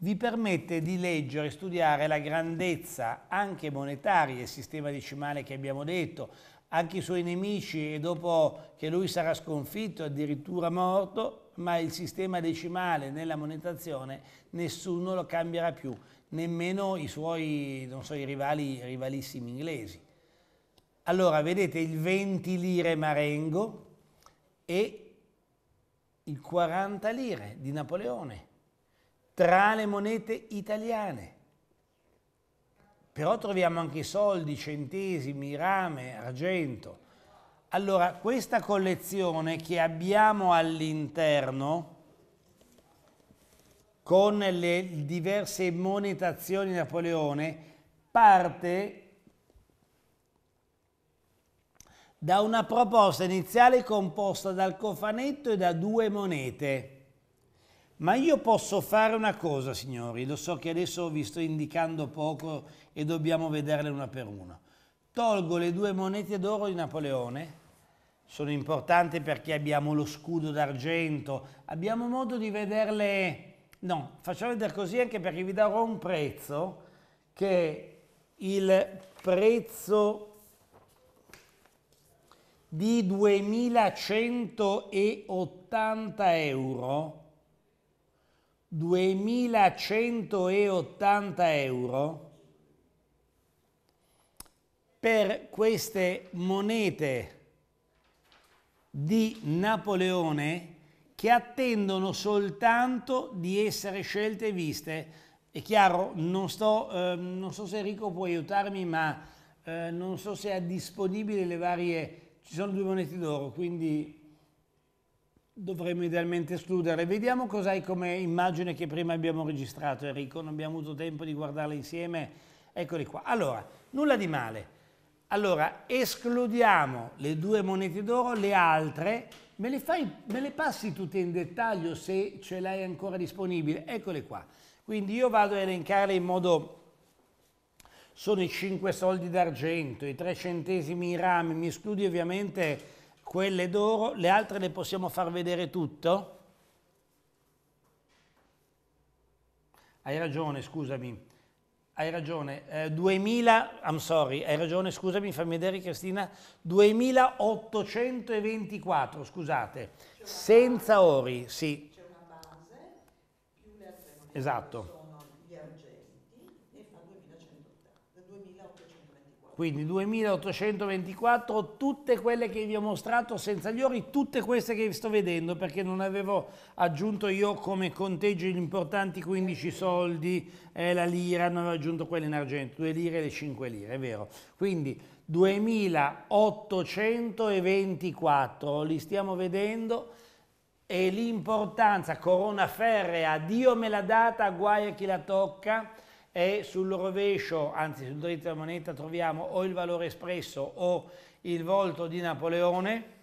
vi permette di leggere e studiare la grandezza anche monetaria, il sistema decimale che abbiamo detto, anche i suoi nemici e dopo che lui sarà sconfitto, addirittura morto, ma il sistema decimale nella monetazione nessuno lo cambierà più, nemmeno i suoi so, i rivali, rivalissimi inglesi. Allora, vedete il 20 lire marengo e il 40 lire di Napoleone tra le monete italiane. Però troviamo anche soldi, centesimi, rame, argento. Allora, questa collezione che abbiamo all'interno, con le diverse monetazioni di Napoleone, parte da una proposta iniziale composta dal cofanetto e da due monete ma io posso fare una cosa, signori, lo so che adesso vi sto indicando poco e dobbiamo vederle una per una. Tolgo le due monete d'oro di Napoleone, sono importanti perché abbiamo lo scudo d'argento, abbiamo modo di vederle... No, facciamo vedere così anche perché vi darò un prezzo che è il prezzo di 2180 euro 2180 euro per queste monete di Napoleone che attendono soltanto di essere scelte e viste. È chiaro, non, sto, eh, non so se Enrico può aiutarmi, ma eh, non so se è disponibile le varie... Ci sono due monete d'oro, quindi dovremmo idealmente escludere. Vediamo cos'hai come immagine che prima abbiamo registrato, Enrico, non abbiamo avuto tempo di guardarle insieme. Eccoli qua. Allora, nulla di male. Allora, escludiamo le due monete d'oro, le altre, me le, fai, me le passi tutte in dettaglio se ce l'hai ancora disponibile. Eccole qua. Quindi io vado a elencare in modo... Sono i 5 soldi d'argento, i 3 centesimi in rame, mi escludi ovviamente quelle d'oro, le altre le possiamo far vedere tutto? Hai ragione, scusami, hai ragione, eh, 2000, I'm sorry, hai ragione, scusami, fammi vedere Cristina, 2824, scusate, senza ori, sì. C'è una base, più le altre. Esatto. Quindi 2824, tutte quelle che vi ho mostrato senza gli ori, tutte queste che vi sto vedendo perché non avevo aggiunto io come conteggio gli importanti 15 soldi, eh, la lira, non avevo aggiunto quelle in argento, 2 lire e le 5 lire, è vero. Quindi 2824, li stiamo vedendo e l'importanza, corona ferrea, Dio me l'ha data, guai a chi la tocca e sul rovescio, anzi sul dritto della moneta troviamo o il valore espresso o il volto di Napoleone,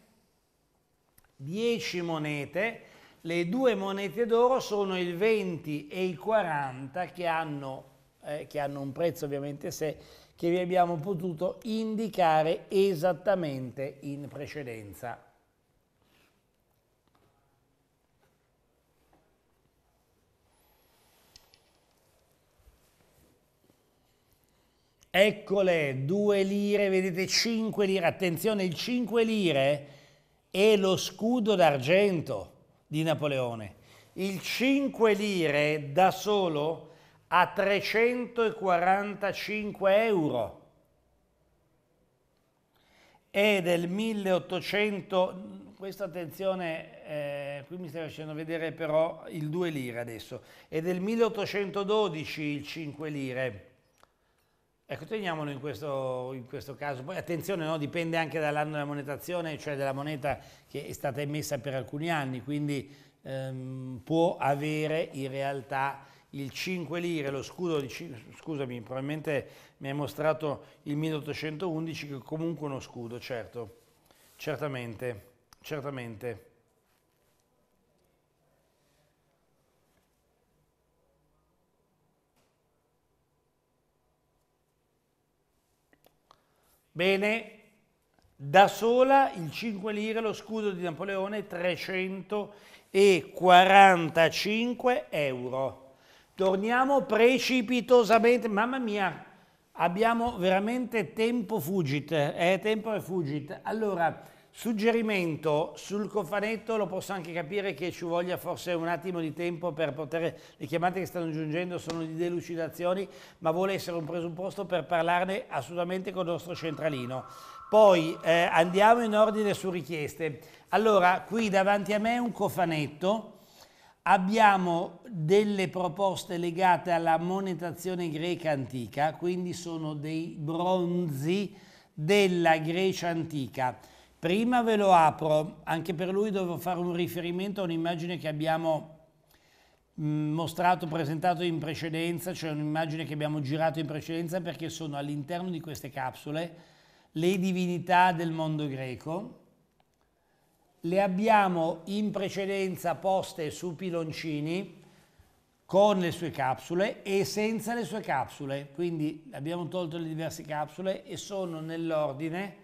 10 monete, le due monete d'oro sono il 20 e il 40 che hanno, eh, che hanno un prezzo ovviamente sé che vi abbiamo potuto indicare esattamente in precedenza. Eccole, 2 lire, vedete 5 lire, attenzione, il 5 lire è lo scudo d'argento di Napoleone. Il 5 lire da solo a 345 euro. È del 1800, questa attenzione, eh, qui mi stai facendo vedere però il 2 lire adesso, è del 1812 il 5 lire Ecco, teniamolo in questo, in questo caso. Poi attenzione, no? dipende anche dall'anno della monetazione, cioè della moneta che è stata emessa per alcuni anni, quindi ehm, può avere in realtà il 5 lire, lo scudo di... scusami, probabilmente mi hai mostrato il 1811 che è comunque uno scudo, certo, certamente, certamente. Bene, da sola il 5 lire, lo scudo di Napoleone, 345 euro. Torniamo precipitosamente, mamma mia, abbiamo veramente tempo fugit, è eh? tempo e fugit. Allora, Suggerimento sul cofanetto, lo posso anche capire che ci voglia forse un attimo di tempo per poter, le chiamate che stanno giungendo sono di delucidazioni, ma vuole essere un presupposto per parlarne assolutamente con il nostro centralino. Poi eh, andiamo in ordine su richieste. Allora, qui davanti a me un cofanetto, abbiamo delle proposte legate alla monetazione greca antica, quindi sono dei bronzi della Grecia antica Prima ve lo apro, anche per lui devo fare un riferimento a un'immagine che abbiamo mm, mostrato, presentato in precedenza, cioè un'immagine che abbiamo girato in precedenza perché sono all'interno di queste capsule le divinità del mondo greco. Le abbiamo in precedenza poste su piloncini con le sue capsule e senza le sue capsule, quindi abbiamo tolto le diverse capsule e sono nell'ordine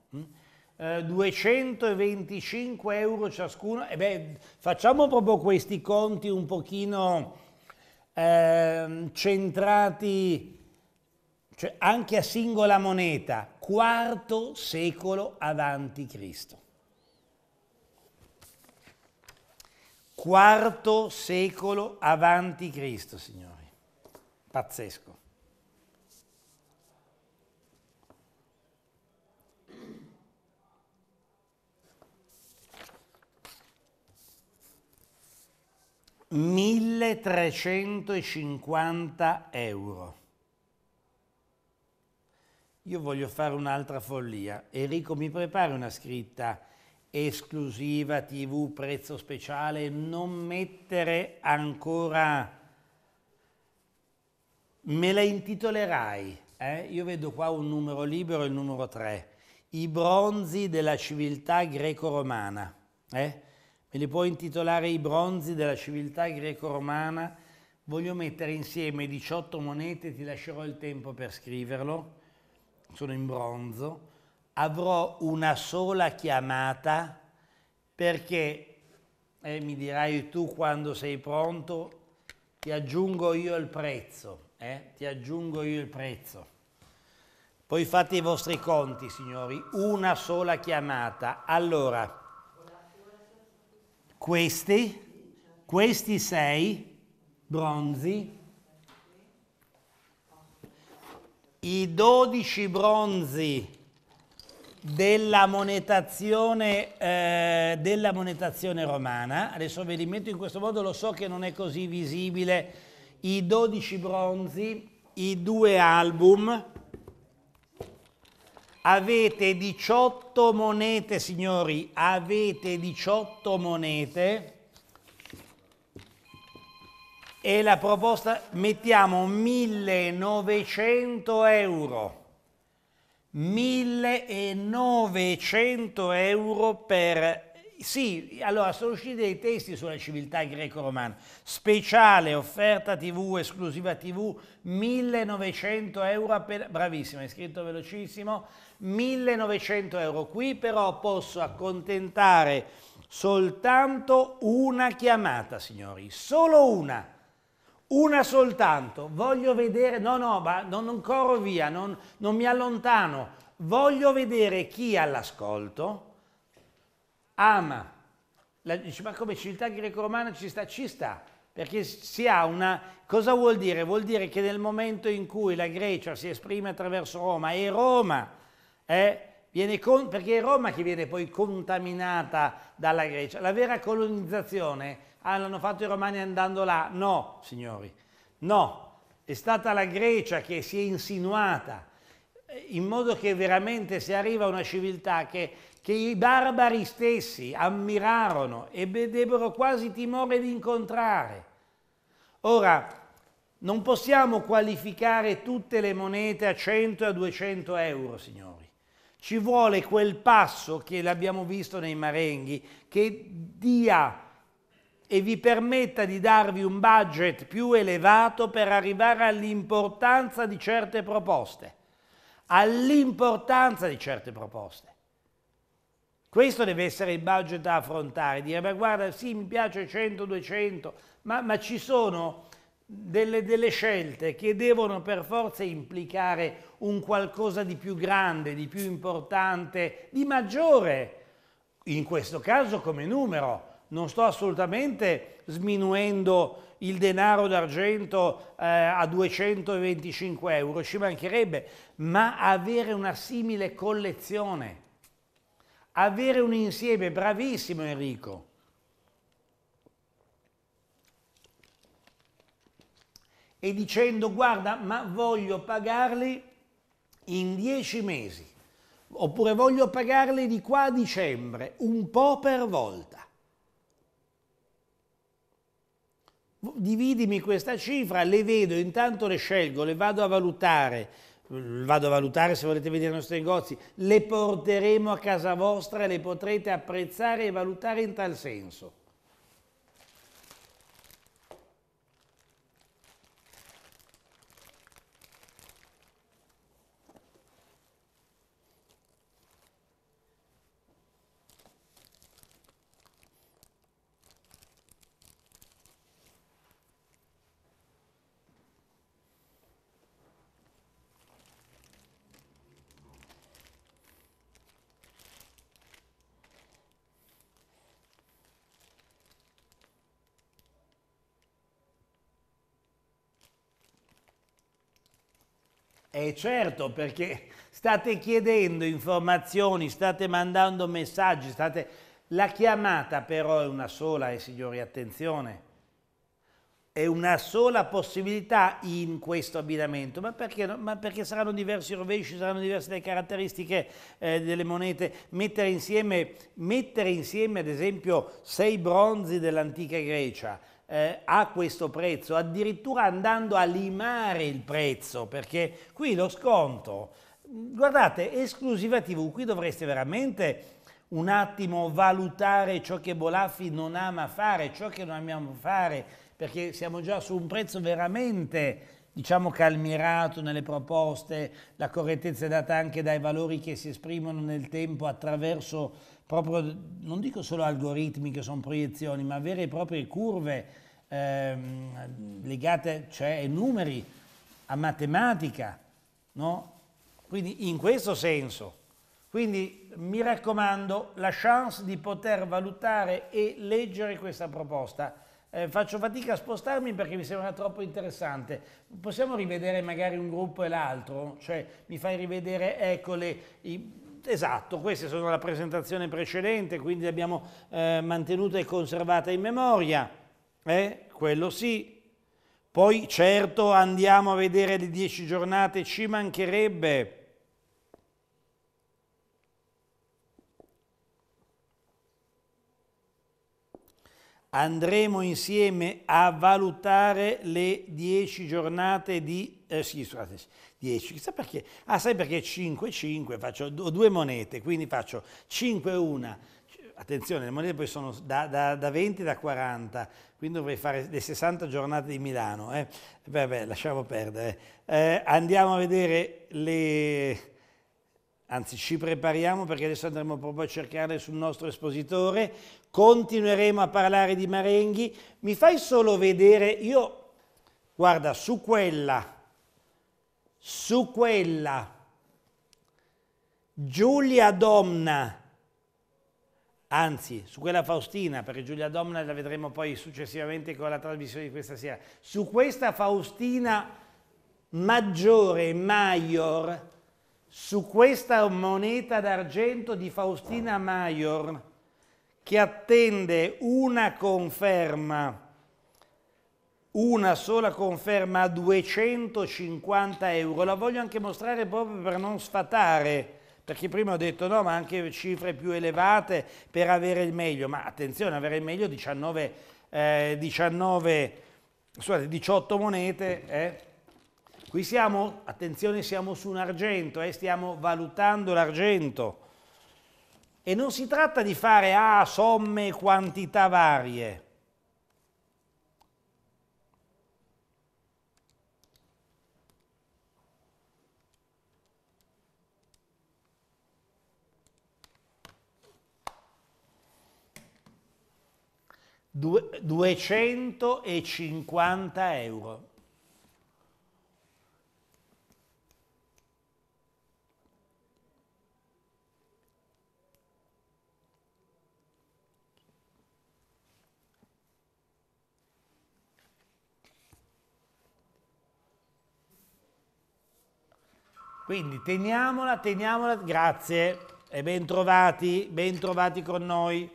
225 eh, euro ciascuno, e eh beh, facciamo proprio questi conti un pochino eh, centrati cioè anche a singola moneta, quarto secolo avanti Cristo. Quarto secolo avanti Cristo, signori. Pazzesco. 1350 euro. Io voglio fare un'altra follia. Enrico mi prepari una scritta esclusiva TV prezzo speciale, non mettere ancora me la intitolerai. Eh? Io vedo qua un numero libero, il numero 3. I bronzi della civiltà greco-romana. Eh? me li puoi intitolare i bronzi della civiltà greco-romana, voglio mettere insieme 18 monete, ti lascerò il tempo per scriverlo, sono in bronzo, avrò una sola chiamata perché, eh, mi dirai tu quando sei pronto, ti aggiungo io il prezzo, eh? ti aggiungo io il prezzo. Poi fate i vostri conti, signori, una sola chiamata. Allora, questi, questi sei bronzi, i dodici bronzi della monetazione, eh, della monetazione romana, adesso ve li metto in questo modo, lo so che non è così visibile, i dodici bronzi, i due album, Avete 18 monete, signori, avete 18 monete e la proposta mettiamo 1900 euro. 1900 euro per... Sì, allora sono usciti dei testi sulla civiltà greco-romana. Speciale, offerta TV, esclusiva TV, 1900 euro appena... Bravissimo, è scritto velocissimo. 1900 euro. Qui però posso accontentare soltanto una chiamata, signori, solo una, una soltanto. Voglio vedere, no, no, ma non, non corro via, non, non mi allontano, voglio vedere chi all'ascolto ama. La, dice, ma come civiltà greco-romana ci sta? Ci sta, perché si ha una... Cosa vuol dire? Vuol dire che nel momento in cui la Grecia si esprime attraverso Roma e Roma eh, con, perché è Roma che viene poi contaminata dalla Grecia. La vera colonizzazione ah, l'hanno fatto i romani andando là. No, signori, no. È stata la Grecia che si è insinuata eh, in modo che veramente si arriva a una civiltà che, che i barbari stessi ammirarono e ebbero quasi timore di incontrare. Ora, non possiamo qualificare tutte le monete a 100 e a 200 euro, signori ci vuole quel passo che l'abbiamo visto nei Marenghi, che dia e vi permetta di darvi un budget più elevato per arrivare all'importanza di certe proposte. All'importanza di certe proposte. Questo deve essere il budget da affrontare, dire ma guarda sì mi piace 100, 200, ma, ma ci sono delle, delle, scelte che devono per forza implicare un qualcosa di più grande, di più importante, di maggiore, in questo caso come numero. Non sto assolutamente sminuendo il denaro d'argento eh, a 225 euro, ci mancherebbe, ma avere una simile collezione, avere un insieme, bravissimo Enrico, e dicendo guarda ma voglio pagarli in dieci mesi oppure voglio pagarli di qua a dicembre un po' per volta. Dividimi questa cifra, le vedo, intanto le scelgo, le vado a valutare, vado a valutare se volete vedere i nostri negozi, le porteremo a casa vostra e le potrete apprezzare e valutare in tal senso. Eh certo, perché state chiedendo informazioni, state mandando messaggi, state... La chiamata però è una sola, eh signori, attenzione. È una sola possibilità in questo abbinamento, ma perché, no? ma perché saranno diversi i rovesci, saranno diverse le caratteristiche eh, delle monete. Mettere insieme, mettere insieme ad esempio sei bronzi dell'antica Grecia, eh, a questo prezzo, addirittura andando a limare il prezzo, perché qui lo sconto, guardate, esclusiva TV, qui dovreste veramente un attimo valutare ciò che Bolaffi non ama fare, ciò che non amiamo fare, perché siamo già su un prezzo veramente diciamo calmirato nelle proposte, la correttezza è data anche dai valori che si esprimono nel tempo attraverso proprio, non dico solo algoritmi che sono proiezioni, ma vere e proprie curve ehm, legate, cioè ai numeri, a matematica, no? Quindi in questo senso. Quindi mi raccomando la chance di poter valutare e leggere questa proposta. Eh, faccio fatica a spostarmi perché mi sembra troppo interessante. Possiamo rivedere magari un gruppo e l'altro? Cioè mi fai rivedere, ecco, le, i, Esatto, queste sono la presentazione precedente, quindi le abbiamo eh, mantenute e conservate in memoria. Eh, quello sì. Poi certo andiamo a vedere le dieci giornate, ci mancherebbe andremo insieme a valutare le 10 giornate di... Eh, sì, scusate, 10, chissà perché. Ah, sai perché 5, 5, faccio due monete, quindi faccio 5, 1. Attenzione, le monete poi sono da, da, da 20 e da 40, quindi dovrei fare le 60 giornate di Milano. Eh. Vabbè, lasciamo perdere. Eh. eh, andiamo a vedere le anzi ci prepariamo perché adesso andremo proprio a cercare sul nostro espositore continueremo a parlare di Marenghi, mi fai solo vedere, io, guarda, su quella, su quella, Giulia Domna, anzi, su quella Faustina, perché Giulia Domna la vedremo poi successivamente con la trasmissione di questa sera, su questa Faustina maggiore, Maior, su questa moneta d'argento di Faustina Maior, che attende una conferma, una sola conferma a 250 euro. La voglio anche mostrare proprio per non sfatare, perché prima ho detto no, ma anche cifre più elevate per avere il meglio. Ma attenzione, avere il meglio 19, eh, 19 scusate, 18 monete. Eh. Qui siamo, attenzione, siamo su un argento, eh, stiamo valutando l'argento. E non si tratta di fare ah, somme e quantità varie. Du 250 euro. Quindi teniamola, teniamola, grazie e bentrovati, bentrovati con noi.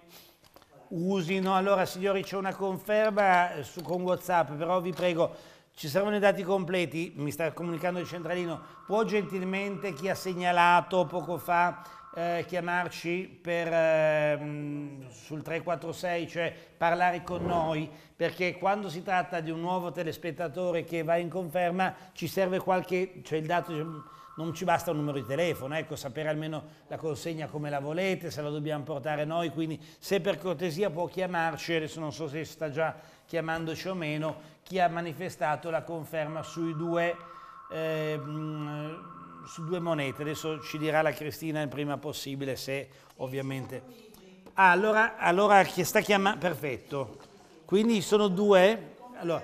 Usino, allora signori c'è una conferma su, con Whatsapp, però vi prego, ci saranno i dati completi, mi sta comunicando il centralino, può gentilmente chi ha segnalato poco fa eh, chiamarci per, eh, sul 346, cioè parlare con noi, perché quando si tratta di un nuovo telespettatore che va in conferma ci serve qualche, cioè il dato diciamo, non ci basta un numero di telefono, ecco, sapere almeno la consegna come la volete, se la dobbiamo portare noi, quindi se per cortesia può chiamarci, adesso non so se sta già chiamandoci o meno, chi ha manifestato la conferma sui due... Eh, su due monete, adesso ci dirà la Cristina il prima possibile se ovviamente... Ah, allora, allora chi sta chiamando... Perfetto. Quindi sono due. Allora,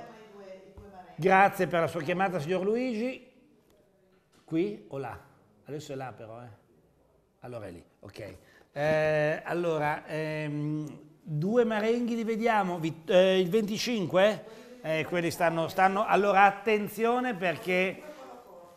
grazie per la sua chiamata, signor Luigi. Qui o là? Adesso è là però, eh. Allora è lì, ok. Eh, allora, ehm, due marenghi li vediamo, Vi, eh, il 25? Eh, quelli stanno, stanno... Allora attenzione perché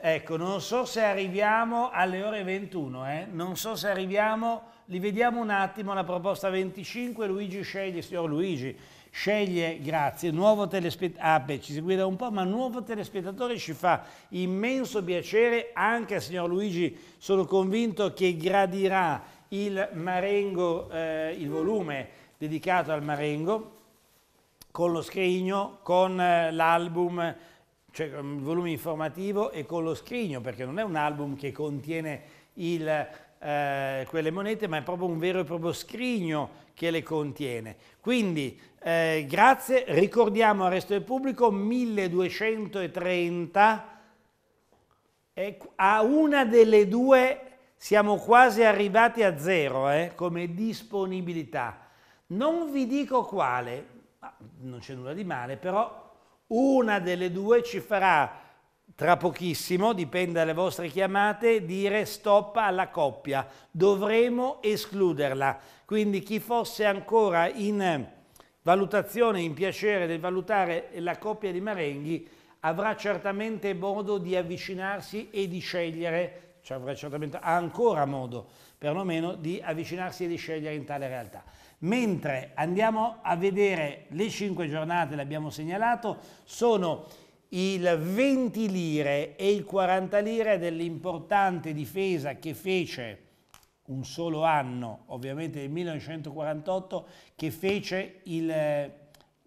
Ecco, non so se arriviamo alle ore 21, eh? non so se arriviamo, li vediamo un attimo, la proposta 25, Luigi sceglie, signor Luigi, sceglie, grazie, nuovo telespettatore, ah beh, ci seguì da un po', ma nuovo telespettatore ci fa immenso piacere, anche a signor Luigi sono convinto che gradirà il Marengo, eh, il volume dedicato al Marengo, con lo scrigno, con eh, l'album cioè con il volume informativo e con lo scrigno, perché non è un album che contiene il, eh, quelle monete, ma è proprio un vero e proprio scrigno che le contiene. Quindi eh, grazie, ricordiamo al resto del pubblico 1230 e a una delle due siamo quasi arrivati a zero eh, come disponibilità. Non vi dico quale, non c'è nulla di male, però una delle due ci farà tra pochissimo, dipende dalle vostre chiamate, dire stop alla coppia. Dovremo escluderla. Quindi chi fosse ancora in valutazione, in piacere di valutare la coppia di Marenghi, avrà certamente modo di avvicinarsi e di scegliere, cioè avrà certamente ancora modo perlomeno di avvicinarsi e di scegliere in tale realtà. Mentre andiamo a vedere le cinque giornate, l'abbiamo segnalato, sono il 20 lire e il 40 lire dell'importante difesa che fece un solo anno, ovviamente nel 1948, che fece il,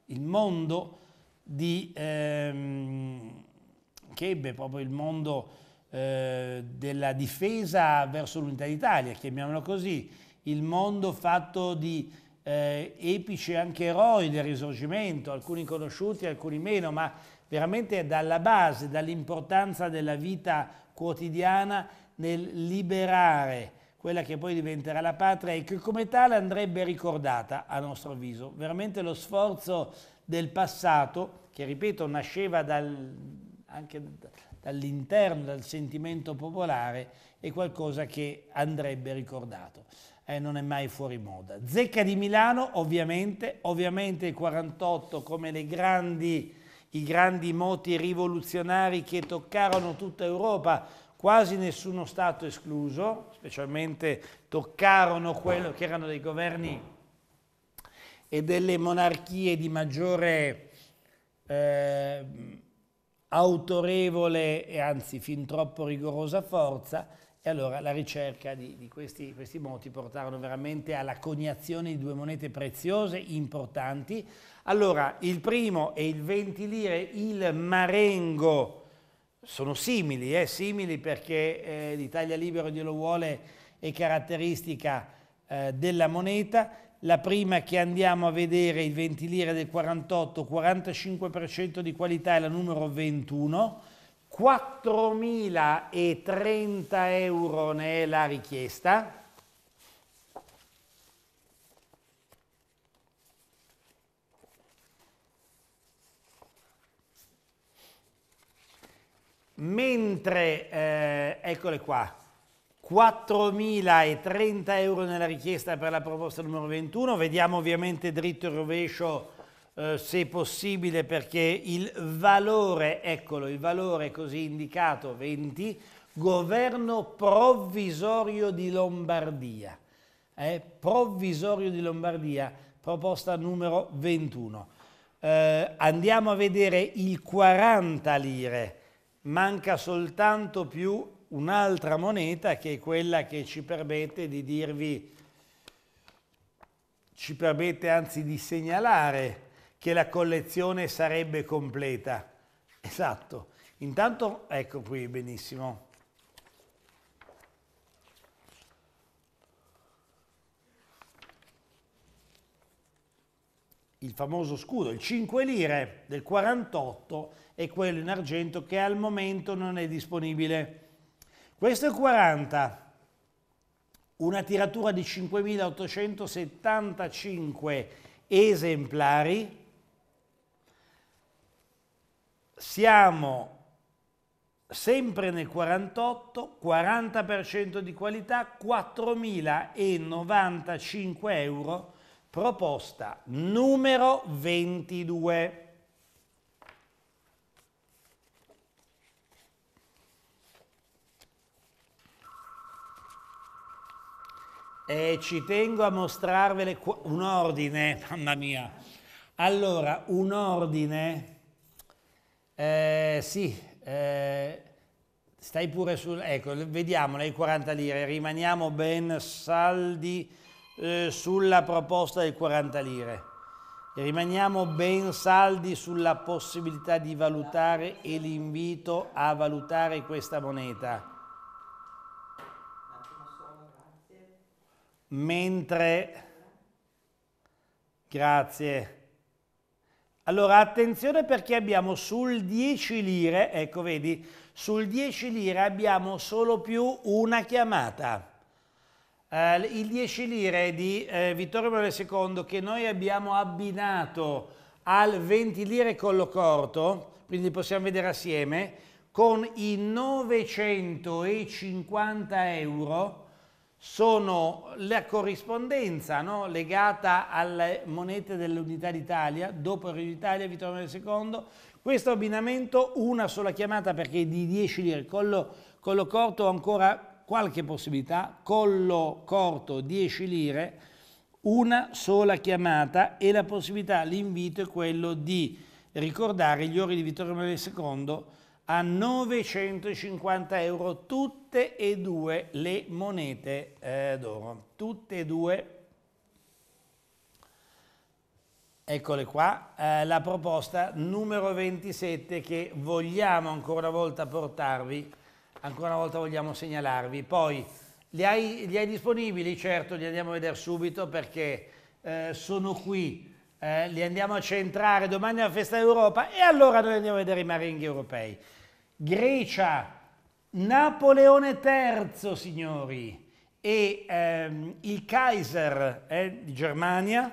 il mondo di, ehm, che ebbe proprio il mondo eh, della difesa verso l'unità d'Italia, chiamiamolo così, il mondo fatto di eh, epici anche eroi del risorgimento, alcuni conosciuti, alcuni meno, ma veramente dalla base, dall'importanza della vita quotidiana nel liberare quella che poi diventerà la patria e che come tale andrebbe ricordata a nostro avviso. Veramente lo sforzo del passato, che ripeto nasceva dal, anche dall'interno, dal sentimento popolare, è qualcosa che andrebbe ricordato eh, non è mai fuori moda. Zecca di Milano, ovviamente, ovviamente il 48 come grandi, i grandi moti rivoluzionari che toccarono tutta Europa, quasi nessuno Stato escluso, specialmente toccarono quello che erano dei governi e delle monarchie di maggiore eh, autorevole e anzi fin troppo rigorosa forza, e allora la ricerca di, di questi, questi, moti portarono veramente alla coniazione di due monete preziose, importanti. Allora, il primo e il 20 lire, il marengo, sono simili, eh? simili perché eh, l'Italia libero glielo vuole, è caratteristica eh, della moneta. La prima che andiamo a vedere, il 20 lire del 48, 45% di qualità, è la numero 21 4.030 euro ne è la richiesta. Mentre, eh, eccole qua, 4.030 euro nella richiesta per la proposta numero 21, vediamo ovviamente dritto e rovescio eh, se possibile perché il valore, eccolo, il valore così indicato 20, governo provvisorio di Lombardia, eh, provvisorio di Lombardia, proposta numero 21. Eh, andiamo a vedere il 40 lire, manca soltanto più un'altra moneta che è quella che ci permette di dirvi, ci permette anzi di segnalare che la collezione sarebbe completa. Esatto. Intanto, ecco qui, benissimo. Il famoso scudo, il 5 lire del 48 è quello in argento che al momento non è disponibile. Questo è il 40, una tiratura di 5.875 esemplari siamo sempre nel 48, 40% di qualità, 4.095 euro, proposta numero 22. E ci tengo a mostrarvele un ordine, mamma mia. Allora, un ordine eh, sì, eh, stai pure sul... Ecco, vediamo le 40 lire, rimaniamo ben saldi eh, sulla proposta del 40 lire. Rimaniamo ben saldi sulla possibilità di valutare e l'invito a valutare questa moneta. Mentre... Grazie. Allora attenzione perché abbiamo sul 10 lire, ecco vedi, sul 10 lire abbiamo solo più una chiamata. Eh, il 10 lire di eh, Vittorio Emanuele II che noi abbiamo abbinato al 20 lire collo corto, quindi possiamo vedere assieme, con i 950 euro sono la corrispondenza no? legata alle monete dell'Unità d'Italia, dopo il Regno d'Italia, Vittorio II, questo abbinamento una sola chiamata perché di 10 lire, collo, collo corto ancora qualche possibilità, collo corto 10 lire, una sola chiamata e la possibilità, l'invito è quello di ricordare gli ori di Vittorio Emanuele II a 950 euro tutte e due le monete eh, d'oro, tutte e due. Eccole qua, eh, la proposta numero 27 che vogliamo ancora una volta portarvi, ancora una volta vogliamo segnalarvi. Poi li hai, li hai disponibili? Certo, li andiamo a vedere subito perché eh, sono qui. Eh, li andiamo a centrare domani alla Festa d'Europa e allora noi andiamo a vedere i maringhi europei. Grecia, Napoleone III, signori, e ehm, il Kaiser eh, di Germania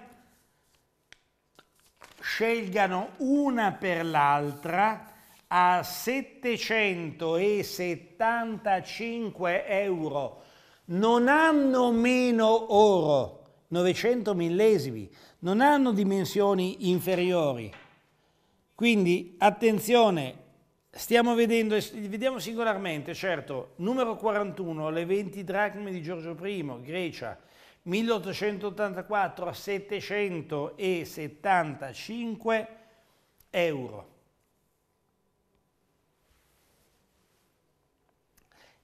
scelgano una per l'altra a 775 euro. Non hanno meno oro, 900 millesimi, non hanno dimensioni inferiori. Quindi attenzione, Stiamo vedendo, vediamo singolarmente, certo, numero 41, le 20 dracme di Giorgio I, Grecia, 1884 a 775 euro.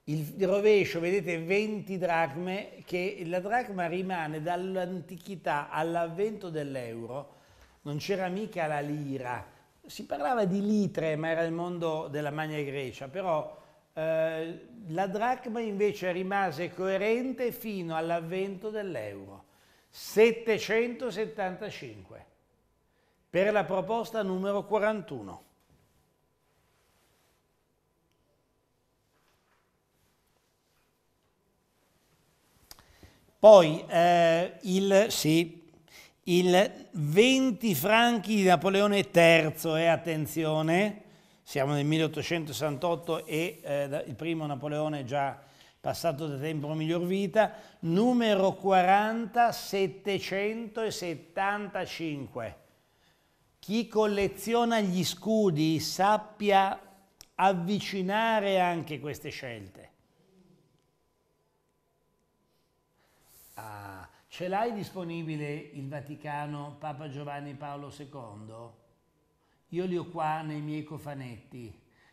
Il rovescio, vedete, 20 dracme, che la dracma rimane dall'antichità all'avvento dell'euro, non c'era mica la lira, si parlava di litre, ma era il mondo della Magna Grecia, però eh, la dracma invece rimase coerente fino all'avvento dell'euro, 775, per la proposta numero 41. Poi eh, il sì, il 20 franchi di Napoleone III e eh, attenzione, siamo nel 1868 e eh, il primo Napoleone è già passato da tempo a miglior vita, numero 40 775. Chi colleziona gli scudi sappia avvicinare anche queste scelte. Ah Ce l'hai disponibile il Vaticano Papa Giovanni Paolo II? Io li ho qua nei miei cofanetti.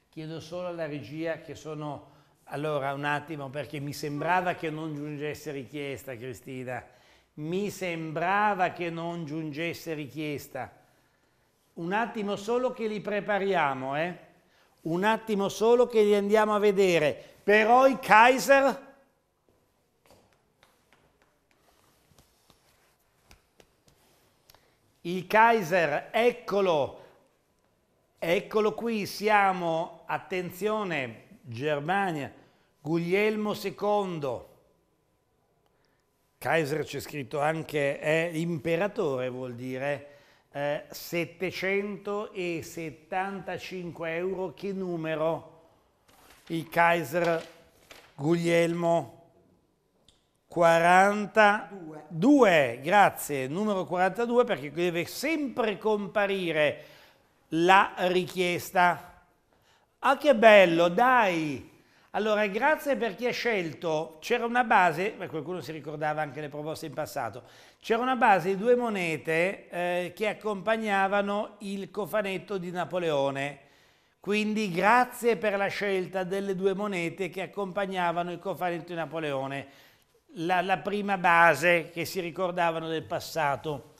Chiedo solo alla regia che sono... Allora, un attimo, perché mi sembrava che non giungesse richiesta, Cristina. Mi sembrava che non giungesse richiesta. Un attimo solo che li prepariamo, eh? Un attimo solo che li andiamo a vedere. Però i Kaiser... Il Kaiser, eccolo, eccolo qui, siamo, attenzione, Germania, Guglielmo II. Kaiser c'è scritto anche è eh, imperatore, vuol dire eh, 775 euro. Che numero? Il Kaiser Guglielmo II. 42, grazie, numero 42 perché deve sempre comparire la richiesta. Ah che bello, dai! Allora grazie per chi ha scelto, c'era una base, qualcuno si ricordava anche le proposte in passato, c'era una base di due monete eh, che accompagnavano il cofanetto di Napoleone. Quindi grazie per la scelta delle due monete che accompagnavano il cofanetto di Napoleone la, la prima base che si ricordavano del passato.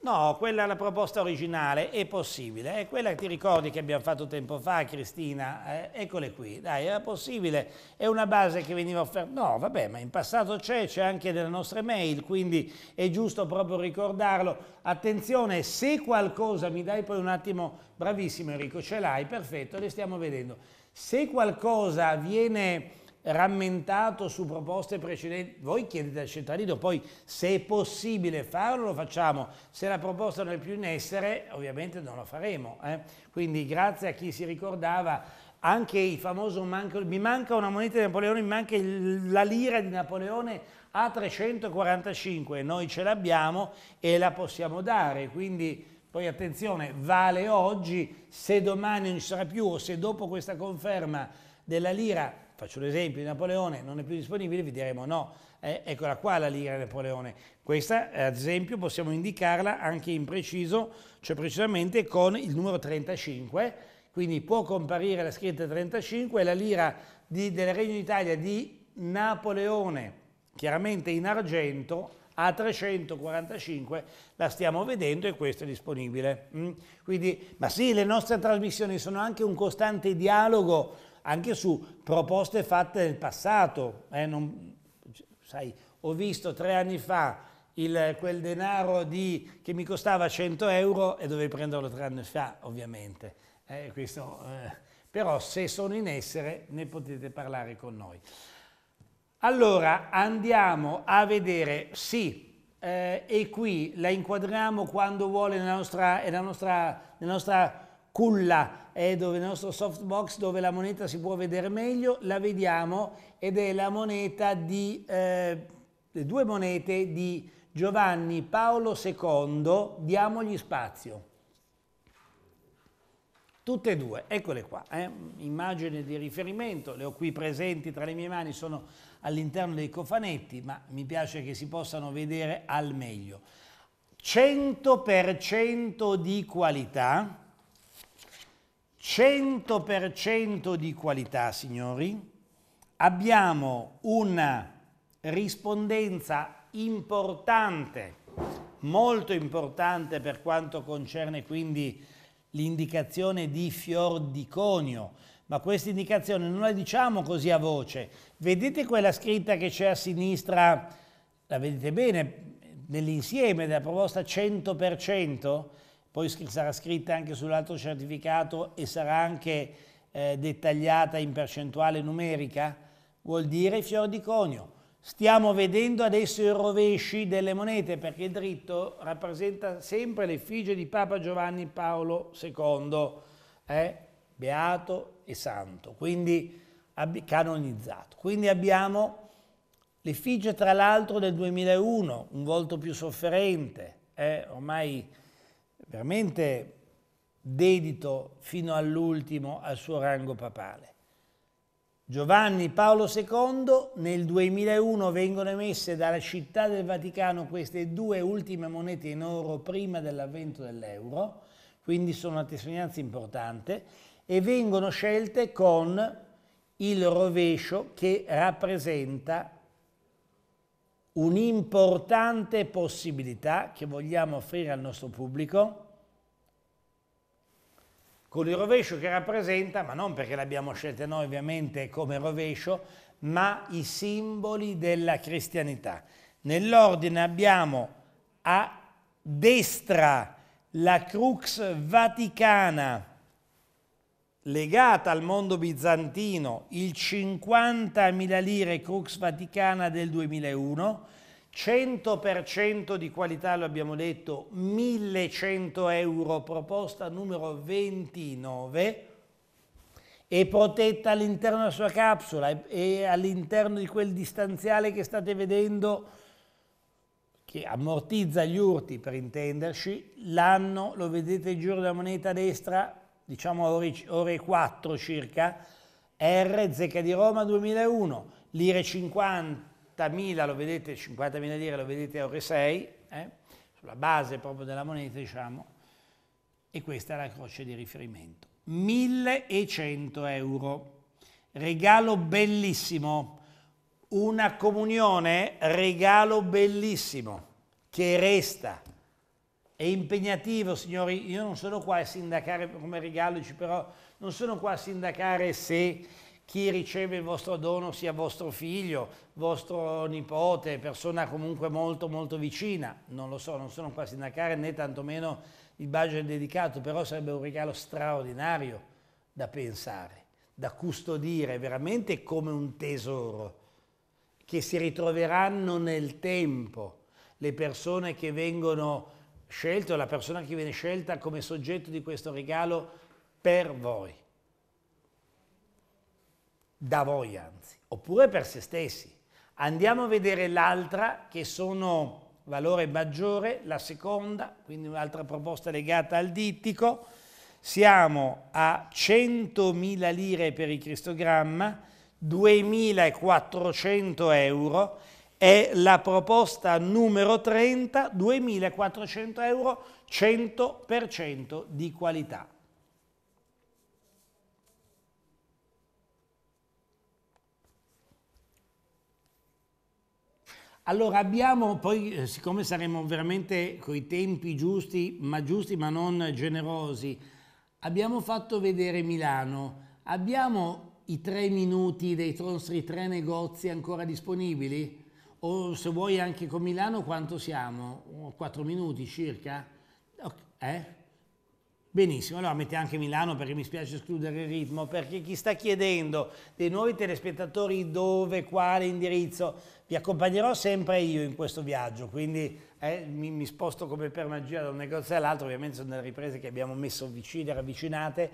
No, quella è la proposta originale, è possibile. È quella che ti ricordi che abbiamo fatto tempo fa, Cristina? Eh, eccole qui, dai, era possibile. È una base che veniva offerta. No, vabbè, ma in passato c'è, c'è anche nelle nostre mail, quindi è giusto proprio ricordarlo. Attenzione, se qualcosa, mi dai poi un attimo, bravissimo Enrico, ce l'hai, perfetto, le stiamo vedendo. Se qualcosa viene rammentato su proposte precedenti, voi chiedete al cittadino, poi se è possibile farlo lo facciamo, se la proposta non è più in essere ovviamente non lo faremo. Eh? Quindi grazie a chi si ricordava anche il famoso manco, mi manca una moneta di Napoleone, mi manca il, la lira di Napoleone a 345, noi ce l'abbiamo e la possiamo dare, quindi poi attenzione, vale oggi, se domani non ci sarà più o se dopo questa conferma della lira Faccio l'esempio di Napoleone, non è più disponibile, vi diremo no. Eh, eccola qua la lira di Napoleone. Questa, ad esempio, possiamo indicarla anche in preciso, cioè precisamente con il numero 35, quindi può comparire la scritta 35, la lira di, del Regno d'Italia di Napoleone, chiaramente in argento, a 345 la stiamo vedendo e questo è disponibile. Mm. Quindi, ma sì, le nostre trasmissioni sono anche un costante dialogo anche su proposte fatte nel passato. Eh, non, sai, ho visto tre anni fa il, quel denaro di, che mi costava 100 euro e dovevi prenderlo tre anni fa, ovviamente. Eh, questo, eh, però se sono in essere ne potete parlare con noi. Allora andiamo a vedere, sì, eh, e qui la inquadriamo quando vuole nella nostra, nella nostra, nella nostra culla è dove il nostro softbox dove la moneta si può vedere meglio, la vediamo ed è la moneta di, eh, le due monete di Giovanni Paolo II, diamogli spazio. Tutte e due, eccole qua, eh? immagini di riferimento, le ho qui presenti tra le mie mani, sono all'interno dei cofanetti, ma mi piace che si possano vedere al meglio. 100% di qualità, 100% di qualità, signori, abbiamo una rispondenza importante, molto importante per quanto concerne quindi l'indicazione di fior di conio, ma questa indicazione non la diciamo così a voce. Vedete quella scritta che c'è a sinistra, la vedete bene, nell'insieme della proposta 100%? poi sarà scritta anche sull'altro certificato e sarà anche eh, dettagliata in percentuale numerica? Vuol dire fior di conio. Stiamo vedendo adesso i rovesci delle monete perché il dritto rappresenta sempre l'effigie di Papa Giovanni Paolo II, eh? beato e santo, quindi canonizzato. Quindi abbiamo l'effigie tra l'altro del 2001, un volto più sofferente, eh? ormai veramente dedito fino all'ultimo al suo rango papale. Giovanni Paolo II nel 2001 vengono emesse dalla città del Vaticano queste due ultime monete in oro prima dell'avvento dell'euro, quindi sono una testimonianza importante, e vengono scelte con il rovescio che rappresenta un'importante possibilità che vogliamo offrire al nostro pubblico con il rovescio che rappresenta, ma non perché l'abbiamo scelta noi ovviamente come rovescio, ma i simboli della cristianità. Nell'ordine abbiamo a destra la crux vaticana, legata al mondo bizantino, il 50.000 lire Crux Vaticana del 2001, 100% di qualità, lo abbiamo detto, 1100 euro, proposta numero 29, è protetta all'interno della sua capsula e all'interno di quel distanziale che state vedendo che ammortizza gli urti per intenderci, l'anno, lo vedete il giro della moneta destra, diciamo ore, ore 4 circa, R Zecca di Roma 2001, lire 50.000, lo vedete, 50.000 lire lo vedete a ore 6, eh? sulla base proprio della moneta diciamo, e questa è la croce di riferimento. 1100 euro, regalo bellissimo, una comunione, regalo bellissimo, che resta è impegnativo, signori, io non sono qua a sindacare come regalici, però non sono qua a sindacare se chi riceve il vostro dono sia vostro figlio, vostro nipote, persona comunque molto molto vicina. Non lo so, non sono qua a sindacare né tantomeno il budget dedicato, però sarebbe un regalo straordinario da pensare, da custodire veramente come un tesoro che si ritroveranno nel tempo le persone che vengono scelto, la persona che viene scelta come soggetto di questo regalo per voi, da voi anzi, oppure per se stessi. Andiamo a vedere l'altra che sono valore maggiore, la seconda, quindi un'altra proposta legata al dittico. Siamo a 100.000 lire per il cristogramma, 2.400 euro è la proposta numero 30, 2.400 euro, 100% di qualità. Allora abbiamo poi, eh, siccome saremo veramente con i tempi giusti, ma giusti ma non generosi, abbiamo fatto vedere Milano, abbiamo i tre minuti dei nostri tre negozi ancora disponibili? o se vuoi anche con Milano quanto siamo? 4 minuti circa? Eh? Benissimo, allora mette anche Milano perché mi spiace escludere il ritmo, perché chi sta chiedendo dei nuovi telespettatori dove, quale indirizzo, vi accompagnerò sempre io in questo viaggio, quindi eh, mi, mi, sposto come per magia da un negozio all'altro, ovviamente sono delle riprese che abbiamo messo vicine, ravvicinate,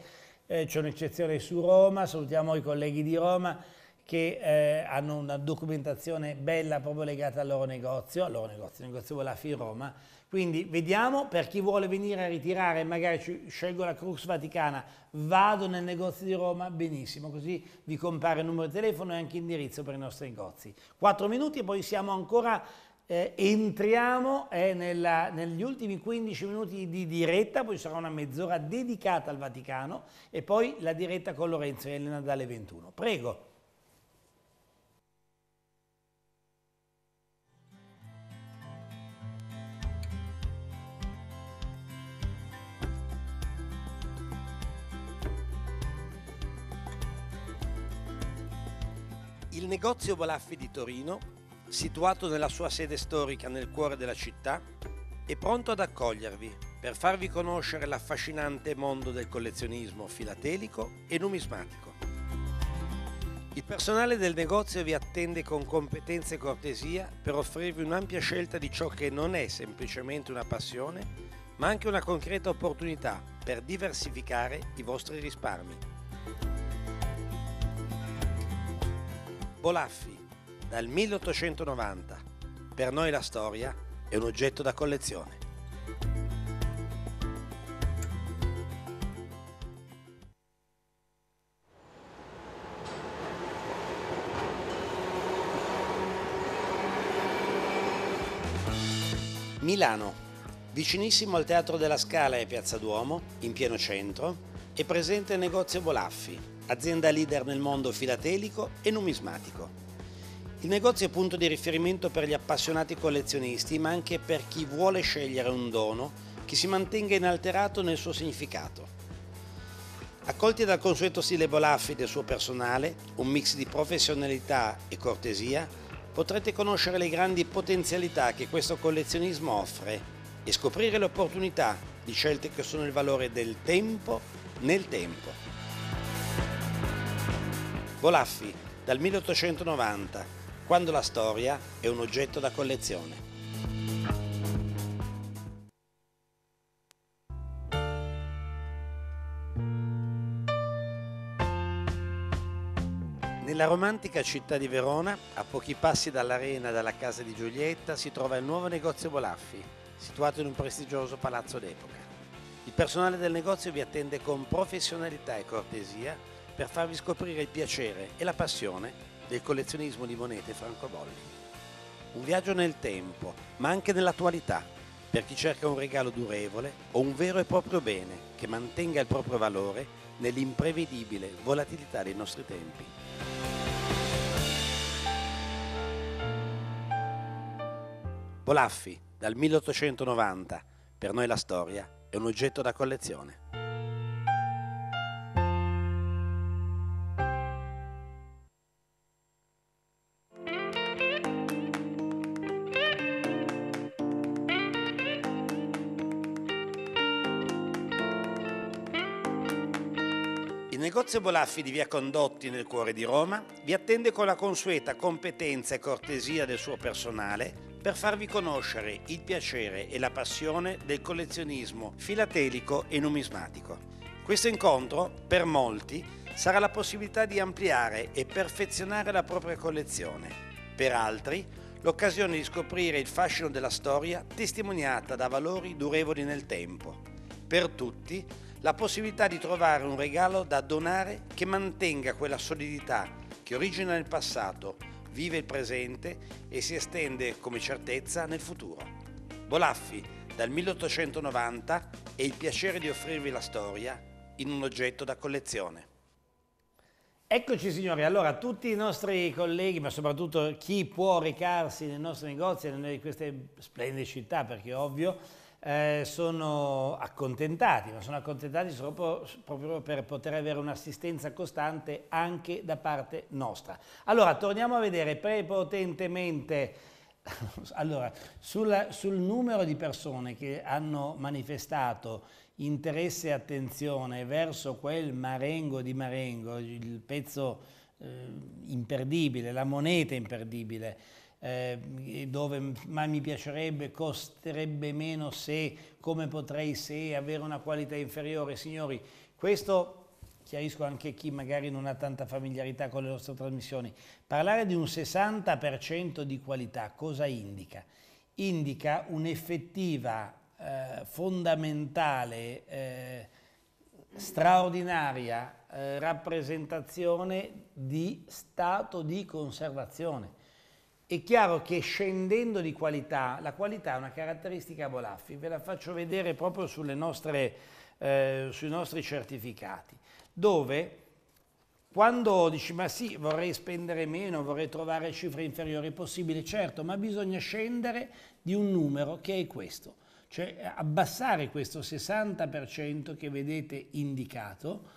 eh, c'è un'eccezione su Roma, salutiamo i colleghi di Roma, che eh, hanno una documentazione bella proprio legata al loro negozio, al loro negozio, il negozio FI Roma. Quindi vediamo per chi vuole venire a ritirare, magari scelgo la Crux Vaticana, vado nel negozio di Roma, benissimo, così vi compare il numero di telefono e anche l'indirizzo per i nostri negozi. Quattro minuti e poi siamo ancora eh, entriamo eh, nella, negli ultimi 15 minuti di diretta, poi sarà una mezz'ora dedicata al Vaticano e poi la diretta con Lorenzo e Elena dalle 21. Prego. Il negozio Balaffi di Torino, situato nella sua sede storica nel cuore della città, è pronto ad accogliervi per farvi conoscere l'affascinante mondo del collezionismo filatelico e numismatico. Il personale del negozio vi attende con competenza e cortesia per offrirvi un'ampia scelta di ciò che non è semplicemente una passione, ma anche una concreta opportunità per diversificare i vostri risparmi. Bolaffi dal 1890. Per noi la storia è un oggetto da collezione. Milano, vicinissimo al Teatro della Scala e Piazza Duomo, in pieno centro, è presente il negozio Bolaffi, azienda leader nel mondo filatelico e numismatico. Il negozio è punto di riferimento per gli appassionati collezionisti, ma anche per chi vuole scegliere un dono che si mantenga inalterato nel suo significato. Accolti dal consueto stile Bolaffi del suo personale, un mix di professionalità e cortesia, potrete conoscere le grandi potenzialità che questo collezionismo offre e scoprire le opportunità di scelte che sono il valore del tempo nel tempo. Golaffi dal 1890, quando la storia è un oggetto da collezione. Nella romantica città di Verona, a pochi passi dall'arena e dalla casa di Giulietta, si trova il nuovo negozio Bolaffi, situato in un prestigioso palazzo d'epoca. Il personale del negozio vi attende con professionalità e cortesia per farvi scoprire il piacere e la passione del collezionismo di monete francobolli. Un viaggio nel tempo, ma anche nell'attualità, per chi cerca un regalo durevole o un vero e proprio bene che mantenga il proprio valore nell'imprevedibile volatilità dei nostri tempi. Bolaffi, dal 1890, per noi la storia è un oggetto da collezione. Negozio Bolaffi di Via Condotti nel cuore di Roma vi attende con la consueta competenza e cortesia del suo personale per farvi conoscere il piacere e la passione del collezionismo filatelico e numismatico. Questo incontro, per molti, sarà la possibilità di ampliare e perfezionare la propria collezione. Per altri, l'occasione di scoprire il fascino della storia testimoniata da valori durevoli nel tempo. Per tutti, la possibilità di trovare un regalo da donare che mantenga quella solidità che origina nel passato, vive il presente e si estende come certezza nel futuro. Bolaffi, dal 1890, e il piacere di offrirvi la storia in un oggetto da collezione. Eccoci signori, allora tutti i nostri colleghi, ma soprattutto chi può recarsi nei nostri negozi, in queste splendide città, perché è ovvio, eh, sono accontentati, ma sono accontentati solo proprio per poter avere un'assistenza costante anche da parte nostra. Allora, torniamo a vedere prepotentemente allora, sulla, sul numero di persone che hanno manifestato interesse e attenzione verso quel Marengo di Marengo, il pezzo eh, imperdibile, la moneta imperdibile, eh, dove ma mi piacerebbe, costerebbe meno se, come potrei se, avere una qualità inferiore. Signori, questo chiarisco anche chi magari non ha tanta familiarità con le nostre trasmissioni, parlare di un 60% di qualità cosa indica? Indica un'effettiva, eh, fondamentale, eh, straordinaria eh, rappresentazione di stato di conservazione. È chiaro che scendendo di qualità, la qualità è una caratteristica Bolaffi, ve la faccio vedere proprio nostre, eh, sui nostri certificati, dove quando dici ma sì vorrei spendere meno, vorrei trovare cifre inferiori possibili, certo, ma bisogna scendere di un numero che è questo, cioè abbassare questo 60% che vedete indicato,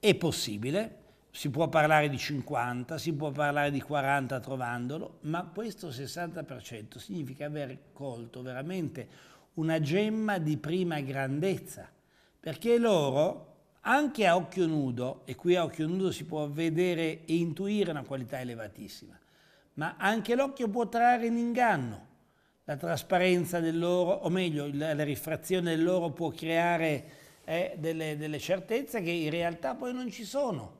è possibile, si può parlare di 50, si può parlare di 40 trovandolo, ma questo 60% significa aver colto veramente una gemma di prima grandezza, perché loro, anche a occhio nudo, e qui a occhio nudo si può vedere e intuire una qualità elevatissima, ma anche l'occhio può trarre in inganno. La trasparenza dell'oro, o meglio, la, la rifrazione dell'oro può creare eh, delle, delle certezze che in realtà poi non ci sono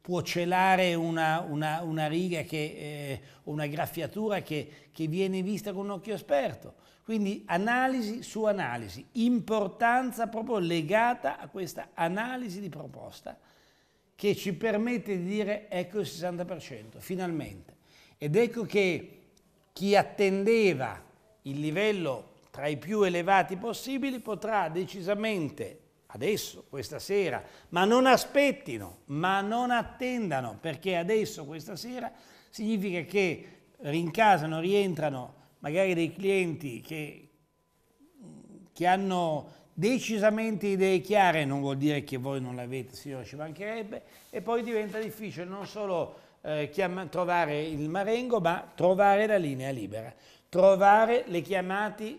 può celare una, una, una riga o eh, una graffiatura che, che viene vista con un occhio esperto. Quindi analisi su analisi, importanza proprio legata a questa analisi di proposta che ci permette di dire ecco il 60%, finalmente. Ed ecco che chi attendeva il livello tra i più elevati possibili potrà decisamente adesso, questa sera, ma non aspettino, ma non attendano, perché adesso, questa sera, significa che rincasano, rientrano magari dei clienti che, mm, che hanno decisamente idee chiare, non vuol dire che voi non l'avete, signora, ci mancherebbe, e poi diventa difficile non solo eh, trovare il Marengo, ma trovare la linea libera, trovare le chiamate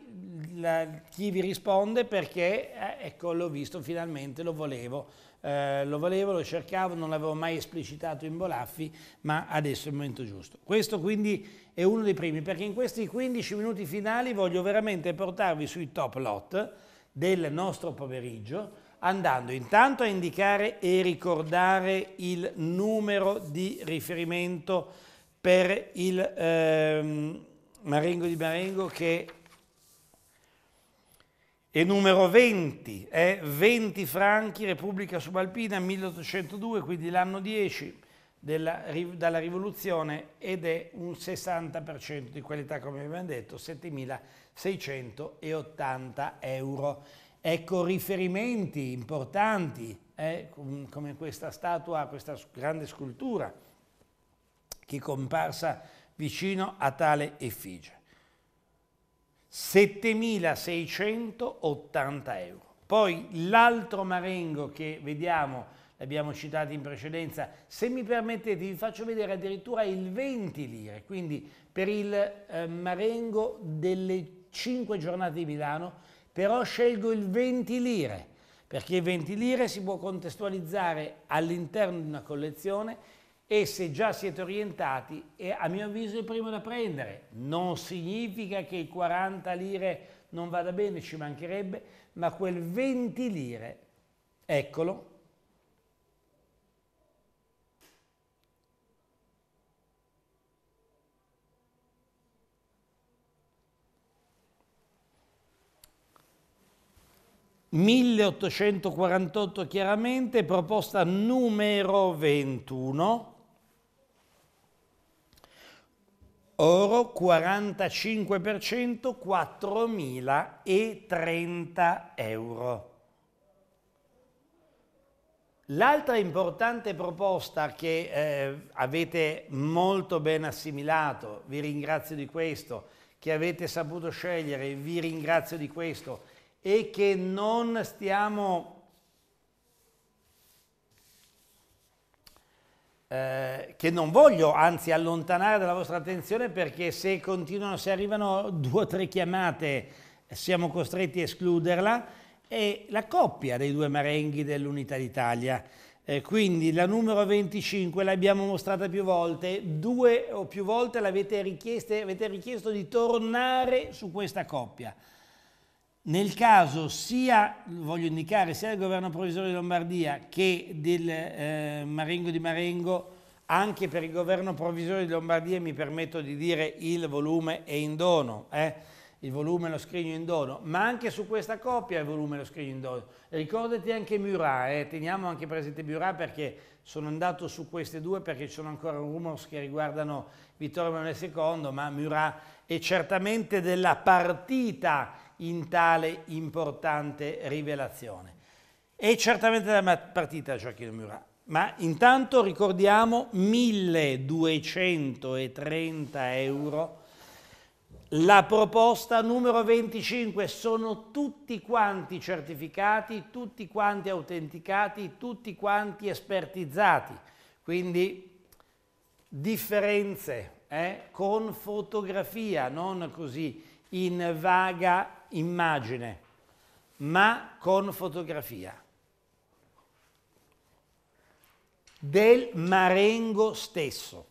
la, chi vi risponde perché, eh, ecco, l'ho visto finalmente, lo volevo. Eh, lo volevo, lo cercavo, non l'avevo mai esplicitato in Bolaffi, ma adesso è il momento giusto. Questo quindi è uno dei primi, perché in questi 15 minuti finali voglio veramente portarvi sui top lot del nostro pomeriggio, andando intanto a indicare e ricordare il numero di riferimento per il ehm, Marengo di Marengo che e numero 20 eh? 20 franchi, Repubblica Subalpina 1802, quindi l'anno 10 della, dalla rivoluzione ed è un 60% di qualità, come abbiamo detto, 7.680 euro. Ecco riferimenti importanti, eh? come questa statua, questa grande scultura che è comparsa vicino a tale effigie. 7.680 euro. Poi l'altro marengo che vediamo, l'abbiamo citato in precedenza, se mi permettete vi faccio vedere addirittura il 20 lire, quindi per il eh, marengo delle 5 giornate di Milano, però scelgo il 20 lire, perché il 20 lire si può contestualizzare all'interno di una collezione e se già siete orientati è a mio avviso il primo da prendere. Non significa che i 40 lire non vada bene, ci mancherebbe, ma quel 20 lire, eccolo, ...1848 chiaramente, proposta numero 21... oro 45%, 4.030 euro. L'altra importante proposta che eh, avete molto ben assimilato, vi ringrazio di questo, che avete saputo scegliere, vi ringrazio di questo, e che non stiamo eh, che non voglio anzi allontanare dalla vostra attenzione perché se continuano, se arrivano due o tre chiamate siamo costretti a escluderla, è la coppia dei due marenghi dell'Unità d'Italia. Eh, quindi la numero 25 l'abbiamo mostrata più volte, due o più volte l'avete richiesto di tornare su questa coppia. Nel caso sia, voglio indicare, sia del governo provvisorio di Lombardia che del eh, Marengo di Marengo, anche per il governo provvisorio di Lombardia mi permetto di dire il volume è in dono, eh? il volume lo scrigno in dono, ma anche su questa coppia il volume lo scrigno in dono. Ricordati anche Murat, eh? teniamo anche presente Murat perché sono andato su queste due perché ci sono ancora rumors che riguardano Vittorio Emanuele II, ma Murat è certamente della partita in tale importante rivelazione. E certamente la partita Gioacchino Murà, Ma intanto ricordiamo 1230 euro la proposta numero 25 sono tutti quanti certificati, tutti quanti autenticati, tutti quanti espertizzati, quindi differenze eh? con fotografia, non così in vaga immagine, ma con fotografia, del Marengo stesso.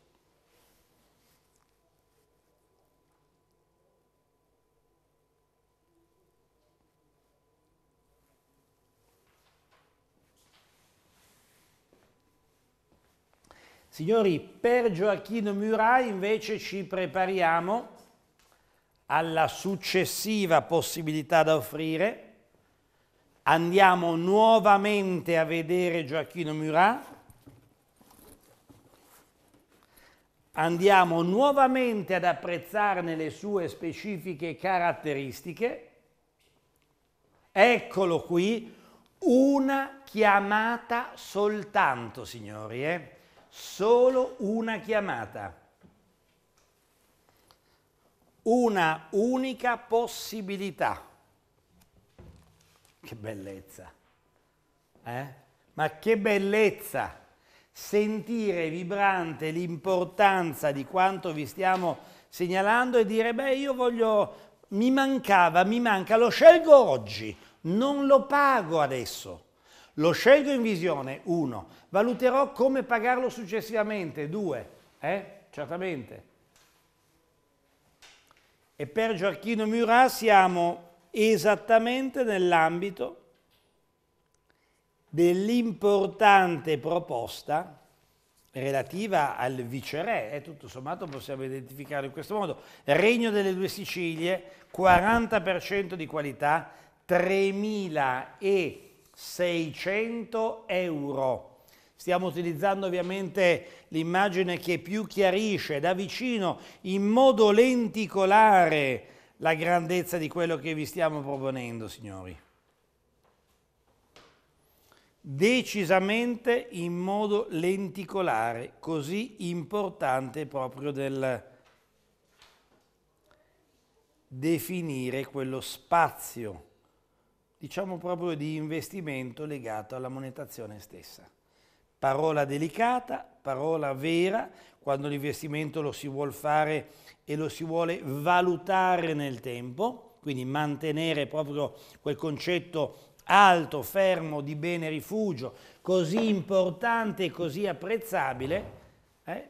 Signori, per Gioacchino Murai invece ci prepariamo alla successiva possibilità da offrire, andiamo nuovamente a vedere Gioacchino Murat, andiamo nuovamente ad apprezzarne le sue specifiche caratteristiche. Eccolo qui, una chiamata soltanto, signori, eh? solo una chiamata una unica possibilità. Che bellezza! Eh? Ma che bellezza! Sentire vibrante l'importanza di quanto vi stiamo segnalando e dire, beh, io voglio, mi mancava, mi manca, lo scelgo oggi, non lo pago adesso. Lo scelgo in visione, uno, valuterò come pagarlo successivamente, due, eh? certamente e per Gioacchino Murat siamo esattamente nell'ambito dell'importante proposta relativa al viceré, eh, tutto sommato possiamo identificarlo in questo modo, Regno delle due Sicilie, 40% di qualità, 3.600 euro Stiamo utilizzando ovviamente l'immagine che più chiarisce da vicino, in modo lenticolare, la grandezza di quello che vi stiamo proponendo, signori. Decisamente in modo lenticolare, così importante proprio del definire quello spazio, diciamo proprio di investimento legato alla monetazione stessa parola delicata, parola vera, quando l'investimento lo si vuole fare e lo si vuole valutare nel tempo, quindi mantenere proprio quel concetto alto, fermo di bene rifugio, così importante e così apprezzabile. Eh?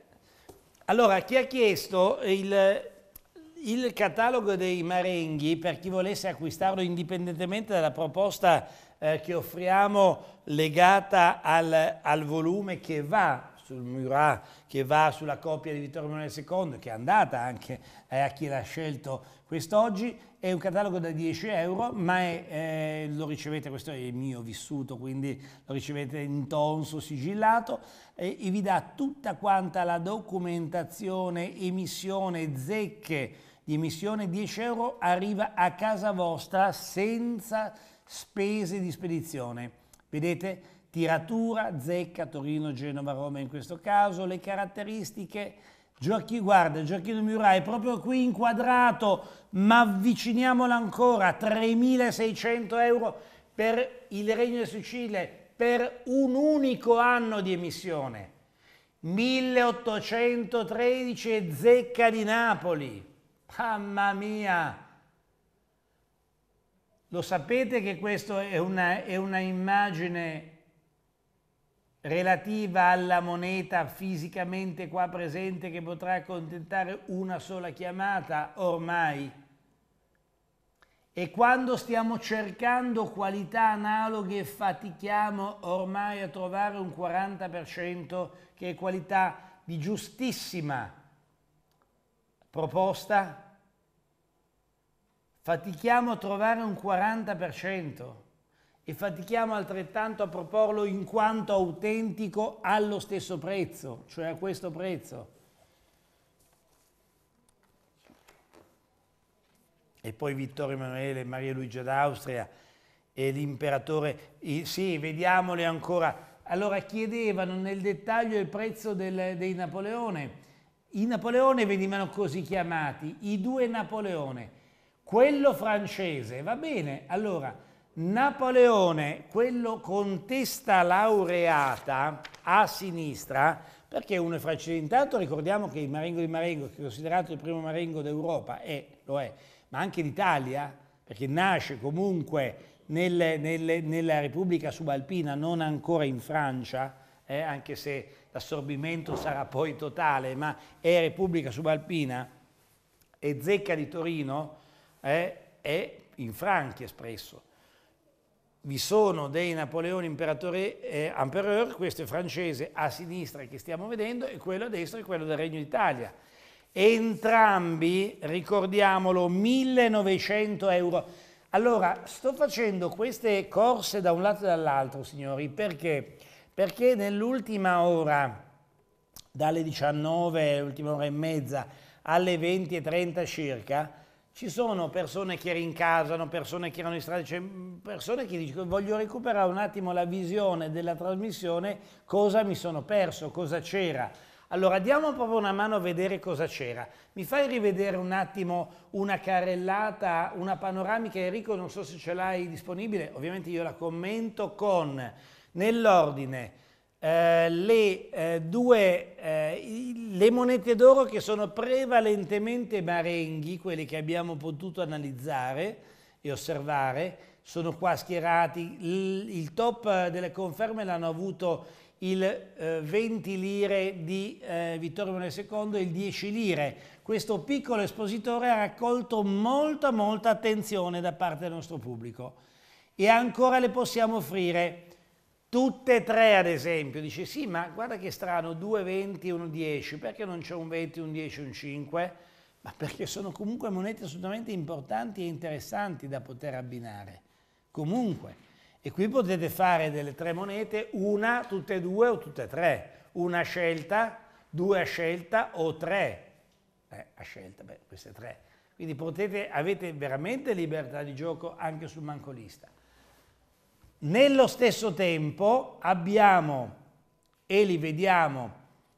Allora, chi ha chiesto il, il catalogo dei marenghi per chi volesse acquistarlo indipendentemente dalla proposta eh, che offriamo legata al, al, volume che va sul Murat, che va sulla coppia di Vittorio Emanuele II, che è andata anche eh, a chi l'ha scelto quest'oggi, è un catalogo da 10 euro, ma è, eh, lo ricevete, questo è il mio vissuto, quindi lo ricevete in tonso sigillato eh, e vi dà tutta quanta la documentazione, emissione, zecche di emissione, 10 euro arriva a casa vostra senza Spese di spedizione. Vedete? Tiratura, zecca, Torino, Genova, Roma in questo caso. Le caratteristiche Giochi, guarda, Gioacchino Murai è proprio qui inquadrato, ma avviciniamolo ancora, 3.600 euro per il Regno di Sicilia per un unico anno di emissione. 1813 Zecca di Napoli, mamma mia! Lo sapete che questa è una, è una immagine relativa alla moneta fisicamente qua presente che potrà accontentare una sola chiamata ormai. E quando stiamo cercando qualità analoghe fatichiamo ormai a trovare un 40% che è qualità di giustissima proposta fatichiamo a trovare un 40% e fatichiamo altrettanto a proporlo in quanto autentico allo stesso prezzo, cioè a questo prezzo. E poi Vittorio Emanuele, Maria Luigia d'Austria e l'imperatore, sì, vediamole ancora. Allora chiedevano nel dettaglio il prezzo del, dei Napoleone. I Napoleone venivano così chiamati, i due Napoleone quello francese, va bene, allora Napoleone, quello con testa laureata a sinistra, perché uno è francese, intanto ricordiamo che il Marengo di Marengo, che è considerato il primo Marengo d'Europa, è, lo è, ma anche d'Italia, perché nasce comunque nel, nel, nella Repubblica Subalpina, non ancora in Francia, eh, anche se l'assorbimento sarà poi totale, ma è Repubblica Subalpina, e Zecca di Torino, eh, è in franchi espresso. Vi sono dei Napoleoni imperatore, eh, empereur, questo è francese a sinistra che stiamo vedendo e quello a destra è quello del Regno d'Italia. Entrambi, ricordiamolo, 1900 euro. Allora, sto facendo queste corse da un lato e dall'altro, signori, perché? Perché nell'ultima ora, dalle 19, l'ultima ora e mezza, alle 20 e 30 circa, ci sono persone che rincasano, persone che erano in strada, cioè mm, persone che dicono voglio recuperare un attimo la visione della trasmissione, cosa mi sono perso, cosa c'era. Allora diamo proprio una mano a vedere cosa c'era. Mi fai rivedere un attimo una carrellata, una panoramica, Enrico non so se ce l'hai disponibile, ovviamente io la commento con nell'ordine eh, le, eh, due, eh, le monete d'oro che sono prevalentemente marenghi, quelle che abbiamo potuto analizzare e osservare, sono qua schierati. Il, il top eh, delle conferme l'hanno avuto il 20 eh, lire di Vittorio Emanuele II e il 10 lire. Questo piccolo espositore ha raccolto molta molta attenzione da parte del nostro pubblico e ancora le possiamo offrire Tutte e tre, ad esempio, dice sì, ma guarda che strano, due 20 e 1 10, perché non c'è un 20, un 10, un 5? Ma perché sono comunque monete assolutamente importanti e interessanti da poter abbinare. Comunque. E qui potete fare delle tre monete, una, tutte e due o tutte e tre. Una a scelta, due a scelta o tre. Eh, a scelta, beh, queste tre. Quindi potete, avete veramente libertà di gioco anche sul mancolista. Nello stesso tempo abbiamo, e li vediamo,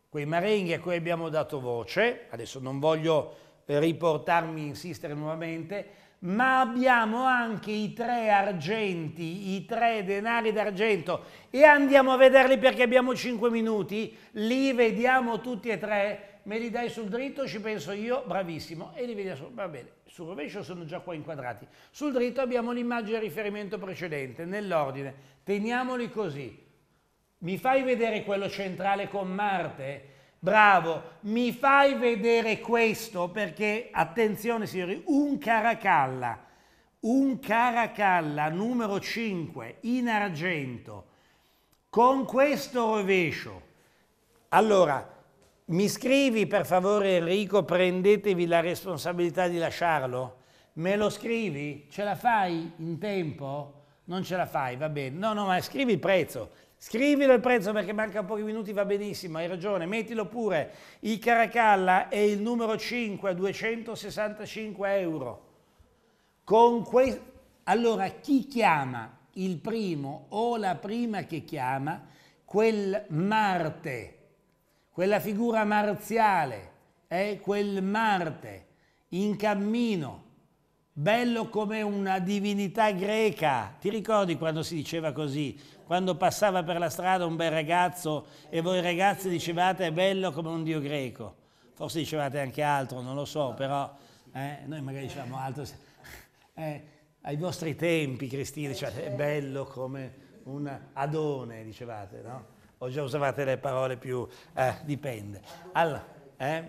quei marenghi a cui abbiamo dato voce, adesso non voglio eh, riportarmi, insistere nuovamente, ma abbiamo anche i tre argenti, i tre denari d'argento e andiamo a vederli perché abbiamo 5 minuti, li vediamo tutti e tre, me li dai sul dritto, ci penso io, bravissimo, e li vediamo, va bene sul rovescio sono già qua inquadrati. Sul dritto abbiamo l'immagine di riferimento precedente, nell'ordine. Teniamoli così. Mi fai vedere quello centrale con Marte? Bravo, mi fai vedere questo perché, attenzione signori, un caracalla, un caracalla numero 5 in argento con questo rovescio. Allora, mi scrivi per favore Enrico, prendetevi la responsabilità di lasciarlo? Me lo scrivi? Ce la fai in tempo? Non ce la fai, va bene. No, no, ma scrivi il prezzo. Scrivilo il prezzo perché manca pochi minuti, va benissimo, hai ragione. Mettilo pure. Il Caracalla è il numero 5, 265 euro. Con questo... Allora, chi chiama? Il primo o la prima che chiama, quel Marte quella figura marziale, è quel Marte in cammino, bello come una divinità greca. Ti ricordi quando si diceva così? Quando passava per la strada un bel ragazzo e voi ragazzi dicevate è bello come un dio greco. Forse dicevate anche altro, non lo so, però eh, noi magari diciamo altro. Eh, ai vostri tempi, Cristina, dicevate è bello come un adone, dicevate, no? Ho già usato le parole più... Eh, dipende. Allora, eh?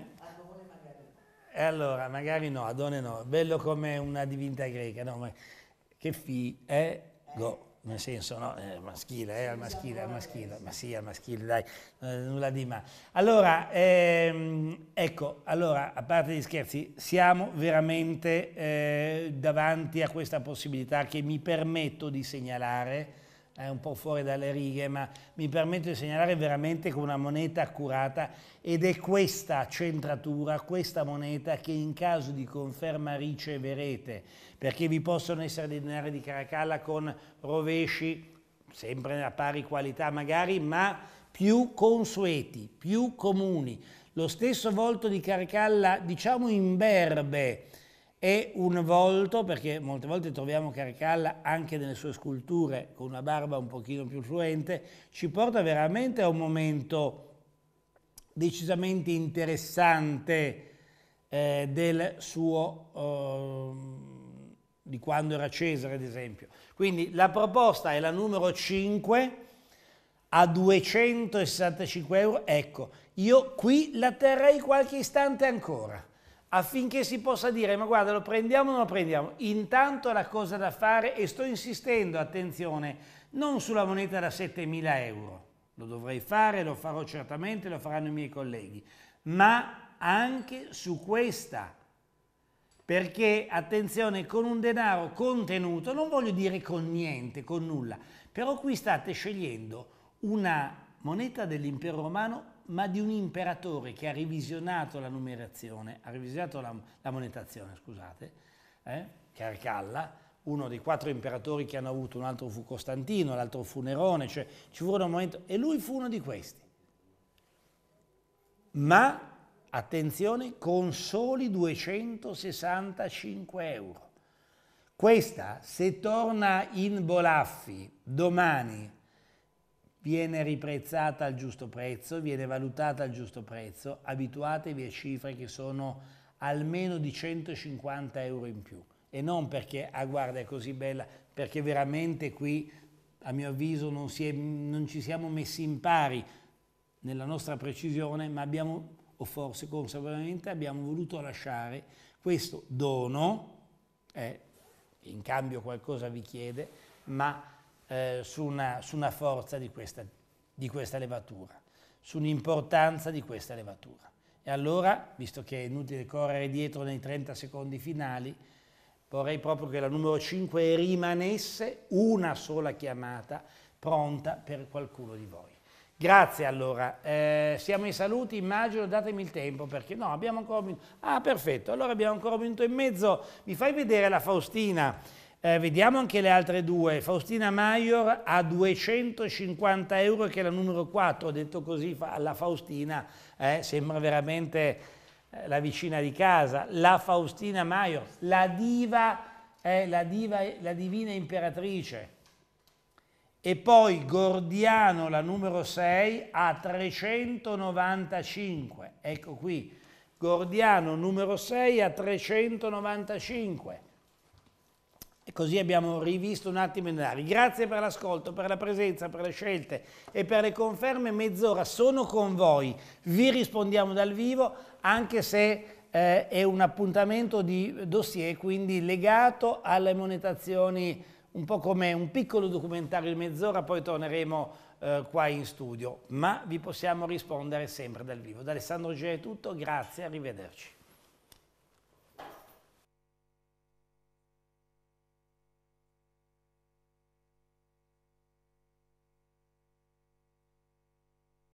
allora, magari no, Adone no. Bello come una divinità greca, no? Ma che fi è eh? go nel senso no, è eh, maschile, è eh, al maschile, al maschile, ma sì, al maschile, dai, nulla di ma. Allora, ehm, ecco, allora, a parte gli scherzi, siamo veramente eh, davanti a questa possibilità che mi permetto di segnalare è eh, un po' fuori dalle righe, ma mi permetto di segnalare veramente con una moneta accurata ed è questa centratura, questa moneta che in caso di conferma riceverete, perché vi possono essere dei denari di Caracalla con rovesci, sempre a pari qualità magari, ma più consueti, più comuni. Lo stesso volto di Caracalla, diciamo imberbe, e un volto, perché molte volte troviamo Caracalla anche nelle sue sculture con una barba un pochino più fluente, ci porta veramente a un momento decisamente interessante eh, del suo, eh, di quando era Cesare ad esempio. Quindi la proposta è la numero 5 a 265 euro, ecco, io qui la terrei qualche istante ancora affinché si possa dire ma guarda lo prendiamo o non lo prendiamo, intanto la cosa da fare e sto insistendo, attenzione, non sulla moneta da 7.000 euro, lo dovrei fare, lo farò certamente, lo faranno i miei colleghi, ma anche su questa, perché attenzione con un denaro contenuto, non voglio dire con niente, con nulla, però qui state scegliendo una moneta dell'impero romano ma di un imperatore che ha revisionato la numerazione, ha revisionato la, la monetazione, scusate, eh, Caracalla, uno dei quattro imperatori che hanno avuto, un altro fu Costantino, l'altro fu Nerone, cioè ci furono momenti, e lui fu uno di questi. Ma, attenzione, con soli 265 euro. Questa, se torna in Bolaffi domani viene riprezzata al giusto prezzo, viene valutata al giusto prezzo, abituatevi a cifre che sono almeno di 150 euro in più e non perché, ah guarda è così bella, perché veramente qui a mio avviso non, è, non ci siamo messi in pari nella nostra precisione, ma abbiamo, o forse consapevolmente, abbiamo voluto lasciare questo dono, eh, in cambio qualcosa vi chiede, ma eh, su, una, su, una, forza di questa, di questa levatura, su un'importanza di questa levatura. E allora, visto che è inutile correre dietro nei 30 secondi finali, vorrei proprio che la numero 5 rimanesse una sola chiamata pronta per qualcuno di voi. Grazie allora, eh, siamo in saluti, immagino datemi il tempo perché no, abbiamo ancora un minuto. Ah perfetto, allora abbiamo ancora un minuto e mezzo, mi fai vedere la Faustina? Eh, vediamo anche le altre due. Faustina Maior a 250 euro che è la numero 4, detto così alla Faustina eh, sembra veramente eh, la vicina di casa. La Faustina Maior, la diva, eh, la, diva, la divina imperatrice. E poi Gordiano, la numero 6, a 395. Ecco qui, Gordiano numero 6 a 395. E così abbiamo rivisto un attimo i denari. Grazie per l'ascolto, per la presenza, per le scelte e per le conferme. Mezz'ora sono con voi, vi rispondiamo dal vivo, anche se eh, è un appuntamento di dossier, quindi legato alle monetazioni, un po' come un piccolo documentario di mezz'ora, poi torneremo eh, qua in studio. Ma vi possiamo rispondere sempre dal vivo. Da Alessandro G è tutto, grazie, arrivederci.